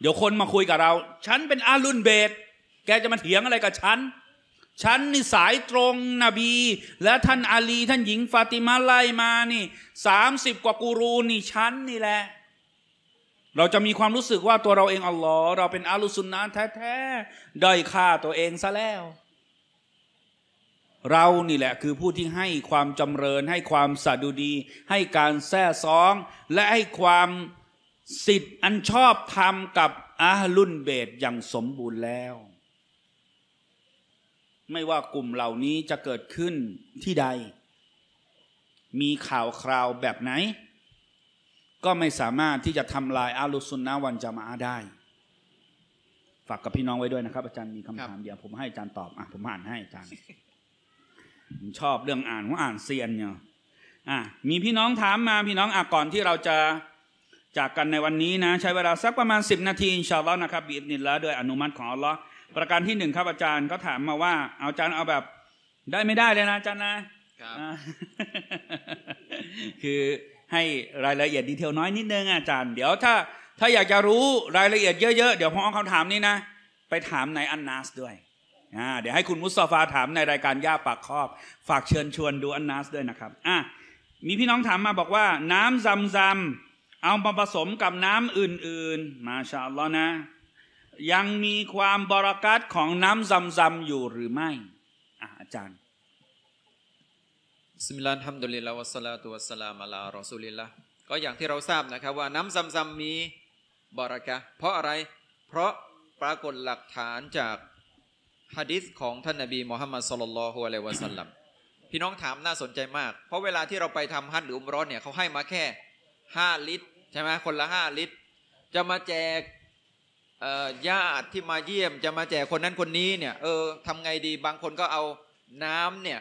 Speaker 1: เดี๋ยวคนมาคุยกับเรา ฉันเป็นอาลุนเบตแกจะมาเถียงอะไรกับฉัน ฉันนี่สายตรงนบีและท่านอาลีท่านหญิงฟาติมาไล่มานี่สามสิบกว่ากูรูนี่ฉันนี่แหละ เราจะมีความรู้สึกว่าตัวเราเองอัลลอฮ์เราเป็นอาลุสุนนะแท้ๆได้ฆค่าตัวเองซะแล้วเรานี่แหละคือผู้ที่ให้ความจำเริญ ให้ความสะดุดี ให้การแท้ซ้อง และให้ความสิทธิ์อันชอบธรรมกับอาลุนเบตอย่างสมบูรณ์แล้ว ไม่ว่ากลุ่มเหล่านี้จะเกิดขึ้นที่ใด มีข่าวคราวแบบไหน ก็ไม่สามารถที่จะทำลายอาลุสุนนะวันจามาได้ฝากกับพี่น้องไว้ด้วยนะครับอาจารย์มีคำถามเดี๋ยวผมให้อาจารย์ตอบอ่ะผมอ่านให้อาจารย์ชอบเรื่องอ่านผมอ่านเซียนเนี่ยอ่ะมีพี่น้องถามมาพี่น้องอ่ะก่อนที่เราจะ จากกันในวันนี้นะ ใช้เวลาสักประมาณ 10 นาทีชาวเลานะครับบีบนิดลลวด้วยอนุมัติของอัลลอฮ์ประการที่หนึ่งครับอาจารย์เขาถามมาว่าเอาอาจารย์เอาแบบ ได้ไม่ได้เลยนะอาจารย์นะ คือให้รายละเอียดดีเทลน้อยนิดนึงอาจารย์ เดี๋ยวถ้า ถ้าอยากจะรู้รายละเอียดเยอะๆเดี๋ยวพอเอาคำถามนี้นะไปถามในอันนาสด้วยเดี๋ยวให้คุณมุสซาฟาถามในรายการย่าปากครอบ ฝากเชิญชวนดูอันนัสด้วยนะครับ อ่ะ มีพี่น้องถามมาบอกว่า น้ำซำซำเอามาผสมกับน้ำอื่น ๆ มาชาัลลอนะยังมีความบรากัดของน้ำซำซำอยู่หรือไม่อ่อาจารย์
Speaker 2: สมิลานัมดุลิลาวะสลาตุวะสลามะลารอสุลิลละก็อย่างที่เราทราบนะครับว่าน้ำซำซำมีบรากัดเพราะอะไรเพราะปรากฏหลักฐานจากฮะดิษของท่านนบีมูฮัมมัดสุลลัลฮุอะลัยวะสัลลัมพี่น้องถามน่าสนใจมาก เพราะเวลาที่เราไปทำฮัทหรืออุมร้อนเนี่ยเขาให้มาแค่ 5 ลิตร ใช่ไหมคนละ 5 ลิตร จะมาแจกญาติที่มาเยี่ยม จะมาแจกคนนั้นคนนี้เนี่ย เออทำไงดีบางคนก็เอาน้ำเนี่ย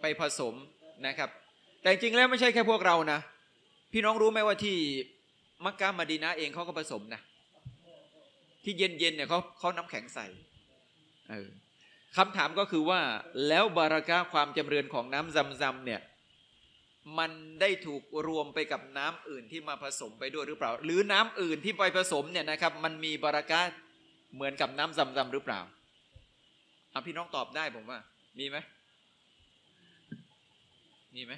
Speaker 2: ไปผสมนะครับ แต่จริงแล้วไม่ใช่แค่พวกเรานะ พี่น้องรู้ไหมว่าที่มักกะมาดีนะเองเขาก็ผสมนะ ที่เย็นๆเนี่ยเขาเขาน้ำแข็งใส่คำถามก็คือว่า แล้วบารากาความจำเริญของน้ำซำซำเนี่ยมันได้ถูกรวมไปกับน้ำอื่นที่มาผสมไปด้วยหรือเปล่า หรือน้ำอื่นที่ไปผสมเนี่ยนะครับ มันมีบารากาเหมือนกับน้ำซำซำหรือเปล่าเอาพี่น้องตอบได้ผมว่ามีไหมมีไหม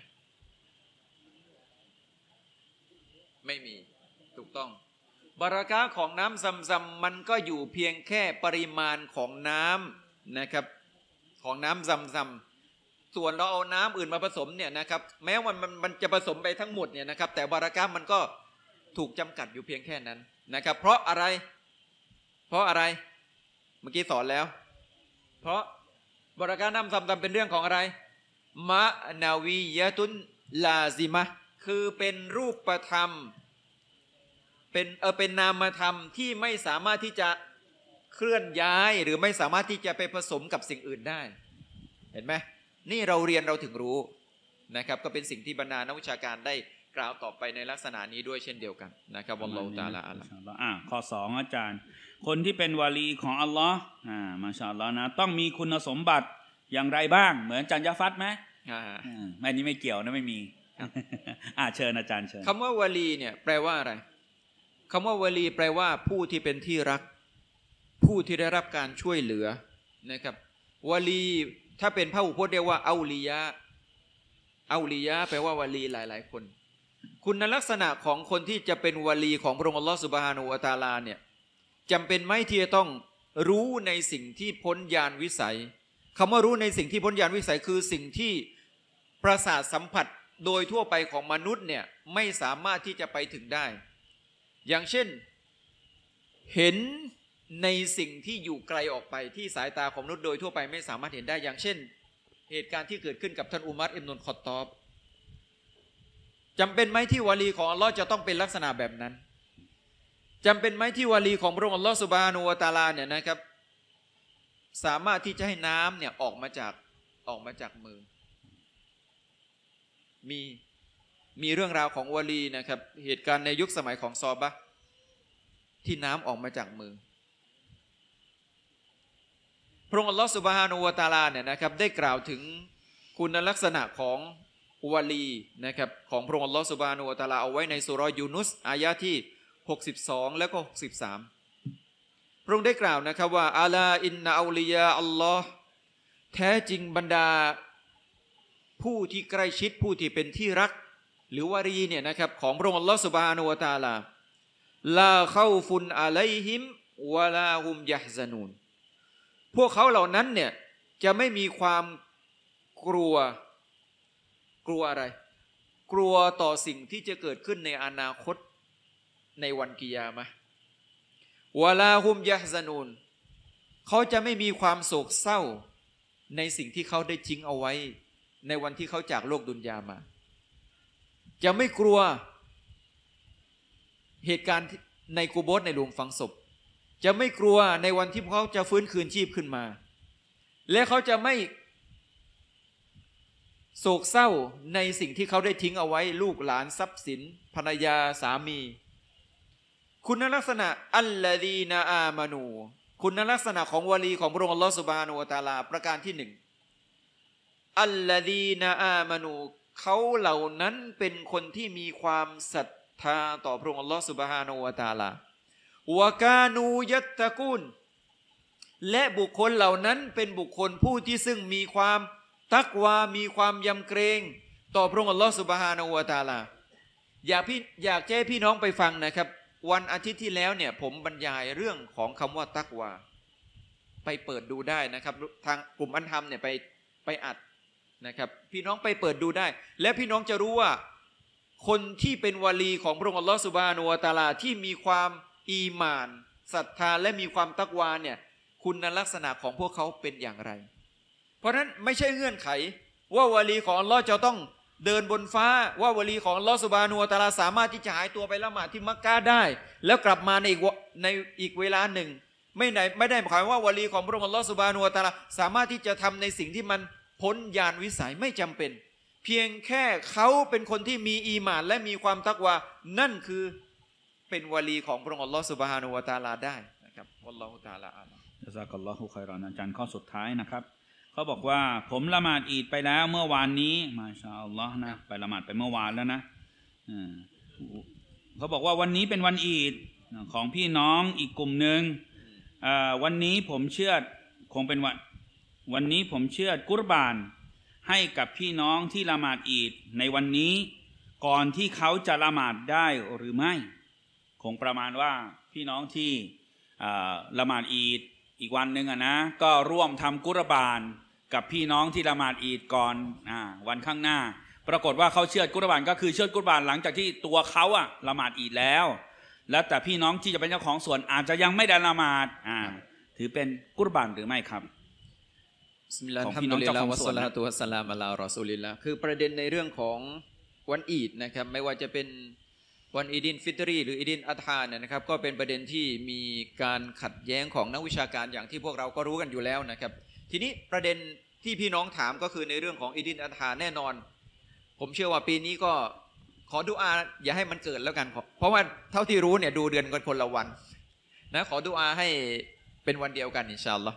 Speaker 2: ไม่มีถูกต้องบารากาของน้ำซัมซัมมันก็อยู่เพียงแค่ปริมาณของน้ำนะครับของน้ำซัมซัมส่วนเราเอาน้ำอื่นมาผสมเนี่ยนะครับ แม้มันมันมันจะผสมไปทั้งหมดเนี่ยนะครับ แต่บารากามันก็ถูกจำกัดอยู่เพียงแค่นั้นนะครับ เพราะอะไรเพราะอะไรเมื่อกี้สอนแล้ว เพราะบารากาน้ำซัมซัมเป็นเรื่องของอะไรมะนาวียะตุนลาซิมะคือเป็นรูปประธรรมเป็นเออเป็นนามธรรมที่ไม่สามารถที่จะเคลื่อนย้ายหรือไม่สามารถที่จะไปผสมกับสิ่งอื่นได้ เห็นไหมนี่เราเรียนเราถึงรู้นะครับ ก็เป็นสิ่งที่บรรดานักวิชาการได้กล่าวต่อไปในลักษณะนี้ด้วยเช่นเดียวกันนะครับวัลลตาลาอัลลอฮ์
Speaker 1: ข้อสองอาจารย์ คนที่เป็นวาลีของอัลลอฮ์อ่ามาชาอัลลอฮ์นะต้องมีคุณสมบัติอย่างไรบ้างเหมือนจันยฟัตไหมอ่าไม่นี้ไม่เกี่ยวนะไม่มี
Speaker 2: อ่าเชิญอาจารย์ เชิญคำว่าวาลีเนี่ยแปลว่าอะไรคำว่าวลีแปลว่าผู้ที่เป็นที่รัก ผู้ที่ได้รับการช่วยเหลือนะครับวลี ถ้าเป็นพระอุพถัมเรียกว่าเอาลียะเอาลียะแปลว่าวลีหลาย ๆ คน คุณลักษณะของคนที่จะเป็นวลี ของพระองค์อัลลอฮฺสุบฮานูอัตาลาเนี่ยจำเป็นไหมที่จะต้องรู้ในสิ่งที่พ้นญาณวิสัย คำว่ารู้ในสิ่งที่พ้นญาณวิสัย คือสิ่งที่ประสาทสัมผัสโดยทั่วไปของมนุษย์เนี่ยไม่สามารถที่จะไปถึงได้อย่างเช่นเห็นในสิ่งที่อยู่ไกลออกไปที่สายตาของมนุษย์โดยทั่วไปไม่สามารถเห็นได้อย่างเช่น เหตุการณ์ที่เกิดขึ้นกับท่านอุมัรอิมนุนคอตตอบจำเป็นไหมที่วาลี ของอัลลอฮ์จะต้องเป็นลักษณะแบบนั้นจำเป็นไหมที่วาลีของพระองค์อัลลอฮ์สุบานูวตาลาเนี่ยนะครับ สามารถที่จะให้น้ำเนี่ยออกมาจากออกมาจากมือ มีมีเรื่องราวของวลีนะครับ เหตุการณ์ในยุคสมัยของซอบะที่น้ำออกมาจากมือพระองค์อัลลอฮฺสุบฮานูวตาลาเนี่ยนะครับได้กล่าวถึงคุณลักษณะของวลีนะครับของพระองค์อัลลอฮฺสุบฮานูวตาลาเอาไว้ในสุรยูนุสอายะที่ 62 และก็ 63 พระองค์ได้กล่าวนะครับว่าอาลา อินนาอูลียาอัลลอฮ์แท้จริงบรรดาผู้ที่ใกล้ชิดผู้ที่เป็นที่รักหรือวารีเนี่ยนะครับของพระองค์ลอสุบานุวตาลา ลาเข้าฟุนอะไลฮิมวะลาฮุมยะซานูนพวกเขาเหล่านั้นเนี่ย จะไม่มีความกลัว กลัวอะไร กลัวต่อสิ่งที่จะเกิดขึ้นในอนาคตในวันกิยามะวะลาฮุมยะซานูนเขาจะไม่มีความโศกเศร้าในสิ่งที่เขาได้ทิ้งเอาไว้ ในวันที่เขาจากโลกดุนยามาจะไม่กลัว เหตุการณ์ในกูโบสในหลวงฝังศพ จะไม่กลัวในวันที่เขาจะฟื้นคืนชีพขึ้นมา และเขาจะไม่ โศกเศร้าในสิ่งที่เขาได้ทิ้งเอาไว้ลูกหลานทรัพย์สินภรรยาสามี คุณลักษณะ อัลลดีนาอามานูคุณลักษณะของวลีของพระองค์อัลลอฮฺสุบานุอัตาลา ประการที่หนึ่งอัลลดีนาอามานูเขาเหล่านั้นเป็นคนที่มีความศรัทธาต่อพระองค์อัลลอฮฺสุบฮานูอาตาลาวกานูยัตตะกุนและบุคคลเหล่านั้นเป็นบุคคลผู้ที่ซึ่งมีความตักวา มีความยำเกรง ต่อพระองค์อัลลอฮฺสุบฮานูอาตาลาอยากพี่อยากแจ้พี่น้องไปฟังนะครับ วันอาทิตย์ที่แล้วเนี่ยผมบรรยายเรื่องของคำว่าตักวาไปเปิดดูได้นะครับ ทางกลุ่มอันธรรมเนี่ยไปไปอัดนะครับพี่น้องไปเปิดดูได้ และพี่น้องจะรู้ว่า คนที่เป็นวลีของพระองค์อัลลอฮฺสุบานูอัตาลาที่มีความอีมานศรัทธาและมีความตักวาเนี่ยคุณลักษณะของพวกเขาเป็นอย่างไร เพราะฉะนั้นไม่ใช่เงื่อนไขว่าวลีของอัลลอฮฺจะต้องเดินบนฟ้าว่าวลีของอัลลอฮฺสุบานูอัตาลาสามารถที่จะหายตัวไปละหมาดที่มักกะได้ แล้วกลับมาในอีกในอีกเวลาหนึ่ง ไม่ไหนไม่ได้หมายความว่าวลีของพระองค์อัลลอฮฺสุบานูอัตาลาสามารถที่จะทำในสิ่งที่มันพ้นญาณวิสัยไม่จำเป็น เพียงแค่เขาเป็นคนที่มีอีหมานและมีความตักวานั่นคือเป็นวลีของพระองค์อัลลอฮฺสุบฮานุวาตาลาได้นะครับอัลลอฮฺตาลาอัลลอฮฺ
Speaker 1: จอัลลอฮฺคอยรอนอาจารย์ข้อสุดท้ายนะครับเขาบอกว่าผมละหมาดอีดไปแล้วเมื่อวานนี้ มาชาอัลลอฮฺนะไปละหมาดไปเมื่อวานแล้วนะเขาบอกว่าวันนี้เป็นวันอีดของพี่น้องอีกกลุ่มหนึ่งวันนี้ผมเชื่อคงเป็นวันวันนี้ผมเชื่อกุรบานให้กับพี่น้องที่ละหมาดอีด ในวันนี้ก่อนที่เขาจะละหมาดได้หรือไม่ คงประมาณว่าพี่น้องที่ละหมาดอีด อีกวันหนึ่งนะก็ร่วมทำกุรบานกับพี่น้องที่ละหมาดอีดก่อนอวันข้างหน้า ปรากฏว่าเขาเชื่อกุรบานก็คือเชื่อกุรบานหลังจากที่ตัวเขาอะละหมาดอีดแล้ว แล้วแต่พี่น้องที่จะเป็นเจ้าของส่วนอาจจะยังไม่ได้ละหมาดถือเป็นกุรบานหรือไม่ครับ
Speaker 2: ของพี่น้องเจ้าของสวนนะตัวสลามอัลลอฮ์รอซูลิลละคือประเด็นในเรื่องของวันอีดนะครับ ไม่ว่าจะเป็นวันอีดินฟิตรีหรืออีดินอัธานนะครับ ก็เป็นประเด็นที่มีการขัดแย้งของนักวิชาการอย่างที่พวกเราก็รู้กันอยู่แล้วนะครับ ทีนี้ประเด็นที่พี่น้องถามก็คือในเรื่องของอีดินอัธานแน่นอน ผมเชื่อว่าปีนี้ก็ขอดูอาอย่าให้มันเกิดแล้วกัน เพราะว่าเท่าที่รู้เนี่ย ดูเดือนกันคนละวันนะ ขอดูอาให้เป็นวันเดียวกันอินชาอัลลอฮ์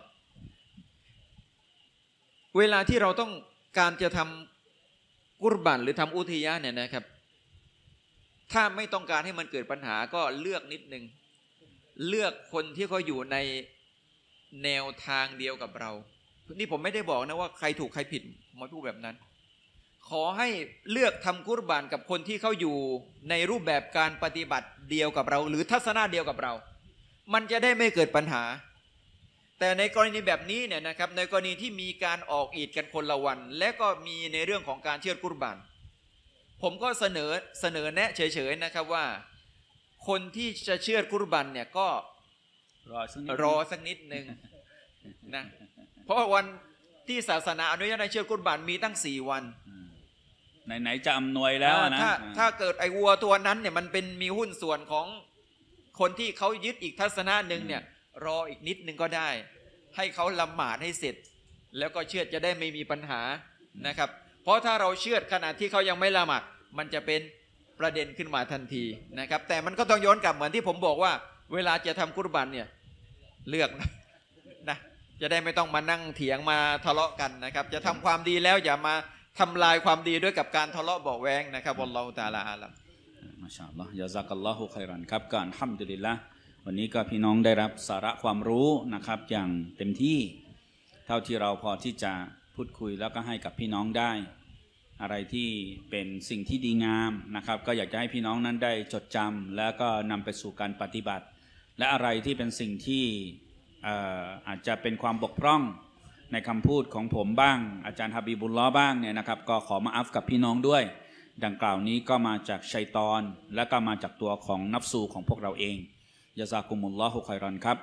Speaker 2: เวลาที่เราต้องการจะทำกุรบันหรือทำอุทิยะเนี่ยนะครับ ถ้าไม่ต้องการให้มันเกิดปัญหาก็เลือกนิดนึง เลือกคนที่เขาอยู่ในแนวทางเดียวกับเรานี่ผมไม่ได้บอกนะว่าใครถูกใครผิดมาพูดแบบนั้น ขอให้เลือกทำกุรบานกับคนที่เขาอยู่ในรูปแบบการปฏิบัติเดียวกับเราหรือทัศนะเดียวกับเรา มันจะได้ไม่เกิดปัญหาแต่ในกรณีแบบนี้เนี่ยนะครับในกรณีที่มีการออกอีดกันคนละวัน และก็มีในเรื่องของการเชือดกุรบานผมก็เสนอเสนอแนะเฉยๆนะครับว่า คนที่จะเชือดกุรบานเนี่ย ก็ รอสักนิดรอสักนิดหนึ่งนะเพราะวันที่ศาสนาอนุญาตให้เชือดกุรบานมีตั้งสี่วัน
Speaker 1: ไหนๆจะอำนวยแล้วนะถ้าถ้า
Speaker 2: เกิดไอ้วัวตัวนั้นเนี่ยมันเป็นมีหุ้นส่วนของคนที่เขายึดอีกทัศนะหนึ่งเนี่ยรออีกนิดนึงก็ได้ให้เขาละหมาดให้เสร็จ แล้วก็เชื่อจะได้ไม่มีปัญหานะครับ เพราะถ้าเราเชื่อขณะที่เขายังไม่ละหมาดมันจะเป็นประเด็นขึ้นมาทันทีนะครับ แต่มันก็ต้องย้อนกลับเหมือนที่ผมบอกว่า เวลาจะทำกุรบันเนี่ย เลือกนะนะจะได้ไม่ต้องมานั่งเถียงมาทะเลาะกันนะครับ จะทำความดีแล้วอย่ามาทำลายความดีด้วยกับการทะเลาะเบาแวงนะครับบนเราตาลาอัลลอฮฺ
Speaker 1: มาชาอัลลอฮฺยาซักัลลอฮฺไยรันครับการห้ามดุลิลละวันนี้ก็พี่น้องได้รับสาระความรู้นะครับ อย่างเต็มที่ เท่าที่เราพอที่จะพูดคุยแล้วก็ให้กับพี่น้องได้ อะไรที่เป็นสิ่งที่ดีงามนะครับ ก็อยากจะให้พี่น้องนั้นได้จดจำแล้วก็นำไปสู่การปฏิบัติ และอะไรที่เป็นสิ่งที่อาจจะเป็นความบกพร่องในคำพูดของผมบ้าง อาจารย์ฮับีบุลล้อบ้างเนี่ยนะครับ ก็ขอมาอัฟกับพี่น้องด้วย ดังกล่าวนี้ก็มาจากชัยตอนและก็มาจากตัวของนับสูของพวกเราเองยาซากุมุลลอฮุคอยรอนครับ